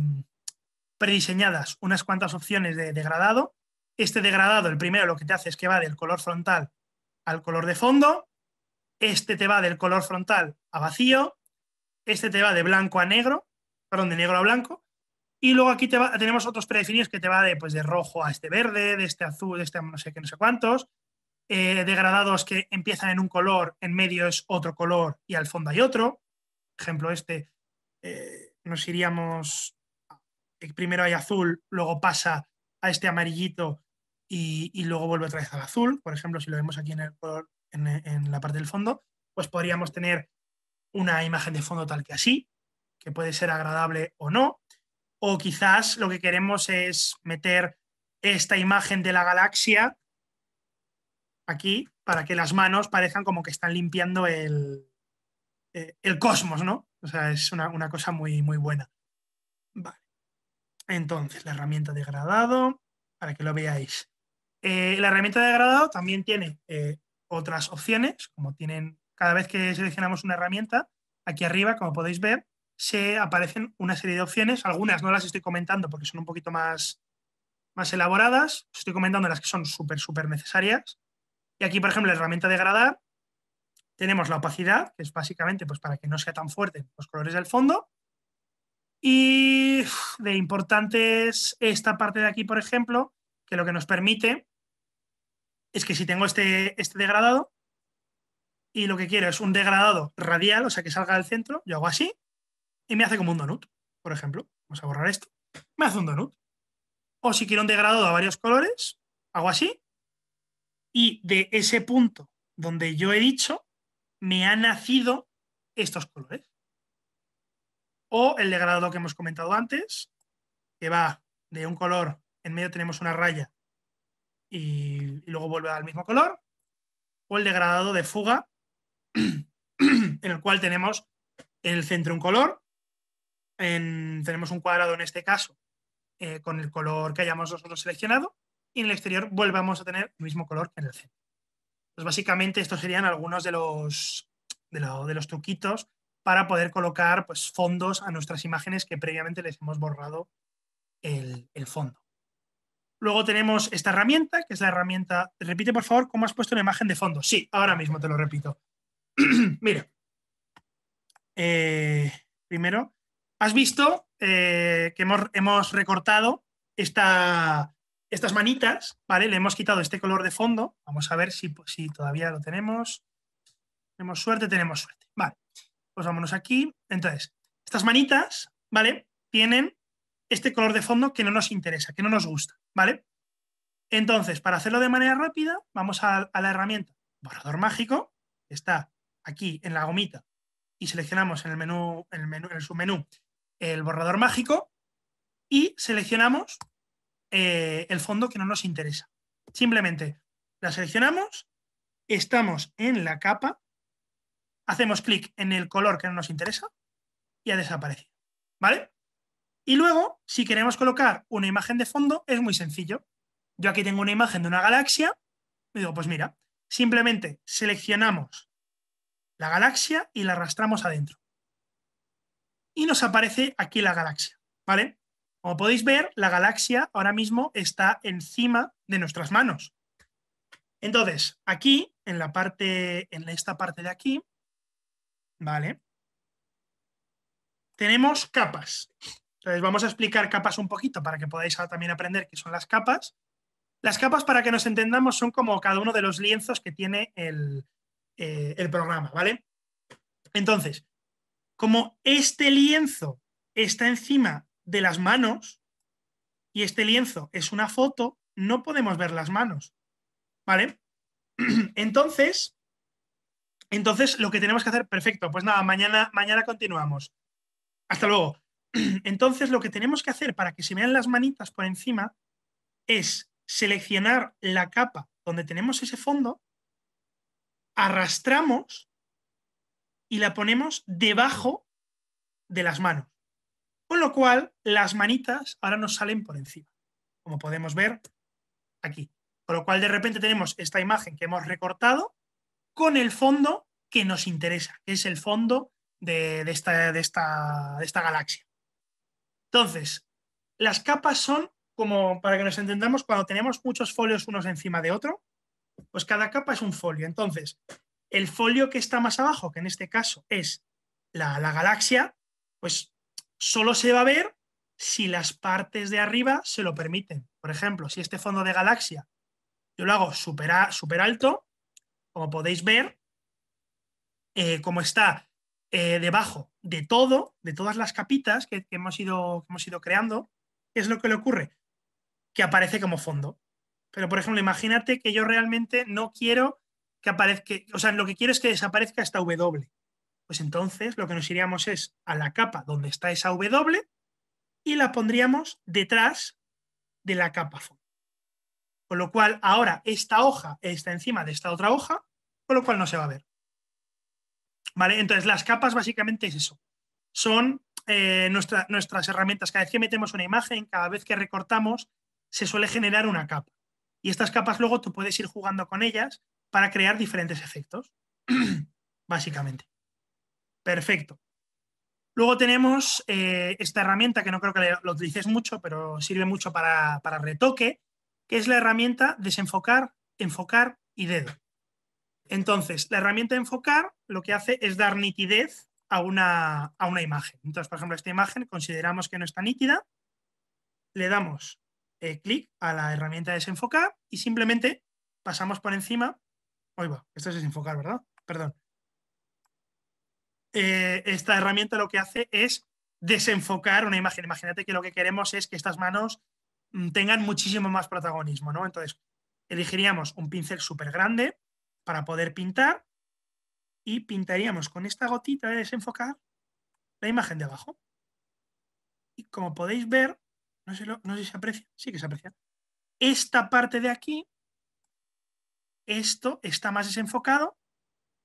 Speaker 1: prediseñadas unas cuantas opciones de degradado. Este degradado, el primero lo que te hace es que va del color frontal al color de fondo, este te va del color frontal a vacío, este te va de blanco a negro, perdón, de negro a blanco, y luego aquí tenemos otros predefinidos que te va de, pues, de rojo a este verde, de este azul, de este no sé qué, no sé cuántos, eh, degradados que empiezan en un color, en medio es otro color y al fondo hay otro. Ejemplo este, eh, nos iríamos eh, primero hay azul, luego pasa a este amarillito y, luego vuelve otra vez al azul. Por ejemplo, si lo vemos aquí en, el, en, en la parte del fondo, pues podríamos tener una imagen de fondo tal que así, que puede ser agradable o no. O quizás lo que queremos es meter esta imagen de la galaxia aquí para que las manos parezcan como que están limpiando el, eh, el cosmos, ¿no? O sea, es una, una cosa muy, muy buena. Vale. Entonces, la herramienta de gradado, para que lo veáis. Eh, la herramienta de gradado también tiene eh, otras opciones, como tienen cada vez que seleccionamos una herramienta, aquí arriba, como podéis ver, se aparecen una serie de opciones. Algunas no las estoy comentando porque son un poquito más, más elaboradas. estoy comentando las que son súper, súper necesarias. Y aquí, por ejemplo, la herramienta de gradar, tenemos la opacidad, que es básicamente pues, para que no sea tan fuerte los colores del fondo. Y de importante es esta parte de aquí, por ejemplo, que lo que nos permite es que si tengo este, este degradado y lo que quiero es un degradado radial, o sea, que salga del centro, yo hago así y me hace como un donut, por ejemplo. Vamos a borrar esto. Me hace un donut. O si quiero un degradado a varios colores, hago así y de ese punto donde yo he dicho, me han nacido estos colores o el degradado que hemos comentado antes, que va de un color, en medio tenemos una raya y, luego vuelve al mismo color, o el degradado de fuga, en el cual tenemos en el centro un color, tenemos un cuadrado en este caso eh, con el color que hayamos nosotros seleccionado y en el exterior volvamos a tener el mismo color que en el centro. Pues básicamente estos serían algunos de los, de, de los truquitos para poder colocar pues, fondos a nuestras imágenes que previamente les hemos borrado el, fondo. Luego tenemos esta herramienta, que es la herramienta... Repite, por favor, cómo has puesto una imagen de fondo. Sí, ahora mismo te lo repito. Mira. Eh, primero, has visto eh, que hemos, recortado estas manitas, ¿vale? Le hemos quitado este color de fondo. Vamos a ver si, si todavía lo tenemos. Tenemos suerte, tenemos suerte. Vale pues vámonos aquí. Entonces, estas manitas, ¿vale? Tienen este color de fondo que no nos interesa, que no nos gusta, ¿vale? Entonces, para hacerlo de manera rápida, vamos a, la herramienta borrador mágico, está aquí en la gomita, y seleccionamos en el menú, en el, menú, submenú, el borrador mágico, y seleccionamos eh, el fondo que no nos interesa. Simplemente la seleccionamos, estamos en la capa, hacemos clic en el color que no nos interesa y ha desaparecido. ¿Vale? Y luego, si queremos colocar una imagen de fondo, es muy sencillo. Yo aquí tengo una imagen de una galaxia y digo, pues mira, simplemente seleccionamos la galaxia y la arrastramos adentro. Y nos aparece aquí la galaxia, ¿vale? Como podéis ver, la galaxia ahora mismo está encima de nuestras manos. Entonces, aquí, en, la parte, en esta parte de aquí, ¿Vale? Tenemos capas. Entonces vamos a explicar capas un poquito para que podáis también aprender qué son las capas. Las capas, para que nos entendamos, son como cada uno de los lienzos que tiene el, eh, el programa, ¿vale? Entonces, como este lienzo está encima de las manos y este lienzo es una foto, no podemos ver las manos, ¿vale? Entonces, entonces, lo que tenemos que hacer, perfecto, pues nada, mañana, mañana continuamos. Hasta luego. Entonces, lo que tenemos que hacer para que se vean las manitas por encima es seleccionar la capa donde tenemos ese fondo, arrastramos y la ponemos debajo de las manos. Con lo cual, las manitas ahora nos salen por encima, como podemos ver aquí. Con lo cual, de repente tenemos esta imagen que hemos recortado con el fondo que nos interesa, que es el fondo de, de, esta, galaxia. Entonces, las capas son como para que nos entendamos, cuando tenemos muchos folios unos encima de otro, pues cada capa es un folio. Entonces, el folio que está más abajo, que en este caso es la, la galaxia, pues solo se va a ver si las partes de arriba se lo permiten. Por ejemplo, si este fondo de galaxia yo lo hago súper super alto, como podéis ver, eh, como está eh, debajo de todo, de todas las capitas que, hemos ido, que hemos ido creando, es lo que le ocurre? Que aparece como fondo. Pero, por ejemplo, imagínate que yo realmente no quiero que aparezca, o sea, lo que quiero es que desaparezca esta W. Pues entonces lo que nos iríamos es a la capa donde está esa W y la pondríamos detrás de la capa fondo. Con lo cual, ahora esta hoja está encima de esta otra hoja, con lo cual no se va a ver. ¿Vale? Entonces, las capas básicamente es eso. Son eh, nuestras herramientas. Cada vez que metemos una imagen, cada vez que recortamos, se suele generar una capa. Y estas capas luego tú puedes ir jugando con ellas para crear diferentes efectos, básicamente. Perfecto. Luego tenemos eh, esta herramienta que no creo que lo utilices mucho, pero sirve mucho para, para retoque, que es la herramienta desenfocar, enfocar y dedo. Entonces, la herramienta enfocar lo que hace es dar nitidez a una, a una imagen. Entonces, por ejemplo, esta imagen consideramos que no está nítida, le damos eh, clic a la herramienta desenfocar y simplemente pasamos por encima. Oiga, esto es desenfocar, ¿verdad? Perdón. Eh, esta herramienta lo que hace es desenfocar una imagen. Imagínate que lo que queremos es que estas manos Mm, tengan muchísimo más protagonismo, ¿no? Entonces, elegiríamos un pincel súper grande para poder pintar y pintaríamos con esta gotita de desenfocar la imagen de abajo. Y como podéis ver, no sé, si se aprecia, sí que se aprecia. Esta parte de aquí, esto está más desenfocado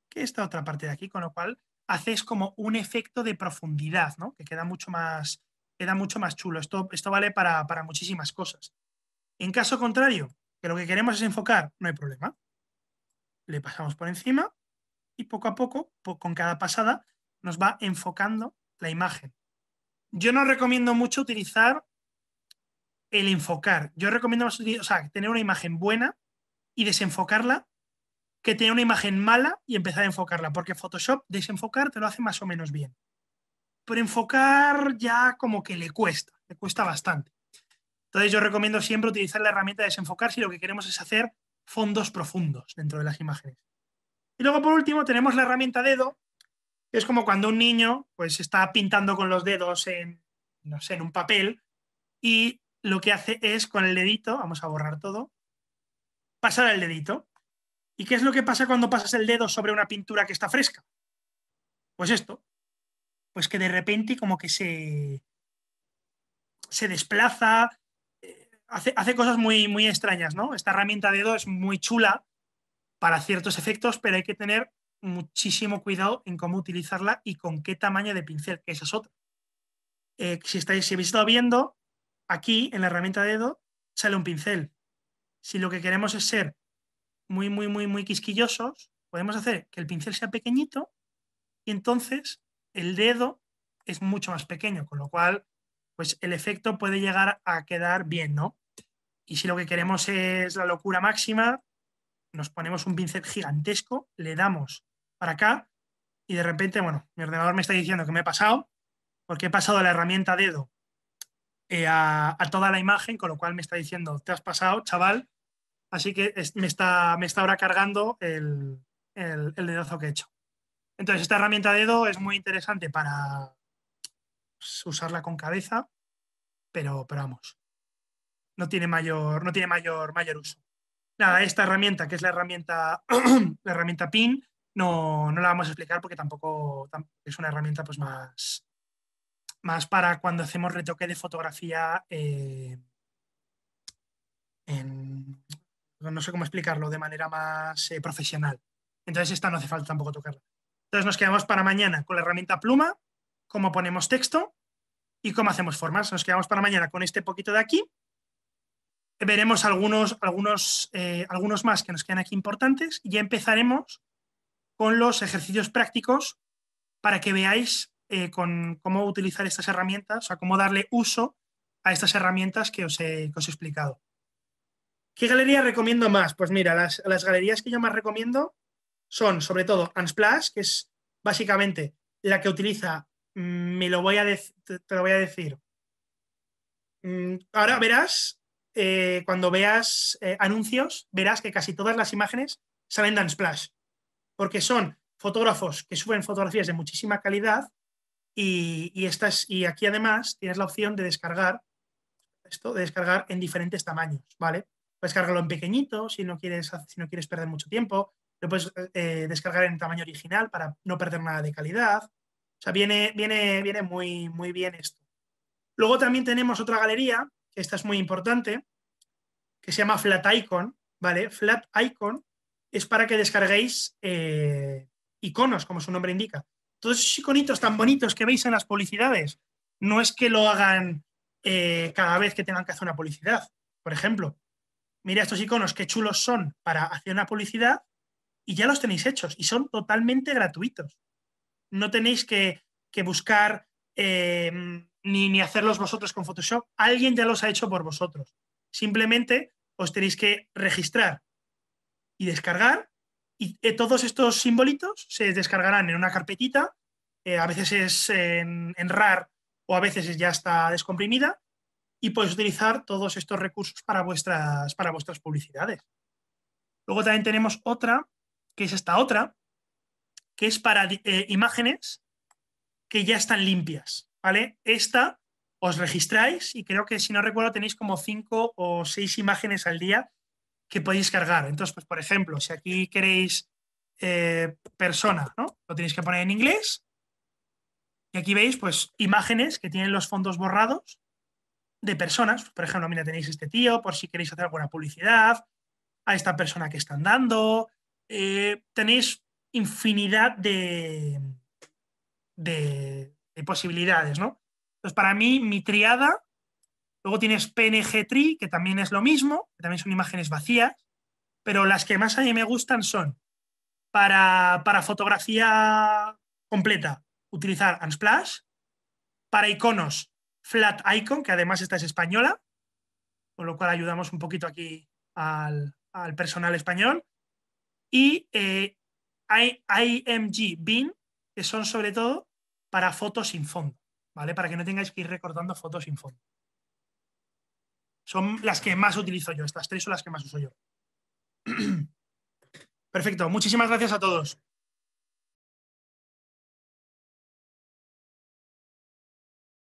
Speaker 1: que esta otra parte de aquí, con lo cual haces como un efecto de profundidad, ¿no? Que queda mucho más, queda mucho más chulo. Esto, esto vale para, muchísimas cosas. En caso contrario, que lo que queremos es enfocar, no hay problema. Le pasamos por encima y poco a poco, con cada pasada, nos va enfocando la imagen. Yo no recomiendo mucho utilizar el enfocar. Yo recomiendo tener una imagen buena y desenfocarla que tener una imagen mala y empezar a enfocarla, porque Photoshop desenfocar te lo hace más o menos bien pero enfocar ya como que le cuesta, le cuesta bastante. Entonces yo recomiendo siempre utilizar la herramienta desenfocar si lo que queremos es hacer fondos profundos dentro de las imágenes. Y luego por último tenemos la herramienta dedo, que es como cuando un niño pues está pintando con los dedos en, no sé, en un papel y lo que hace es con el dedito, vamos a borrar todo, pasar el dedito. ¿Y qué es lo que pasa cuando pasas el dedo sobre una pintura que está fresca? Pues esto, pues que de repente como que se, se desplaza, eh, hace, cosas muy, muy extrañas, ¿no? Esta herramienta de dedo es muy chula para ciertos efectos, pero hay que tener muchísimo cuidado en cómo utilizarla y con qué tamaño de pincel, que esa es otra. Eh, si, estáis, si habéis estado viendo, aquí en la herramienta de dedo sale un pincel. Si lo que queremos es ser muy, muy, muy, muy quisquillosos, podemos hacer que el pincel sea pequeñito y entonces el dedo es mucho más pequeño, con lo cual, pues el efecto puede llegar a quedar bien, ¿no? Y si lo que queremos es la locura máxima, nos ponemos un pincel gigantesco, le damos para acá y de repente, bueno, mi ordenador me está diciendo que me he pasado, porque he pasado la herramienta dedo eh, a, toda la imagen, con lo cual me está diciendo, te has pasado, chaval, así que me, está, ahora cargando el, el, el que he hecho. Entonces, esta herramienta dedo es muy interesante para pues, usarla con cabeza, pero, pero vamos, no tiene mayor, no tiene mayor, mayor uso. Nada, esta herramienta, que es la herramienta, herramienta PIN, no, la vamos a explicar porque tampoco es una herramienta pues más, más para cuando hacemos retoque de fotografía eh, no sé cómo explicarlo, de manera más eh, profesional. Entonces esta no hace falta tampoco tocarla. Entonces nos quedamos para mañana con la herramienta pluma, cómo ponemos texto y cómo hacemos formas. Nos quedamos para mañana con este poquito de aquí. Veremos algunos, algunos, eh, algunos más que nos quedan aquí importantes y ya empezaremos con los ejercicios prácticos para que veáis eh, con cómo utilizar estas herramientas, o sea, cómo darle uso a estas herramientas que os he, os explicado. ¿Qué galería recomiendo más? Pues mira, las, galerías que yo más recomiendo son sobre todo Unsplash, que es básicamente la que utiliza, mm, me lo voy a te lo voy a decir. Mm, ahora verás, eh, cuando veas eh, anuncios, verás que casi todas las imágenes salen de Unsplash, porque son fotógrafos que suben fotografías de muchísima calidad y, estas, y aquí además tienes la opción de descargar esto, de descargar en diferentes tamaños, ¿vale? Puedes cargarlo en pequeñito si no quieres, si no quieres perder mucho tiempo, lo puedes eh, descargar en tamaño original para no perder nada de calidad. O sea, viene, viene, viene muy, muy bien esto. Luego también tenemos otra galería, que esta es muy importante, que se llama Flat Icon, ¿vale? Flat Icon es para que descarguéis eh, iconos, como su nombre indica. Todos esos iconitos tan bonitos que veis en las publicidades, no es que lo hagan eh, cada vez que tengan que hacer una publicidad. Por ejemplo, mira estos iconos, qué chulos son para hacer una publicidad, y ya los tenéis hechos y son totalmente gratuitos. No tenéis que, buscar eh, ni, hacerlos vosotros con Photoshop. Alguien ya los ha hecho por vosotros. Simplemente os tenéis que registrar y descargar y eh, todos estos simbolitos se descargarán en una carpetita. Eh, a veces es en, RAR o a veces ya está descomprimida y podéis utilizar todos estos recursos para vuestras, para vuestras publicidades. Luego también tenemos otra que es esta otra, que es para eh, imágenes que ya están limpias, ¿vale? Esta os registráis y creo que si no recuerdo tenéis como cinco o seis imágenes al día que podéis cargar. Entonces, pues por ejemplo, si aquí queréis eh, persona, ¿no? Lo tenéis que poner en inglés. Y aquí veis, pues, imágenes que tienen los fondos borrados de personas. Por ejemplo, mira, tenéis este tío, por si queréis hacer alguna publicidad, a esta persona que están dando, eh, tenéis infinidad de, posibilidades, ¿no? Entonces, para mí, mi triada, luego tienes PNG Tree, que también es lo mismo, que también son imágenes vacías, pero las que más a mí me gustan son para, para fotografía completa, utilizar Unsplash, para iconos, Flat Icon, que además esta es española, con lo cual ayudamos un poquito aquí al, al personal español, y eh, IMG bin que son sobre todo para fotos sin fondo, ¿vale? Para que no tengáis que ir recortando fotos sin fondo. Son las que más utilizo yo, estas tres son las que más uso yo. Perfecto, muchísimas gracias a todos.